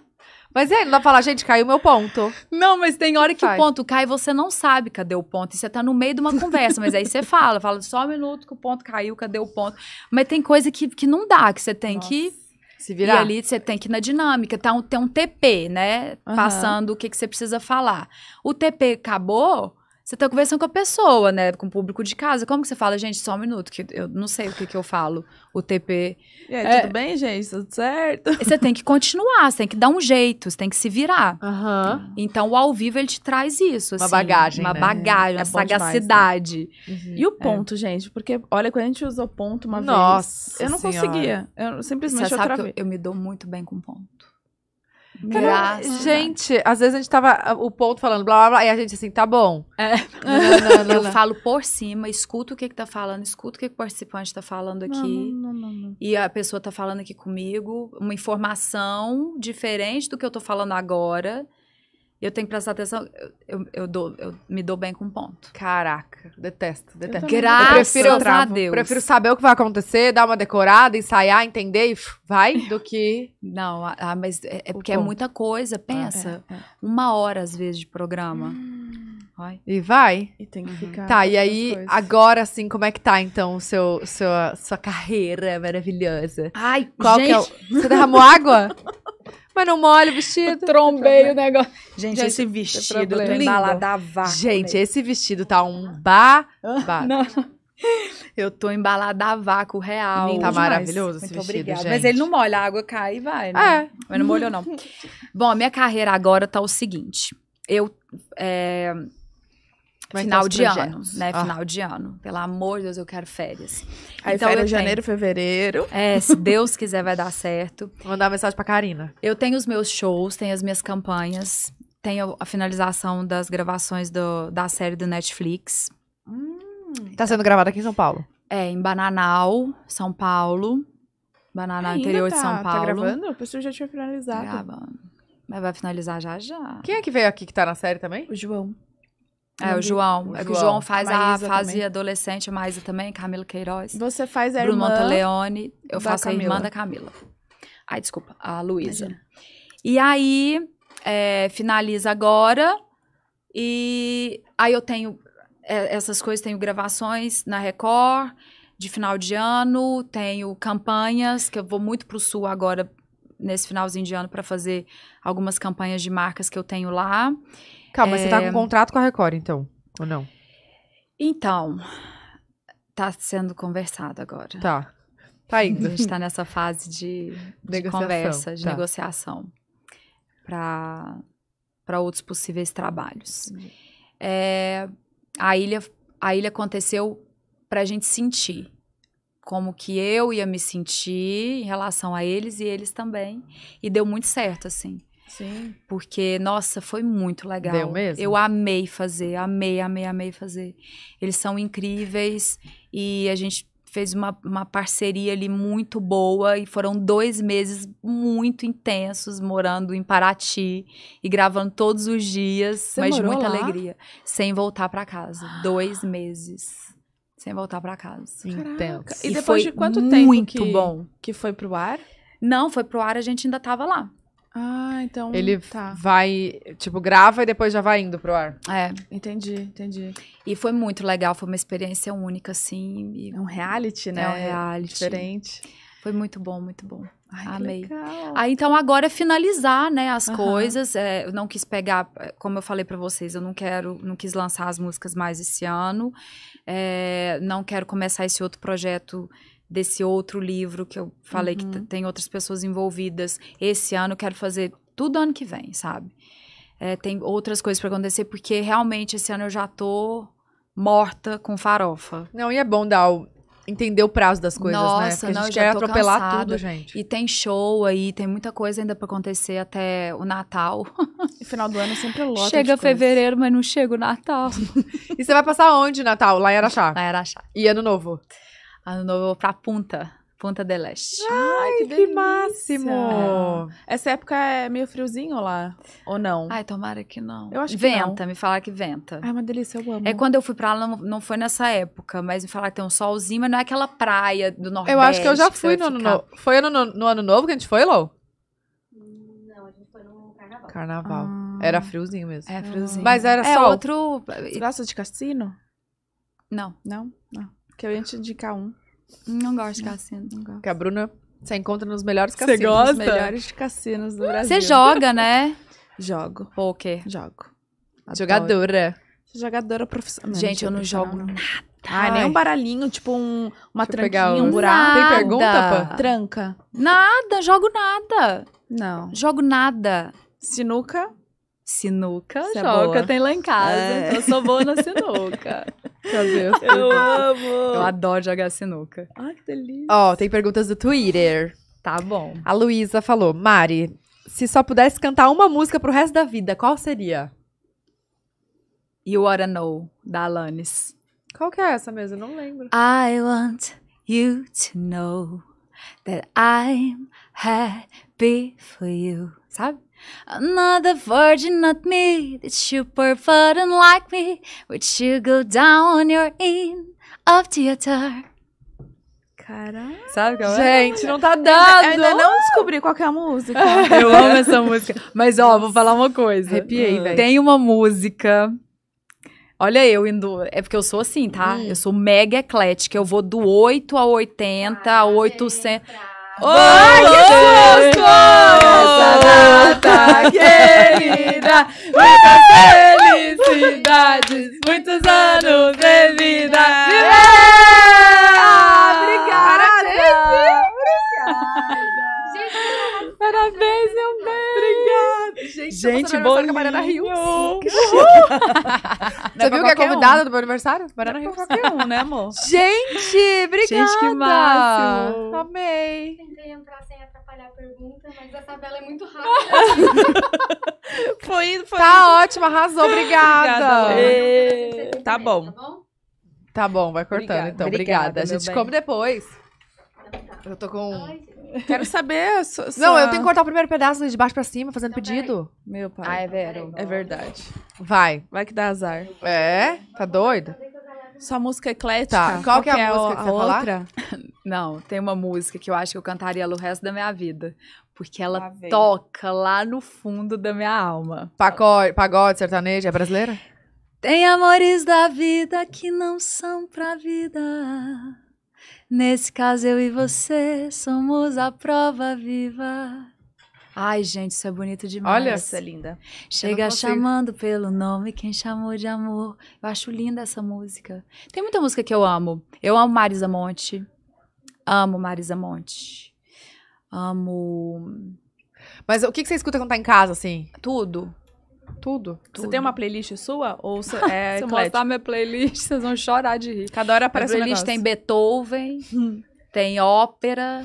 mas é, ele não vai falar, gente, caiu meu ponto. Não, mas tem hora que vai. o ponto cai e você não sabe cadê o ponto. E você tá no meio de uma conversa, mas aí você fala, fala só um minuto que o ponto caiu, cadê o ponto. Mas tem coisa que, que não dá, que você tem Nossa. que se virar. E ali você tem que ir na dinâmica. Tá um, tem um TP, né? Uhum. Passando o que, que você precisa falar. O TP acabou, você tá conversando com a pessoa, né? Com o público de casa. Como que você fala, gente, só um minuto, que eu não sei o que, que eu falo, o TP. E aí, é, tudo bem, gente? Tudo certo? Você tem que continuar, você tem que dar um jeito, você tem que se virar. Uhum. Então, o ao vivo, ele te traz isso. Assim, uma bagagem, Uma né? bagagem, é uma é sagacidade. Demais, né? uhum. E o é. ponto, é. gente? Porque, olha, quando a gente usou ponto uma Nossa vez... Nossa Eu não senhora. conseguia. Eu simplesmente você sabe que eu, eu me dou muito bem com ponto. Tá, Graças gente, às vezes a gente tava ah, o ponto falando blá blá blá, e a gente assim, tá bom. É. Não, não, não, eu falo por cima, escuto o que, que tá falando, escuto o que, que o participante tá falando aqui. E a pessoa tá falando aqui comigo, uma informação diferente do que eu tô falando agora eu tenho que prestar atenção. Eu, eu, dou, eu me dou bem com ponto. Caraca, detesto, detesto. Graças eu prefiro, eu a Deus. Prefiro saber o que vai acontecer, dar uma decorada, ensaiar, entender e vai do que. Não, ah, ah mas é, é porque é ponto. é muita coisa, ah, pensa. Ah, é, é. Uma hora, às vezes, de programa. Hum. Vai. E vai. E tem que uhum. ficar. Tá, e aí, coisas. agora sim, como é que tá então seu, sua, sua carreira maravilhosa? Ai, Qual gente. Que é o... Você derramou água? Mas não molha o vestido. Trombei o negócio. Gente, gente esse vestido tá embalada a Gente, né? esse vestido tá um babado. Não, Eu tô embalada a vácuo real. Lindo tá demais. maravilhoso Muito vestido, obrigada. gente. Mas ele não molha, a água cai e vai, né? É, mas não molhou não. Bom, a minha carreira agora tá o seguinte. Eu é, final de ano, né? Ah. Final de ano. Pelo amor de Deus, eu quero férias. Aí então, férias janeiro, tenho... fevereiro. É, se Deus quiser vai dar certo. Vou mandar uma mensagem pra Karina. Eu tenho os meus shows, tenho as minhas campanhas, tenho a finalização das gravações do, da série do Netflix. Hum, tá sendo gravada aqui em São Paulo? É, em Bananal, São Paulo. Bananal, interior tá, de São tá Paulo. Tá gravando? Eu pensei já tinha finalizado. Gravando. Mas vai finalizar já já. Quem é que veio aqui que tá na série também? O João. É, o João. O é João. que o João faz a, a fase também. adolescente, a Maísa também, Camila Queiroz. Você faz a Bruno irmã Bruno Monteleone, eu faço Camila. a irmã da Camila. Ai, desculpa, a Luísa. E aí, é, finaliza agora. E aí eu tenho é, essas coisas, tenho gravações na Record de final de ano, tenho campanhas, que eu vou muito para o sul agora, nesse finalzinho de ano, para fazer algumas campanhas de marcas que eu tenho lá. Calma, mas você tá com é. contrato com a Record, então, ou não? Então, tá sendo conversado agora. Tá. Tá indo. A gente tá nessa fase de, de conversa, de tá. negociação para outros possíveis trabalhos. É, a, ilha, a ilha aconteceu para a gente sentir como que eu ia me sentir em relação a eles e eles também. E deu muito certo, assim. Sim. Porque, nossa, foi muito legal. Deu mesmo? Eu amei fazer, amei, amei, amei fazer. Eles são incríveis e a gente fez uma, uma parceria ali muito boa e foram dois meses muito intensos morando em Paraty e gravando todos os dias, Você mas de muita lá? alegria, sem voltar para casa, dois meses sem voltar para casa. Intenso. E, e depois de quanto tempo muito que, bom. que foi pro ar? Não, foi pro ar, a gente ainda tava lá. Ah, então. Ele tá. vai, tipo, grava e depois já vai indo pro ar. É. Entendi, entendi. E foi muito legal, foi uma experiência única, assim. E... É um reality, é né? É um reality. Diferente. Foi muito bom, muito bom. Ai, Amei. Legal. Aí ah, então agora é finalizar, né, as uhum. coisas. É, eu não quis pegar, é, como eu falei para vocês, eu não quero, não quis lançar as músicas mais esse ano. É, não quero começar esse outro projeto desse outro livro que eu falei uhum. que tem outras pessoas envolvidas. Esse ano quero fazer tudo ano que vem, sabe? É, tem outras coisas para acontecer, porque realmente esse ano eu já tô morta com farofa. Não, e é bom dar o, entender o prazo das coisas, né? Nossa, né? Porque não, a gente quer atropelar cansada. tudo, gente. E tem show aí, tem muita coisa ainda para acontecer até o Natal. E final do ano é sempre lota. Chega fevereiro, coisa. mas não chega o Natal. e você vai passar onde, Natal? Lá em Araxá? Lá em Araxá. E ano novo? ano novo pra Punta. Punta del Este. Ai, que, que máximo! É. Essa época é meio friozinho lá, ou não? Ai, tomara que não. Eu acho que Venta, me falaram que venta. Ai, uma delícia, eu amo. É quando eu fui pra lá, não, não foi nessa época, mas me falaram que tem um solzinho, mas não é aquela praia do Nordeste. Eu acho que eu já fui no ano novo. Foi no, no, ano novo que a gente foi, Lou? Não, a gente foi no carnaval. Carnaval. Ah. Era friozinho mesmo. É friozinho. Mas era é, sol. outro... Graça de cassino? Não. Não? Não que eu ia te indicar um. Não gosto de cassino. Não gosto. Que a Bruna você encontra nos melhores cassinos. Você gosta? Nos melhores cassinos do Brasil. Você joga, né? Jogo. Poker. Jogo. Adoro. Jogadora. Jogadora profissional. Gente, eu não jogo nada. Ah, nem um baralhinho, tipo um, uma Deixa tranquinha, um buraco. Nada. Tem pergunta, pô? Tranca. Nada, jogo nada. Não. Jogo nada. Sinuca? Sinuca, jogo é joga. É tem lá em casa. É. Então eu sou boa na sinuca. Cadê? Eu amo. Eu adoro jogar sinuca. Ai, que delícia. Ó, tem perguntas do Twitter. Tá bom. A Luísa falou: Mari, se só pudesse cantar uma música pro resto da vida, qual seria? You Wanna Know, da Alanis. Qual que é essa mesmo? Eu não lembro. I want you to know that I'm happy for you. Sabe? Another virgin, not me. It's you fun, like me? Would you go down on your in of theater? Caraca. Sabe qual é? Gente, não tá dando. Eu ainda, não descobri qual é a música. eu amo essa música. Mas, ó, vou falar uma coisa. Arrepiei, ah. velho. Tem uma música Olha eu indo. É porque eu sou assim, tá? Hum. Eu sou mega eclética. Eu vou do 8 a 80, ah, 800. É Oi, Nessa data querida, muitas felicidades, muitos anos de vida. gente. Gente, bom. Com a Mariana Rios. Que Você é viu que é convidada um. do meu aniversário? É é Mariana Rios. Qualquer um, né, amor? Gente, obrigada. Gente, que máximo. Amei. Tentei entrar sem atrapalhar a pergunta, mas a tabela é muito rápida. foi indo, foi Tá indo. ótimo, arrasou. Obrigada. obrigada tá, tá bom. Tá bom? vai cortando obrigada, então. Obrigada. obrigada. A gente come depois. Então tá. Eu tô com. Ai, Quero saber. Sua, sua... Não, eu tenho que cortar o primeiro pedaço de baixo pra cima, fazendo então, pedido. Meu pai. Ah, é vero. É verdade. Vai. Vai que dá azar. É? Tá doida? Sua música é eclética. Tá. Qual, Qual que é a, música que você outra? Falar? Não, tem uma música que eu acho que eu cantaria o resto da minha vida. Porque ela ah, toca lá no fundo da minha alma. Pacode, pagode sertanejo, é brasileira? Tem amores da vida que não são pra vida. Nesse caso, eu e você somos a prova viva. Ai, gente, isso é bonito demais. Olha, essa é linda. Chega chamando pelo nome quem chamou de amor. Eu acho linda essa música. Tem muita música que eu amo. Eu amo Marisa Monte. Amo Marisa Monte. Amo. Mas o que, que você escuta quando tá em casa, assim? Tudo. Tudo. Você tem uma playlist sua? Ou você é. Se eu mostrar minha playlist, vocês vão chorar de rir. Cada hora aparece uma playlist um tem Beethoven. Tem ópera,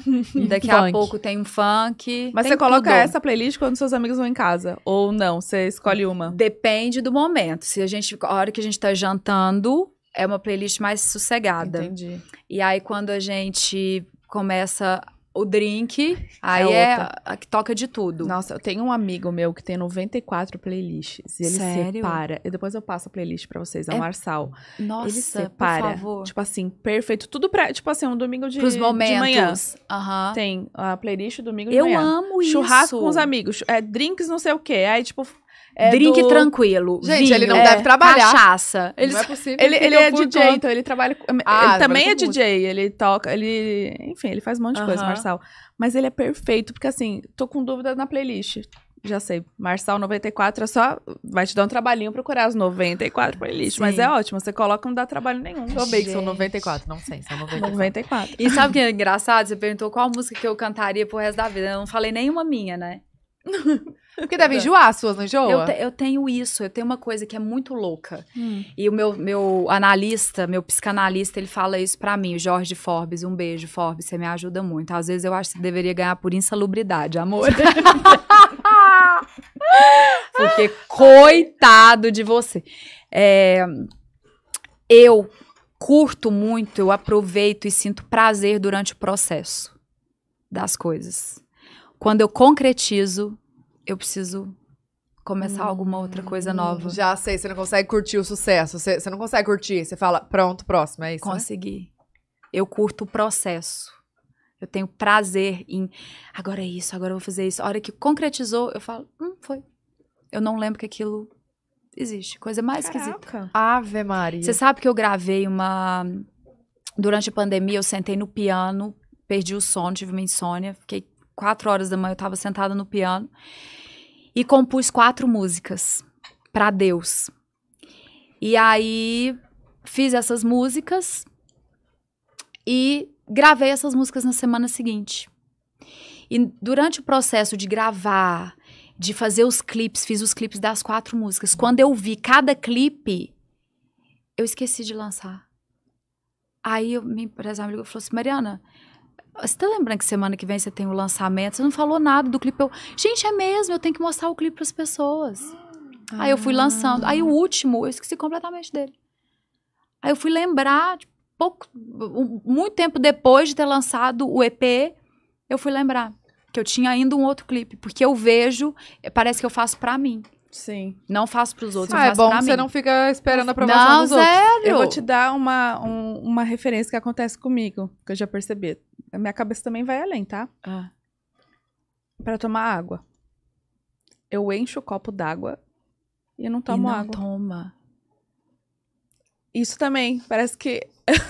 daqui a pouco tem um funk. Mas você coloca tudo. essa playlist quando seus amigos vão em casa? Ou não? Você escolhe uma? Depende do momento. Se a gente, a hora que a gente tá jantando, é uma playlist mais sossegada. Entendi. E aí, quando a gente começa o drink, é aí é, é a que toca de tudo. Nossa, eu tenho um amigo meu que tem 94 playlists. E ele Sério? separa. E depois eu passo a playlist pra vocês, é o é... Marçal. Nossa, ele separa, por favor. Tipo assim, perfeito. Tudo pra, tipo assim, um domingo de, Pros momentos. de manhã. Uhum. Tem a playlist domingo de eu manhã. Eu amo Churrasco isso. Churrasco com os amigos. É, drinks não sei o quê. Aí, tipo, é Drink do... tranquilo. Gente, vinho, ele não é, deve trabalhar. Cachaça. Ele, não é possível. Ele, ele é, é DJ, então ele trabalha. Ah, ele também é DJ, ele toca, ele. Enfim, ele faz um monte de uh -huh. coisa, Marçal. Mas ele é perfeito, porque assim, tô com dúvida na playlist. Já sei. Marçal 94 é só. Vai te dar um trabalhinho procurar as 94 playlists. Sim. Mas é ótimo, você coloca não dá trabalho nenhum. Eu bem que são 94, não sei, são 94. 94. E sabe o que é engraçado? Você perguntou qual música que eu cantaria pro resto da vida. Eu não falei nenhuma minha, né? Porque deve enjoar as suas, não enjoa? Eu, te, eu, tenho isso, eu tenho uma coisa que é muito louca. Hum. E o meu, meu analista, meu psicanalista, ele fala isso para mim, Jorge Forbes, um beijo, Forbes, você me ajuda muito. Às vezes eu acho que você deveria ganhar por insalubridade, amor. Porque coitado de você. É, eu curto muito, eu aproveito e sinto prazer durante o processo das coisas. Quando eu concretizo, eu preciso começar hum, alguma outra coisa nova. Já sei, você não consegue curtir o sucesso, você, você não consegue curtir, você fala, pronto, próximo, é isso. Né? Consegui. Né? Eu curto o processo. Eu tenho prazer em, agora é isso, agora eu vou fazer isso. A hora que concretizou, eu falo, hum, foi. Eu não lembro que aquilo existe. Coisa mais Caraca. esquisita. Ave Maria. Você sabe que eu gravei uma. Durante a pandemia, eu sentei no piano, perdi o sono, tive uma insônia, fiquei quatro horas da manhã eu estava sentada no piano e compus quatro músicas para Deus. E aí fiz essas músicas e gravei essas músicas na semana seguinte. E durante o processo de gravar, de fazer os clipes, fiz os clipes das quatro músicas. Quando eu vi cada clipe, eu esqueci de lançar. Aí eu, minha empresária me ligou e falou assim: Mariana, você tá lembrando que semana que vem você tem o lançamento? Você não falou nada do clipe. Eu, gente, é mesmo, eu tenho que mostrar o clipe as pessoas. Ah. Aí eu fui ah. lançando. Aí o último, eu esqueci completamente dele. Aí eu fui lembrar, tipo, pouco, muito tempo depois de ter lançado o EP, eu fui lembrar que eu tinha ainda um outro clipe, porque eu vejo, parece que eu faço para mim. Sim. Não faço pros outros. Ah, é bom você não fica esperando a aprovação não, dos zero. outros. Eu vou te dar uma, um, uma referência que acontece comigo, que eu já percebi. A minha cabeça também vai além, tá? Ah. Pra tomar água. Eu encho o copo d'água e não tomo e não água. toma. Isso também. Parece que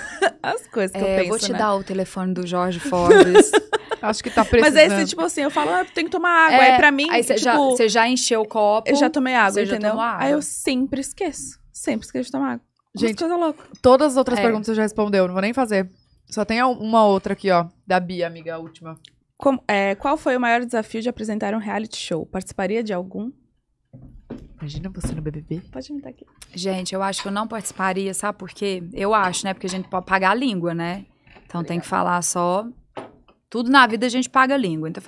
as coisas que é, eu penso, Eu vou te né? dar o telefone do Jorge Forbes. Acho que tá precisando. Mas aí você, tipo assim, eu falo, ah, tem que tomar água. É, aí pra mim, aí você tipo, já, você já encheu o copo. Eu já tomei água, entendeu? Água. Aí eu sempre esqueço. Sempre esqueço de tomar água. Gente, coisa louca. todas as outras é. perguntas você já respondeu, não vou nem fazer. Só tem uma outra aqui, ó, da Bia, amiga, a última. Como, é, qual foi o maior desafio de apresentar um reality show? Participaria de algum? Imagina você no BBB. Pode me dar aqui. Gente, eu acho que eu não participaria, sabe por quê? Eu acho, né? Porque a gente pode pagar a língua, né? Então Obrigada. tem que falar só tudo na vida a gente paga a língua. Então,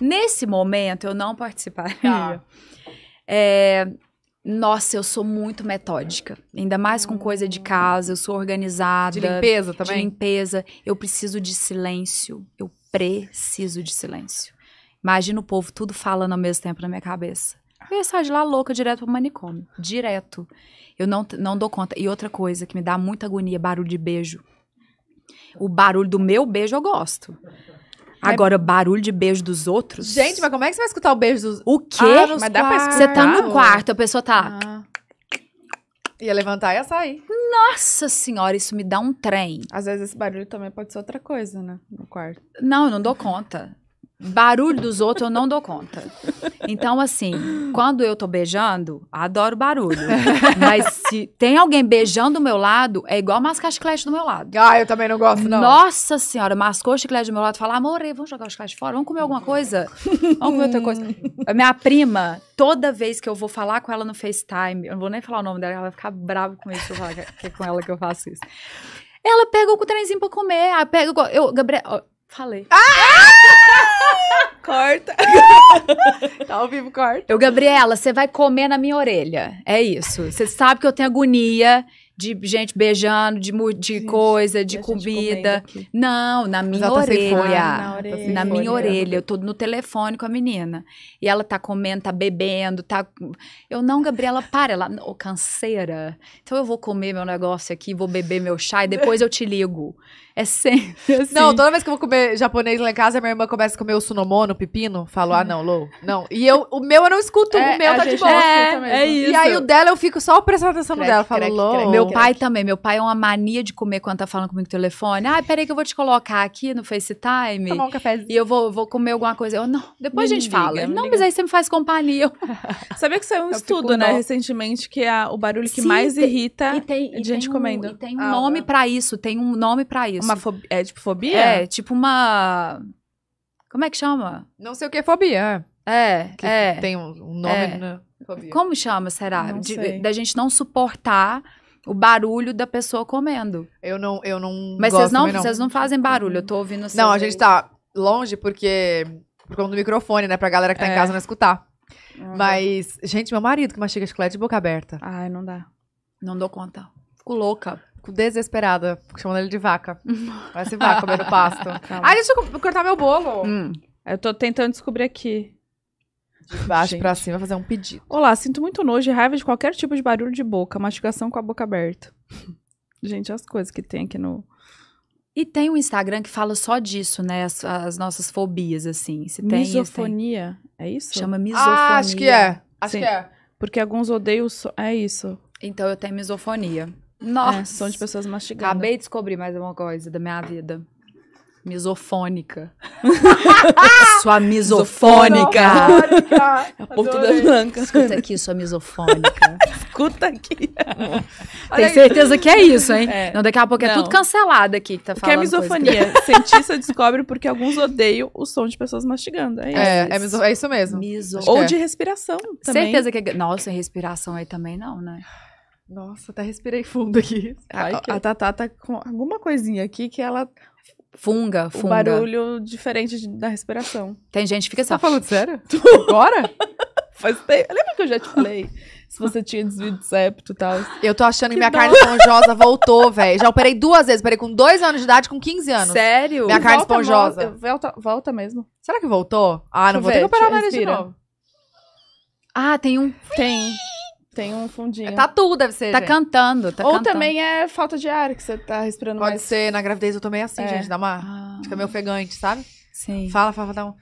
nesse momento, eu não participaria. Tá. É, nossa, eu sou muito metódica. Ainda mais com coisa de casa, eu sou organizada. De limpeza também? De limpeza. Eu preciso de silêncio. Eu preciso de silêncio. Imagina o povo tudo falando ao mesmo tempo na minha cabeça. Eu ia sair de lá louca direto pro manicômio. Direto. Eu não, não dou conta. E outra coisa que me dá muita agonia, barulho de beijo. O barulho do meu beijo eu gosto. É Agora, barulho de beijo dos outros. Gente, mas como é que você vai escutar o beijo dos O ah, quê? Ah, mas dá pra escutar. Você tá no quarto, a pessoa tá. Ah. Ia levantar e ia sair. Nossa senhora, isso me dá um trem. Às vezes esse barulho também pode ser outra coisa, né? No quarto. Não, eu não dou conta. Barulho dos outros eu não dou conta. Então, assim, quando eu tô beijando, adoro barulho. Mas se tem alguém beijando do meu lado, é igual mascar chiclete do meu lado. Ah, eu também não gosto, não. Nossa senhora, mascou o chiclete do meu lado, fala, amor, vamos jogar o chiclete fora? Vamos comer alguma coisa? Vamos comer outra coisa? A minha prima, toda vez que eu vou falar com ela no FaceTime, eu não vou nem falar o nome dela, ela vai ficar brava comigo se eu falar é, que é com ela que eu faço isso. Ela pega o trenzinho pra comer. Aí pega, eu, Gabriel, ó, falei. Ah! corta. tá ao vivo, corta. Eu, Gabriela, você vai comer na minha orelha. É isso. Você sabe que eu tenho agonia de gente beijando, de, de gente, coisa, de comida. Não, na minha tá orelha. na orelha. Tá na minha orelha. Eu tô no telefone com a menina. E ela tá comendo, tá bebendo, tá. Eu não, Gabriela, para. Ela, oh, canseira. Então eu vou comer meu negócio aqui, vou beber meu chá e depois eu te ligo. É sempre assim. Não, toda vez que eu vou comer japonês lá em casa, minha irmã começa a comer o sunomono, pepino. Falo, ah, não, lou. Não. E eu, o meu eu não escuto, é, o meu tá de boa. É, é isso. E aí o dela eu fico só prestando atenção crack, no dela. Falo, low. Meu pai também. Meu pai é uma mania de comer quando tá falando comigo no telefone. Ah, peraí que eu vou te colocar aqui no FaceTime. Tomar um cafézinho. E eu vou, vou comer alguma coisa. Eu, não, depois me a gente liga, fala. Não, liga. mas aí você me faz companhia. Sabia que saiu um eu estudo, né, recentemente, que é o barulho que Sim, mais irrita é de tem, gente um, comendo. E tem um ah, nome pra isso, tem um nome pra isso isso. Uma fobia, é tipo fobia? É, tipo uma. Como é que chama? Não sei o que é fobia. É, que é. Tem um, nome, é. né? Fobia. Como chama, será? De, da gente não suportar o barulho da pessoa comendo. Eu não, eu não. Mas vocês não, não, vocês não fazem barulho. Eu tô ouvindo. Não, a gente tá longe porque por conta do microfone, né, pra galera que tá é. em casa não escutar. Uhum. Mas, gente, meu marido que mastiga chiclete de boca aberta. Ai, não dá. Não dou conta. Fico louca desesperada, chamando ele de vaca. Vai se vá comendo pasto. Calma. Ai, deixa eu cortar meu bolo. Hum, eu tô tentando descobrir aqui. De baixo Gente. pra cima, fazer um pedido. Olá, sinto muito nojo e raiva de qualquer tipo de barulho de boca, mastigação com a boca aberta. Gente, as coisas que tem aqui no. E tem um Instagram que fala só disso, né? As, as nossas fobias, assim. Se tem, misofonia, tem... é isso? Chama misofonia. Ah, acho que é. Acho Sim. que é. Porque alguns odeiam. So... É isso. Então eu tenho misofonia. Nossa. É, de pessoas mastigando. Acabei de descobrir mais uma coisa da minha vida. Misofônica. sua misofônica. misofônica. É a das branca. Escuta aqui, sua misofônica. Escuta aqui. Tem certeza que é isso, hein? É. Não, daqui a pouco Não. é tudo cancelado aqui que tá falando. Que é misofonia. Cientista descobre porque alguns odeiam o som de pessoas mastigando. É, é isso. É, é, miso... é isso mesmo. Miso... Ou de respiração também. Certeza que é... Nossa, respiração aí também não, né? Nossa, até respirei fundo aqui. a, que... a Tatá tá com alguma coisinha aqui que ela. Funga, funga. O barulho diferente de, da respiração. Tem gente que fica tá assim. Tá falando sério? Agora? Faz tempo. Lembra que eu já te falei? Se você tinha desvio de septo e tal. Eu tô achando que, que minha dó. carne esponjosa voltou, velho. Já operei duas vezes. Operei com dois anos de idade, com 15 anos. Sério? Minha carne volta esponjosa. volta, volta mesmo. Será que voltou? Ah, não vou ver, ter que operar mais de novo. Ah, tem um. Tem. Tem um fundinho. Tá é tudo, deve ser. Tá gente. cantando, tá Ou cantando. também é falta de ar, que você tá respirando Pode mais. Pode ser, na gravidez eu meio assim, é. gente, dá uma. Ah. Fica meio ofegante, sabe? Sim. Fala, fala, dá um.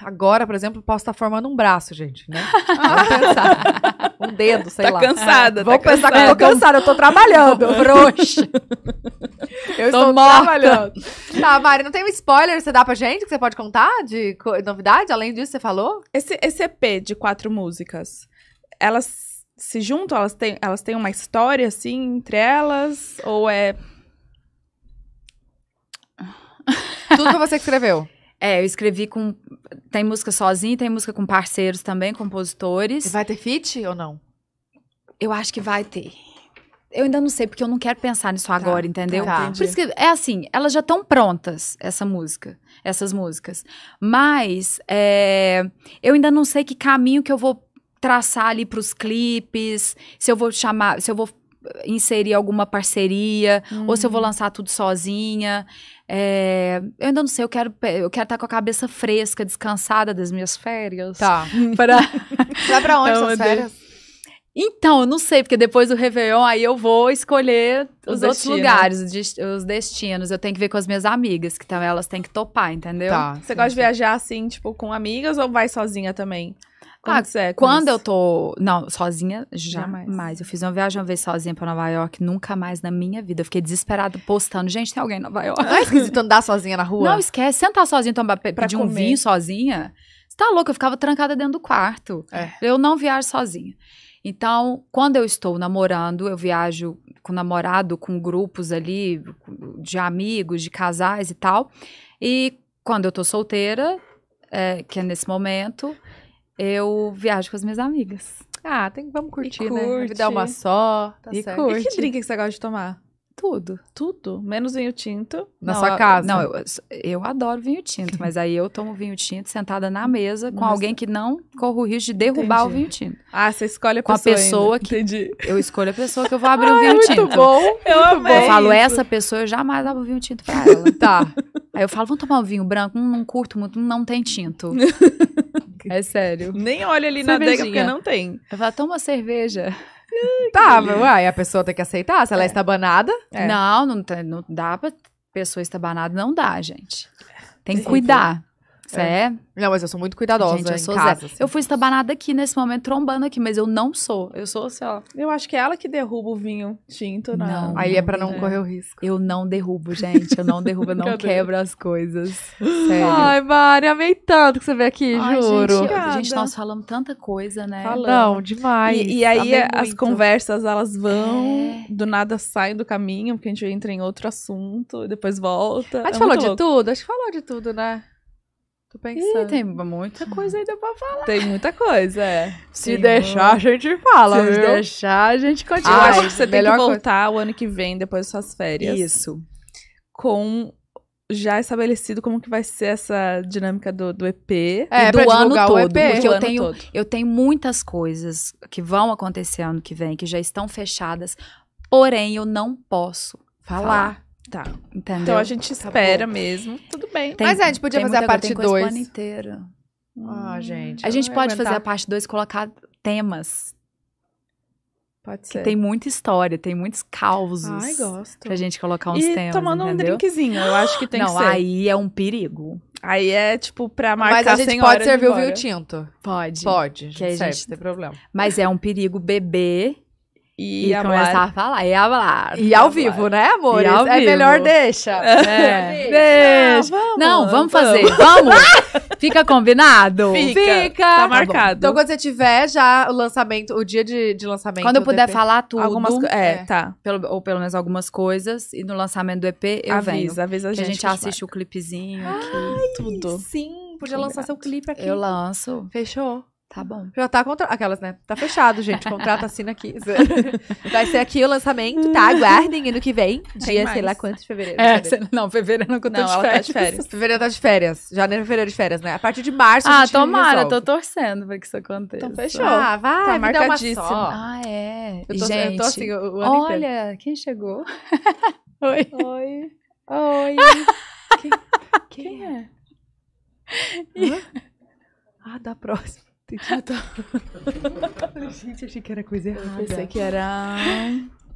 Agora, por exemplo, posso estar tá formando um braço, gente, né? Ah. um dedo, sei tá lá. Cansada, Vou tá pensar que eu tô cansada, eu tô trabalhando, frouxa. Eu tô estou morta. trabalhando. Tá, Mari, não tem um spoiler que você dá pra gente que você pode contar de novidade? Além disso, você falou? Esse, esse EP de quatro músicas, elas se juntam? Elas têm, elas têm uma história, assim, entre elas? Ou é... Tudo que você escreveu? É, eu escrevi com... Tem música sozinha, tem música com parceiros também, compositores. E vai ter feat ou não? Eu acho que vai ter. Eu ainda não sei, porque eu não quero pensar nisso tá, agora, entendeu? Tá. Por isso que, é assim, elas já estão prontas, essa música, essas músicas. Mas, é, eu ainda não sei que caminho que eu vou traçar ali para os clipes, se eu vou chamar, se eu vou eh, inserir alguma parceria, ou se eu vou uhum. lançar tudo sozinha. É, eu ainda não sei, eu quero, eu quero estar tá com a cabeça fresca, descansada das minhas férias. Tá. Pra... Vai pra onde então, essas férias? Então, eu não sei, porque depois do Réveillon, aí eu vou escolher os, os outros lugares, os destinos. Eu tenho que ver com as minhas amigas, que também elas têm que topar, entendeu? Tá, Você gosta de viajar assim, tipo, com amigas ou vai sozinha também? Quantos ah, é? Quando eu tô. Não, sozinha, jamais. jamais. Eu fiz uma viagem uma vez sozinha pra Nova York, nunca mais na minha vida. Eu fiquei desesperada postando. Gente, tem alguém em Nova York? Ai, esquisito andar sozinha na rua. Não, esquece. Sentar tá sozinha, tomar, pra pedir comer. um vinho sozinha. Você tá louca? Eu ficava trancada dentro do quarto. É. Eu não viajo sozinha. Então, quando eu estou namorando, eu viajo com namorado, com grupos ali, de amigos, de casais e tal. E quando eu tô solteira, é, que é nesse momento, eu viajo com as minhas amigas. Ah, tem, vamos curtir, e né? curte, né? A uma só. Tá e certo. curte. E que drink que você gosta de tomar? Tudo. Tudo? Menos vinho tinto. Na não, sua eu, casa? Não, eu, eu adoro vinho tinto, mas aí eu tomo vinho tinto sentada na mesa Nossa. com alguém que não corre o risco de derrubar Entendi. o vinho tinto. Ah, você escolhe a pessoa. Com a pessoa ainda. que. Entendi. Eu escolho a pessoa que eu vou abrir o é vinho tinto. tinto. Muito bom. Eu muito bom. Eu falo, essa pessoa eu jamais dava o vinho tinto pra ela. tá. Aí eu falo, vamos tomar um vinho branco? Hum, não curto muito, não tem tinto. É sério. Nem olha ali Cervejinha. na adega porque não tem. Eu falo, toma cerveja. tá, mas uai, a pessoa tem que aceitar. Se ela é, é estabanada. É. Não, não, não dá pra pessoa estabanada, não dá, gente. Tem que cuidar. Você é. é? Não, mas eu sou muito cuidadosa Gente, eu sou casa, assim. Eu fui estabanada aqui nesse momento, trombando aqui, mas eu não sou. Eu sou assim, ó. Eu acho que é ela que derruba o vinho tinto, né? Não, Aí é não, é para não é. correr o risco. Eu não derrubo, gente. Eu não derrubo, eu não quebro as coisas. Sério. Ai, Mari, amei tanto que você veio aqui, Ai, juro. Gente, a gente, nós falamos tanta coisa, né? Falando. Não, demais. E, e aí as muito. conversas, elas vão, é. do nada saem do caminho, porque a gente entra em outro assunto, depois volta. A gente é falou de tudo? A gente falou de tudo, né? Tô pensando. Ih, tem muita coisa ainda pra falar. Tem muita coisa, é. Se deixar, a gente fala, Se viu? deixar, a gente continua. Ah, acho que você tem que voltar coisa... o ano que vem, depois das suas férias. Isso. Com já estabelecido como que vai ser essa dinâmica do, do EP é, do ano todo, EP, porque eu tenho todo. eu tenho muitas coisas que vão acontecer ano que vem que já estão fechadas, porém eu não posso falar. falar Tá. Entendeu? Então a gente espera Acabou. mesmo. Tudo bem. Tem, Mas é, a gente podia ah, hum. fazer a parte 2. inteira. Ah, gente. A gente pode fazer a parte 2 e colocar temas. Pode ser. Que tem muita história, tem muitos causos. Ai, gosto. Pra gente colocar uns e temas. tomando entendeu? um drinkzinho, eu acho que tem Não, que ser. Não, aí é um perigo. Aí é tipo pra marcar Mas a gente pode servir o vinho tinto. Pode. Pode. Que a gente... tem problema. Mas é um perigo beber e, e começar a falar, e falar. E, ao vivo, né, amor? É vivo. melhor deixa. É. Deixa. Não, não, vamos, fazer. Vamos. Fica combinado? Fica. Fica. Tá, tá marcado. então, quando você tiver já o lançamento, o dia de, de lançamento. Quando eu puder EP, falar tudo. Algumas, é, é, tá. Pelo, ou pelo menos algumas coisas. E no lançamento do EP, eu avisa, venho. Avisa, avisa a gente. Que a gente assiste marca. o clipezinho aqui. Ai, tudo. Sim, podia lançar seu clipe aqui. Eu lanço. Fechou. Tá bom. Já tá contra... Aquelas, né? Tá fechado, gente. Contrato assina aqui. Vai ser aqui o lançamento, tá? Aguardem ano que vem. Tem dia, sei lá quanto de fevereiro. É, não, fevereiro não, conta não, de tá de férias. Fevereiro tá de férias. Janeiro, fevereiro de férias, né? A partir de março. Ah, tomara, resolve. tô torcendo pra que isso aconteça. Então fechou. Ah, vai, tá marcadíssimo. Ah, é. Eu tô, gente, eu tô assim, o, o olha, inteiro. quem chegou? Oi. Oi. Oi. quem, quem, é? é? Ah, da próxima. Falei, gente, achei que era coisa errada. Eu pensei que era.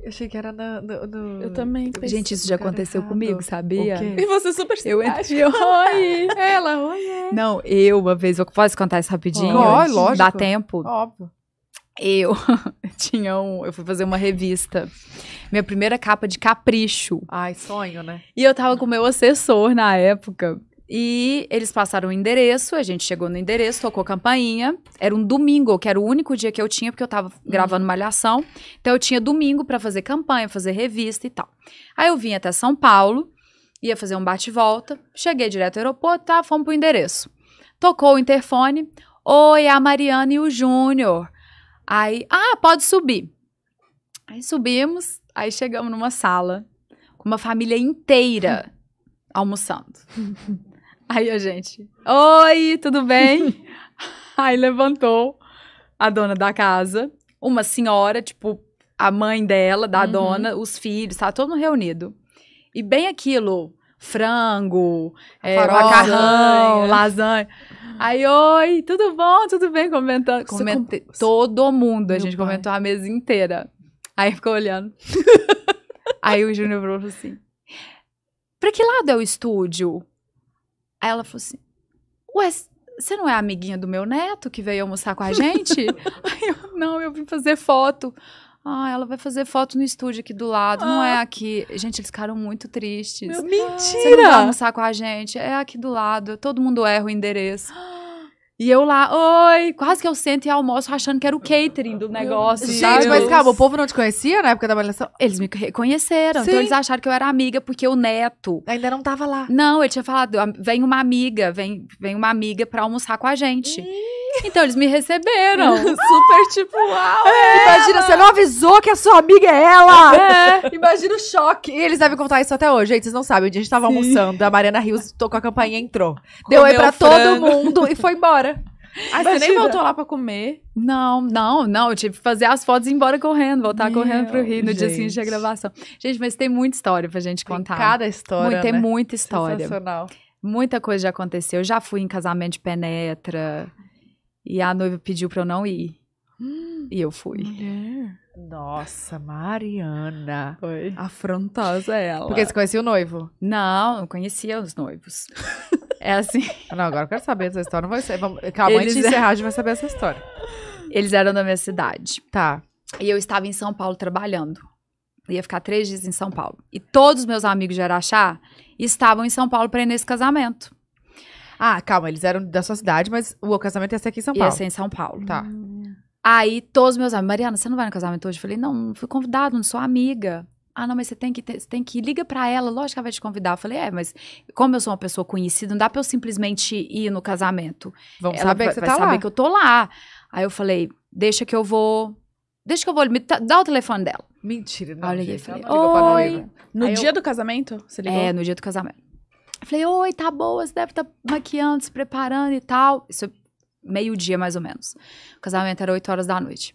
Eu achei que era na, no, no, Eu também pensei. Gente, isso já aconteceu errado. comigo, sabia? E você super Eu entrei. Oi! Ela, oi! É. Não, eu uma vez, eu posso contar isso rapidinho? Oh, lógico. Dá tempo? Óbvio. Eu tinha um. Eu fui fazer uma revista. Minha primeira capa de capricho. Ai, sonho, né? E eu tava com meu assessor na época. E eles passaram o endereço, a gente chegou no endereço, tocou campainha. Era um domingo, que era o único dia que eu tinha, porque eu tava gravando uhum. gravando malhação. Então eu tinha domingo para fazer campanha, fazer revista e tal. Aí eu vim até São Paulo, ia fazer um bate-volta, cheguei direto ao aeroporto, tá, fomos pro endereço. Tocou o interfone. Oi, a Mariana e o Júnior. Aí, ah, pode subir. Aí subimos, aí chegamos numa sala com uma família inteira almoçando. Aí a gente, oi, tudo bem? Aí levantou a dona da casa, uma senhora, tipo, a mãe dela, da uhum. dona, os filhos, tá todo reunido. E bem aquilo, frango, é, macarrão, lasanha. lasanha. Aí, oi, tudo bom? Tudo bem? Comentando. Comente... Com... Todo mundo, a gente pai. comentou a mesa inteira. Aí ficou olhando. Aí o Júnior falou assim: pra que lado é o estúdio? Aí ela falou assim: Ué, você não é amiguinha do meu neto que veio almoçar com a gente? Aí eu, não, eu vim fazer foto. Ah, ela vai fazer foto no estúdio aqui do lado, ah. não é ah. aqui. Gente, eles ficaram muito tristes. Meu, mentira! Ah, você não vai almoçar com a gente, é aqui do lado, todo mundo erra o endereço. Ah. E eu lá, oi, quase que eu sento e almoço achando que era o catering do negócio. Gente, sabe? mas calma, o povo não te conhecia na época da avaliação? Eles me reconheceram, então Sim. então eles acharam que eu era amiga, porque o neto... Ainda não tava lá. Não, ele tinha falado, vem uma amiga, vem, vem uma amiga pra almoçar com a gente. então eles me receberam, super tipo, uau! É, é imagina, você não avisou que a sua amiga é ela! É. Imagina o choque. E eles devem contar isso até hoje, gente, vocês não sabem, o dia a gente tava Sim. almoçando, a Mariana Rios tocou a campainha e entrou. Deu oi pra frango. todo mundo e foi embora. Ah, você nem voltou lá pra comer? Não, não, não. Eu tive que fazer as fotos e ir embora correndo, voltar Meu, correndo pro Rio no gente. dia seguinte da gravação. Gente, mas tem muita história pra gente contar. Tem cada história. Muito, é né? Tem muita história. Sensacional. Muita coisa já aconteceu. Eu já fui em casamento de penetra. E a noiva pediu pra eu não ir. Hum, e eu fui. Mulher. Nossa, Mariana. Foi. Afrontosa ela. Porque você conhecia o noivo? Não, não conhecia os noivos. É assim. Não, agora eu quero saber dessa história. Não vai ser. Vamos, calma, Eles... antes de é- encerrar, a gente vai saber essa história. Eles eram da minha cidade. Tá. E eu estava em São Paulo trabalhando. Ia ficar três dias em São Paulo. E todos os meus amigos de Araxá estavam em São Paulo para ir nesse casamento. Ah, calma, eles eram da sua cidade, mas o casamento ia ser aqui em São Paulo. Ia ser em São Paulo. Tá. Aí todos os meus amigos, Mariana, você não vai no casamento hoje? Eu falei, não, não fui convidada, não sou amiga. Ah, não, mas você tem que ter, você tem que ir. liga para ela, lógico que ela vai te convidar. Eu falei, é, mas como eu sou uma pessoa conhecida, não dá para eu simplesmente ir no casamento. Vamos ela saber vai, que você vai tá saber que eu tô lá. Aí eu falei, deixa que eu vou, deixa que eu vou, me dá o telefone dela. Mentira, não. Aí eu liguei, falei, oi. No Aí dia eu... do casamento, você ligou? É, no dia do casamento. Eu falei, oi, tá boa, você deve estar tá maquiando, se preparando e tal. Isso é meio dia mais ou menos. O casamento era 8 horas da noite.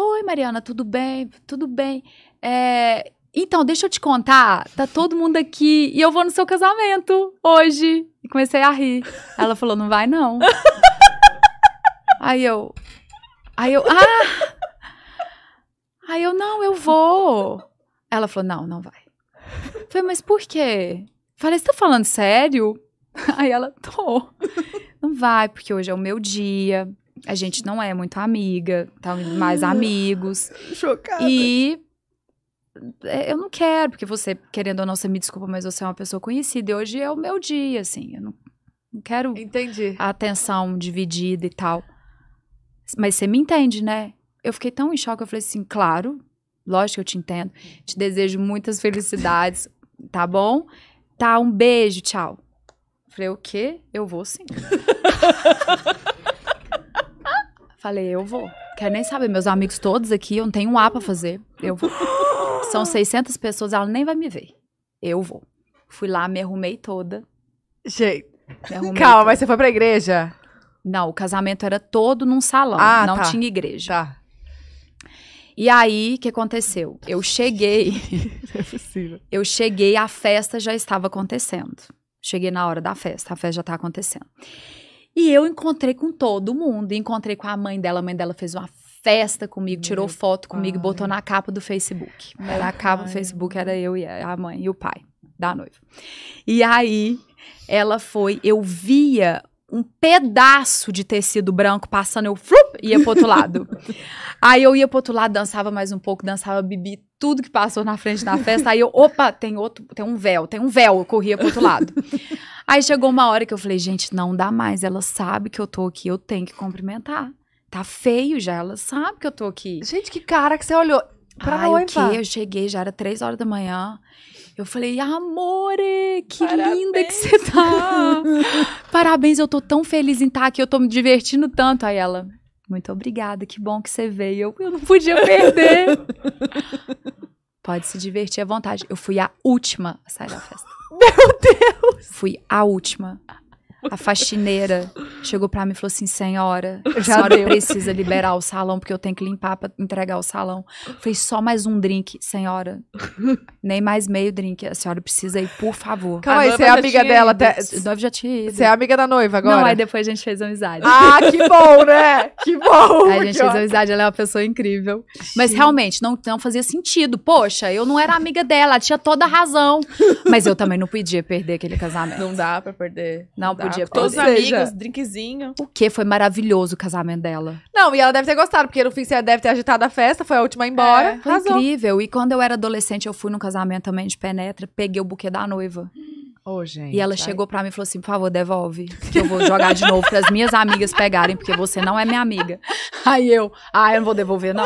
Oi, Mariana, tudo bem? Tudo bem. É, então, deixa eu te contar, tá todo mundo aqui e eu vou no seu casamento hoje. E comecei a rir. Ela falou, não vai não. aí eu, aí eu, ah! Aí eu, não, eu vou. Ela falou, não, não vai. falei, mas por quê? Falei, você tá falando sério? Aí ela, tô. Não vai, porque hoje é o meu dia a gente não é muito amiga, tá mais ah, amigos. Chocada. E é, eu não quero, porque você, querendo ou não, você me desculpa, mas você é uma pessoa conhecida. E hoje é o meu dia, assim. Eu não, não quero Entendi. a atenção dividida e tal. Mas você me entende, né? Eu fiquei tão em choque, eu falei assim, claro, lógico que eu te entendo. Te desejo muitas felicidades, tá bom? Tá, um beijo, tchau. Eu falei, o quê? Eu vou sim. Falei, eu vou. Quer nem saber, meus amigos todos aqui, eu não tenho um A pra fazer. Eu vou. São 600 pessoas, ela nem vai me ver. Eu vou. Fui lá, me arrumei toda. Gente. Arrumei Calma, toda. mas você foi pra igreja? Não, o casamento era todo num salão. Ah, não tá. tinha igreja. Tá. E aí, o que aconteceu? Eu cheguei. Não é possível. Eu cheguei, a festa já estava acontecendo. Cheguei na hora da festa, a festa já tá acontecendo. E eu encontrei com todo mundo. Encontrei com a mãe dela. A mãe dela fez uma festa comigo, tirou foto pai. comigo, botou na capa do Facebook. Meu na capa do Facebook era eu e a mãe e o pai da noiva. E aí ela foi, eu via um pedaço de tecido branco passando, eu flup, ia pro outro lado. aí eu ia pro outro lado, dançava mais um pouco, dançava bebi tudo que passou na frente da festa. Aí eu, opa, tem outro, tem um véu, tem um véu, eu corria pro outro lado. aí chegou uma hora que eu falei, gente, não dá mais, ela sabe que eu tô aqui, eu tenho que cumprimentar. Tá feio já, ela sabe que eu tô aqui. Gente, que cara que você olhou. Pra Ai, o quê? Eu cheguei, já era três horas da manhã. Eu falei, amore, que Parabéns. linda que você tá. Parabéns, eu tô tão feliz em estar tá aqui, eu tô me divertindo tanto. Aí ela, muito obrigada, que bom que você veio. Eu, eu não podia perder. Pode se divertir à vontade. Eu fui a última a sair da festa. Meu Deus! Fui a última. A faxineira chegou pra mim e falou assim: Senhora, a senhora deu. precisa liberar o salão, porque eu tenho que limpar pra entregar o salão. Fez só mais um drink, senhora. Nem mais meio drink. A senhora precisa ir, por favor. Calma aí, você é amiga dela até. Noiva já tinha ido. Você é amiga da noiva agora? Não, aí depois a gente fez amizade. Ah, que bom, né? Que bom! Aí a gente fez amizade, ela é uma pessoa incrível. Mas realmente, não, não fazia sentido. Poxa, eu não era amiga dela, ela tinha toda a razão. Mas eu também não podia perder aquele casamento. Não dá pra perder. Não, não podia Todos os amigos, drinkzinho. O que? Foi maravilhoso o casamento dela. Não, e ela deve ter gostado, porque no fim você deve ter agitado a festa, foi a última a ir embora. É, foi razão. incrível. E quando eu era adolescente, eu fui num casamento também de penetra, peguei o buquê da noiva. Oh, gente, e ela chegou pra mim e falou assim: por favor, devolve, que eu vou jogar de novo pras minhas amigas pegarem, porque você não é minha amiga. Aí eu, ah, eu não vou devolver, não.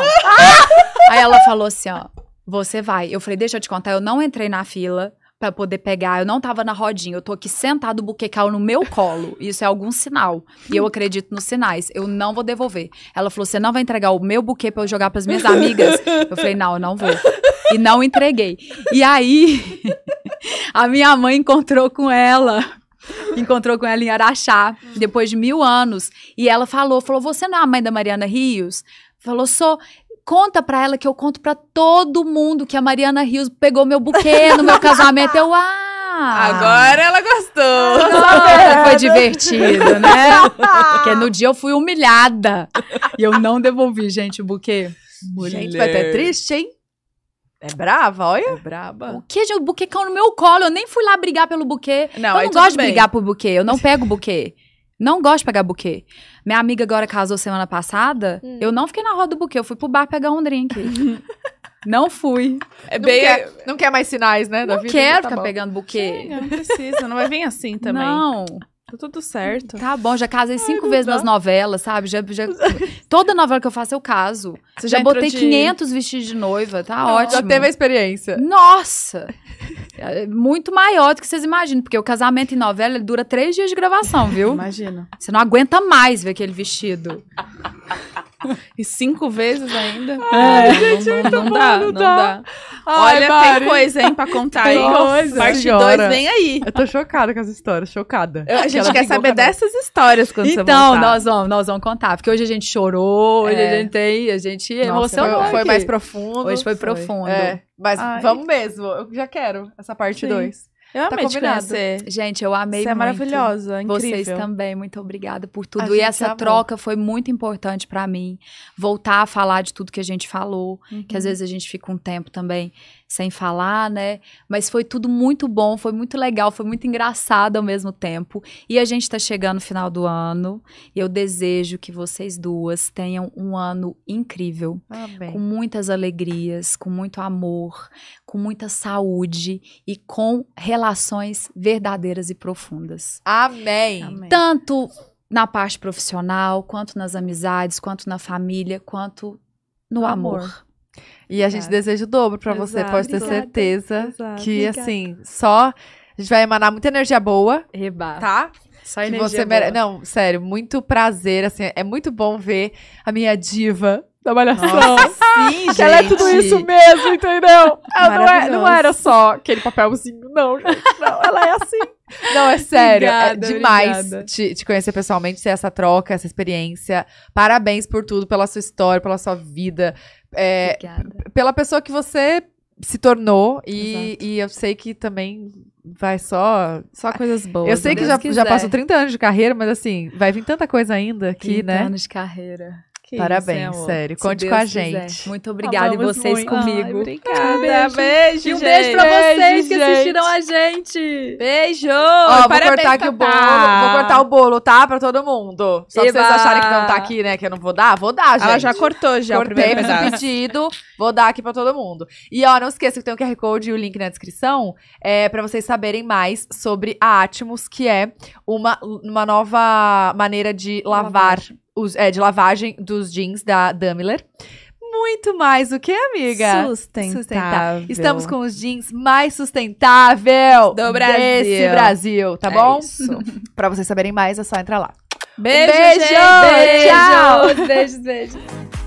Aí ela falou assim: ó, você vai. Eu falei: deixa eu te contar, eu não entrei na fila para poder pegar. Eu não tava na rodinha, eu tô aqui sentado buquecal no meu colo. Isso é algum sinal. E eu acredito nos sinais. Eu não vou devolver. Ela falou: "Você não vai entregar o meu buquê para eu jogar para as minhas amigas?" Eu falei: "Não, eu não vou." E não entreguei. E aí a minha mãe encontrou com ela encontrou com ela em Araxá, depois de mil anos. E ela falou, falou, você não é a mãe da Mariana Rios? Falou, sou conta pra ela que eu conto pra todo mundo que a Mariana Rios pegou meu buquê no meu casamento. Eu, ah! Agora ela gostou. Agora foi divertido, né? Porque no dia eu fui humilhada. E eu não devolvi, gente, o buquê. Mulher. Gente, vai até triste, hein? É brava, olha. É braba. O que, gente? O buquê caiu no meu colo. Eu nem fui lá brigar pelo buquê. Não, eu não gosto de brigar por buquê. Eu não pego buquê. Não gosto de pegar buquê. Minha amiga agora casou semana passada, hum. eu não fiquei na roda do buquê, eu fui pro bar pegar um drink. não fui. É não, bem... quer, é não quer mais sinais, né? Da não vida, quero tá ficar bom. pegando buquê. não precisa, não vai é vir assim também. Não. Tá tudo certo. Tá bom, já casei cinco Ai, vezes dá. nas novelas, sabe? Já, já, toda novela que eu faço, eu caso. Você já, já botei de... 500 vestidos de noiva, tá não, ótimo. Já teve a experiência. Nossa! É, é muito maior do que vocês imaginam, porque o casamento em novela dura três dias de gravação, viu? Imagina. Você não aguenta mais ver aquele vestido. E cinco vezes ainda? É, Ai, gente, não, não, não, dá, não, tá? dá, não dá. Olha, tem coisa, hein, pra contar, tem Coisa. Parte 2 vem aí. Eu tô chocada com as histórias, chocada. Eu, a gente quer saber dessas histórias quando então, você Então, nós vamos, nós vamos contar, porque hoje a gente chorou, é. hoje a gente tem, a gente Nossa, emocionou. Foi, foi mais profundo. Hoje foi, foi. profundo. É. Mas Ai. vamos mesmo, eu já quero essa parte 2. Eu tá amei combinado. Gente, eu amei Você é muito. é maravilhosa, incrível. Vocês também, muito obrigada por tudo. A e essa amou. troca foi muito importante para mim. Voltar a falar de tudo que a gente falou, uhum. que às uhum. vezes a gente fica um tempo também sem falar, né? Mas foi tudo muito bom, foi muito legal, foi muito engraçado ao mesmo tempo. E a gente está chegando no final do ano. E eu desejo que vocês duas tenham um ano incrível, Amém. com muitas alegrias, com muito amor, com muita saúde e com relações verdadeiras e profundas. Amém. Amém. Tanto na parte profissional, quanto nas amizades, quanto na família, quanto no amor. amor. E a gente deseja o dobro para você, pode ter certeza Exato. que, assim, só. A gente vai emanar muita energia boa. Eba. Tá? Só que energia você mere... Não, sério, muito prazer, assim, é muito bom ver a minha diva da Malhação. sim, gente. Ela é tudo isso mesmo, entendeu? Ela é, não, é, não, era só aquele papelzinho, não, gente. Não, ela é assim. Não, é sério. É obrigada, é demais te, te, conhecer pessoalmente, ter essa troca, essa experiência. Parabéns por tudo, pela sua história, pela sua vida. É, Obrigada. Pela pessoa que você se tornou e, e, eu sei que também vai só só coisas boas. Eu sei né? que já, já passou 30 anos de carreira, mas assim, vai vir tanta coisa ainda aqui, 30 né? 30 anos de carreira. Que Parabéns, isso, é sério. Conte Deus com a gente. Muito ah, obrigada Amamos e vocês muito. comigo. Ai, obrigada. beijo. beijo e um gente. beijo pra vocês beijo, que assistiram gente. a gente. Beijo. Ó, vou Parabéns, cortar aqui o bolo. Vou cortar o bolo, tá? Pra todo mundo. Só pra vocês acharem que não tá aqui, né? Que eu não vou dar. Vou dar, gente. Ela já cortou já Cortei, o fiz o pedido. Vou dar aqui pra todo mundo. E ó, não esqueça que tem o QR Code e o link na descrição é, pra vocês saberem mais sobre a Atmos, que é uma, uma nova maneira de lavar. lavar os, é, de lavagem dos jeans da Dummler muito mais o que, amiga? Sustentável. sustentável. Estamos com os jeans mais sustentável do Brasil. Desse Brasil, tá é bom? para pra vocês saberem mais, é só entrar lá. Beijo, beijo, beijo. tchau